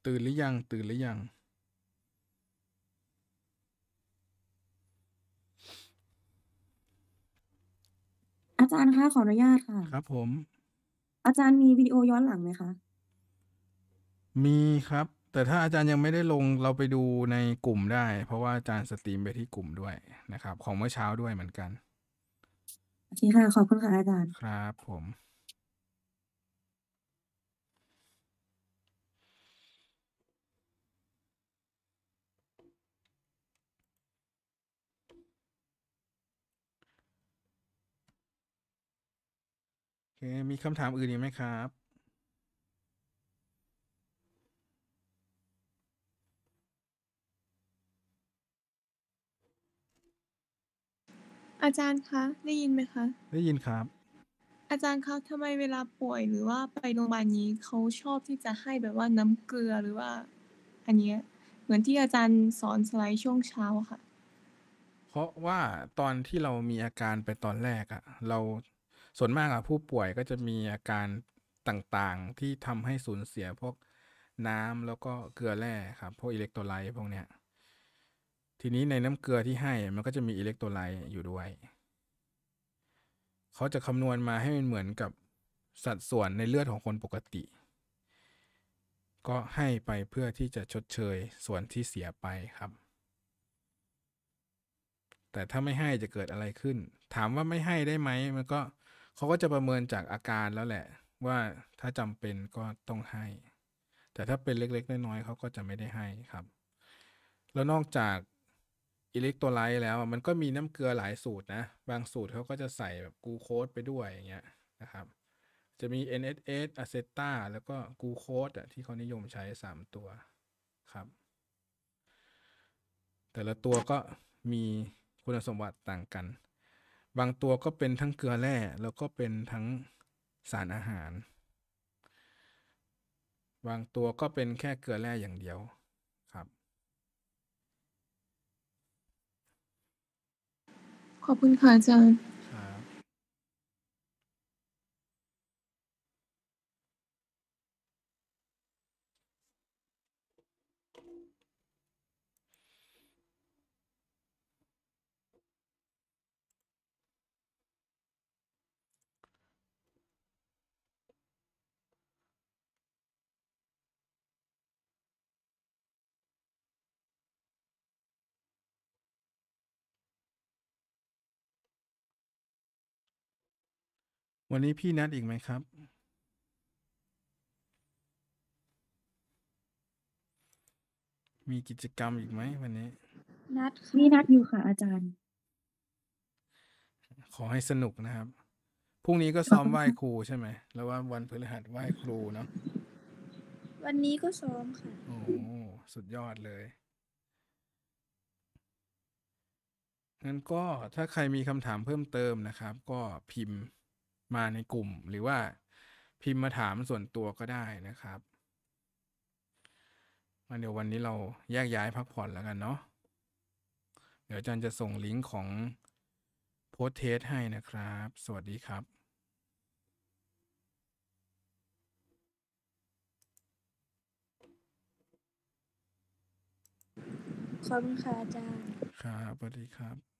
ตื่นหรือยัง ตื่นหรือยังจารย์คะขออนุญาตค่ะครับ ผม อาจารย์มีวิดีโอย้อนหลังไหมคะมีครับ แต่ถ้าอาจารย์ยังไม่ได้ลงเราไปดูในกลุ่มได้ เพราะว่าอาจารย์สตรีมไปที่กลุ่มด้วยนะครับ ของเมื่อเช้าด้วยเหมือนกันโอเคค่ะขอบคุณค่ะอาจารย์ครับ ผมคมีคำถามอื่นอีกไหมครับ อาจารย์คะได้ยินไหมคะ ได้ยินครับ อาจารย์คะทำไมเวลาป่วยหรือว่าไปโรงพยาบาลนี้เขาชอบที่จะให้แบบว่าน้ำเกลือหรือว่า อันเนี้ยเหมือนที่อาจารย์สอนสไลด์ช่วงเช้าค่ะ เพราะว่าตอนที่เรามีอาการไปตอนแรกอะเราส่วนมากอะผู้ป่วยก็จะมีอาการต่างๆ ที่ทำให้สูญเสีย พวกน้ำแล้วก็เกลือแร่ครับ พวกอิเล็กโทรไลต์พวกเนี้ย ทีนี้ในน้ำเกลือที่ให้มันก็จะมีอิเล็กโทรไลต์อยู่ด้วย เขาจะคำนวณมาให้มันเหมือนกับ สัดส่วนในเลือดของคนปกติ ก็ให้ไปเพื่อที่จะชดเชยส่วนที่เสียไปครับ แต่ถ้าไม่ให้จะเกิดอะไรขึ้น ถามว่าไม่ให้ได้ไหมมันก็เขาก็จะประเมินจากอาการแล้วแหละ ว่าถ้าจำเป็นก็ต้องให้ แต่ถ้าเป็นเล็ก ๆ น้อย ๆเขาก็จะไม่ได้ให้ครับ แล้วนอกจากอิเล็กโทรไลต์แล้ว มันก็มีน้ำเกลือหลายสูตรนะ บางสูตรเขาก็จะใส่แบบกูโคดไปด้วยอย่างเงี้ยนะครับ จะมี NSS อะเซตาแล้วก็กูโคดที่เขานิยมใช้ 3 ตัวครับ แต่ละตัวก็มีคุณสมบัติต่างกันบางตัวก็เป็นทั้งเกลือแร่ แล้วก็เป็นทั้งสารอาหาร บางตัวก็เป็นแค่เกลือแร่อย่างเดียว ครับ ขอบคุณค่ะอาจารย์วันนี้พี่นัดอีกไหมครับ มีกิจกรรมอีกไหมวันนี้ นัดมีนัดอยู่ค่ะ อาจารย์ ขอให้สนุกนะครับ พรุ่งนี้ก็ซ้อมไหว้ครูใช่ไหม แล้วว่าวันพฤหัสไหว้ครูเนาะ วันนี้ก็ซ้อมค่ะ โอ้สุดยอดเลย งั้นก็ถ้าใครมีคำถามเพิ่มเติมนะครับ ก็พิมพ์มาในกลุ่มหรือว่าพิมพ์มาถามส่วนตัวก็ได้นะครับ มาเดี๋ยววันนี้เราแยกย้ายพักผ่อนแล้วกันเนาะ เดี๋ยวจันจะส่งลิงก์ของ โพสเทสให้นะครับ สวัสดีครับข o บคุณค่ะอาจารย์ ครับสวัสดีครับ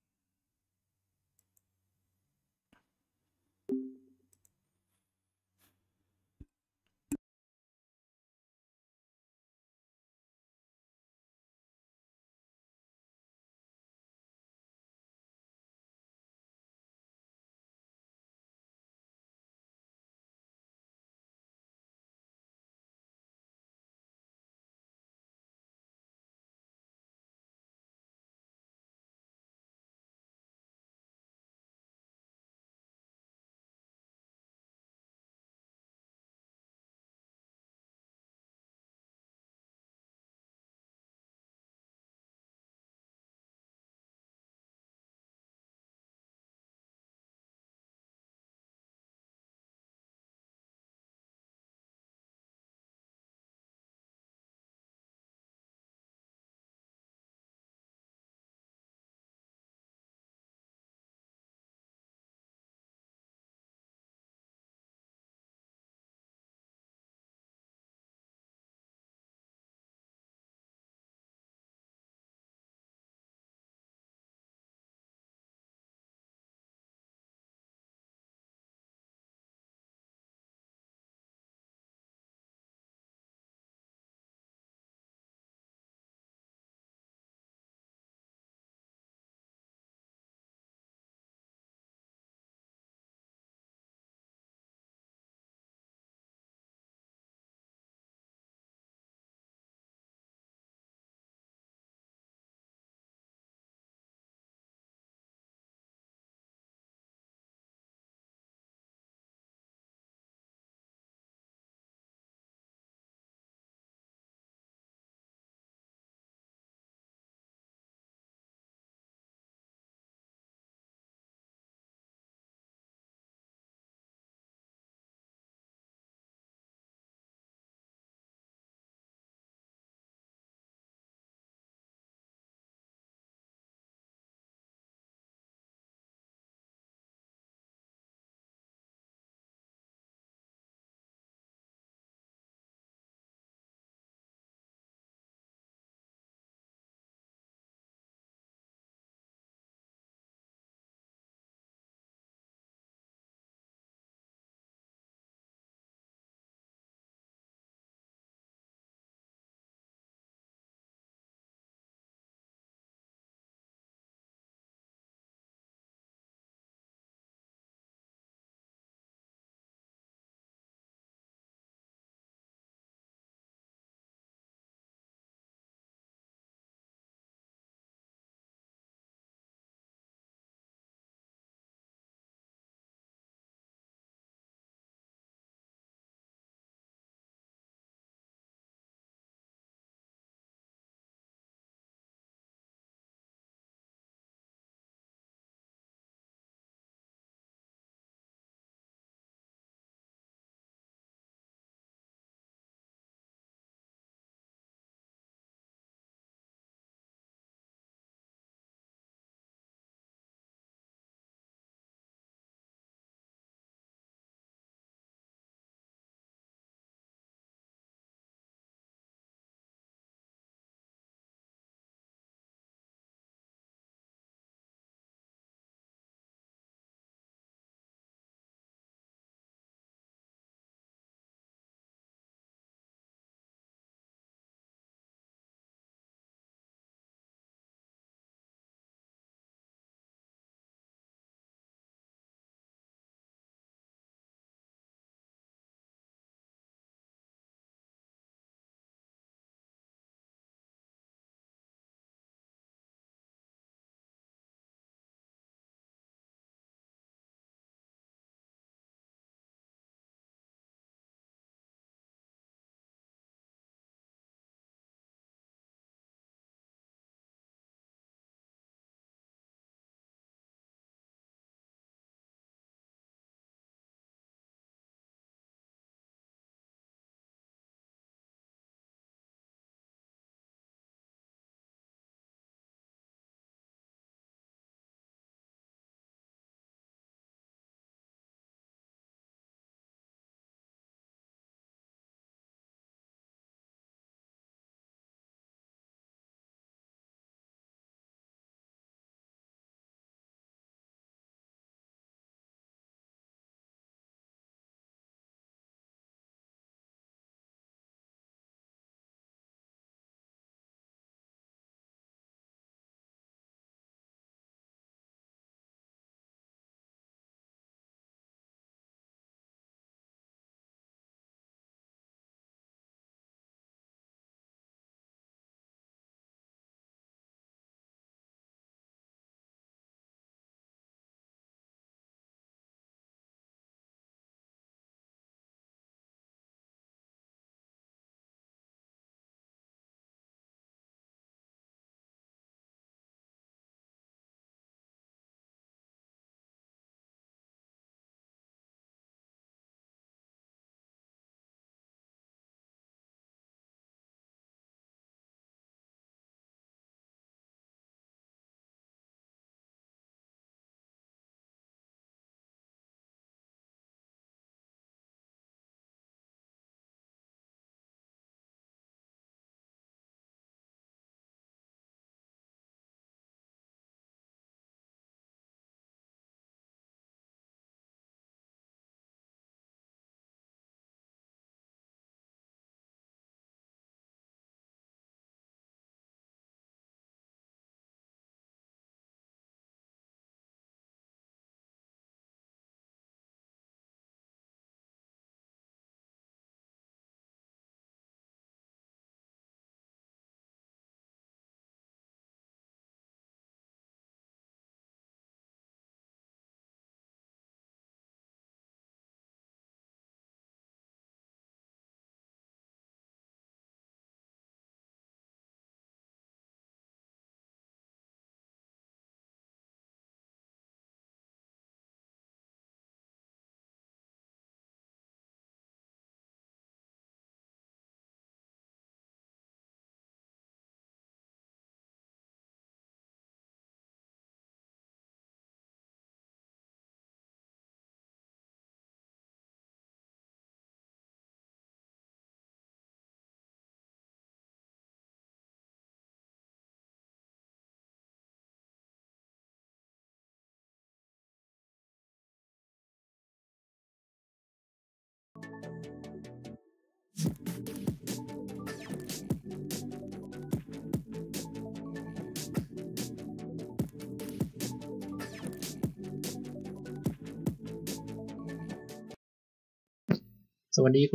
สวัสดีคุ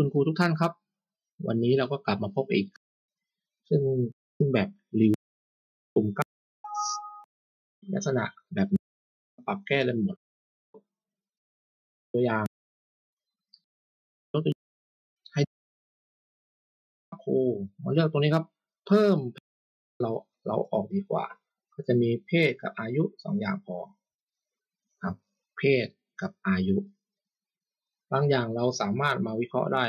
ณครูทุกท่านครับ วันนี้เราก็กลับมาพบอีก ซึ่งซึ่งแบบรีวิวกลุ่มก้าลักษณะแบบปรับแก้เลยหมด ตัวอย่างูมาเลือกตรงนี้ครับ เพิ่มเราเราออกดีกว่า ก็จะมีเพศกับอายุสองอย่างพอครับเพศกับอายุบางอย่างเราสามารถมาวิเคราะห์ได้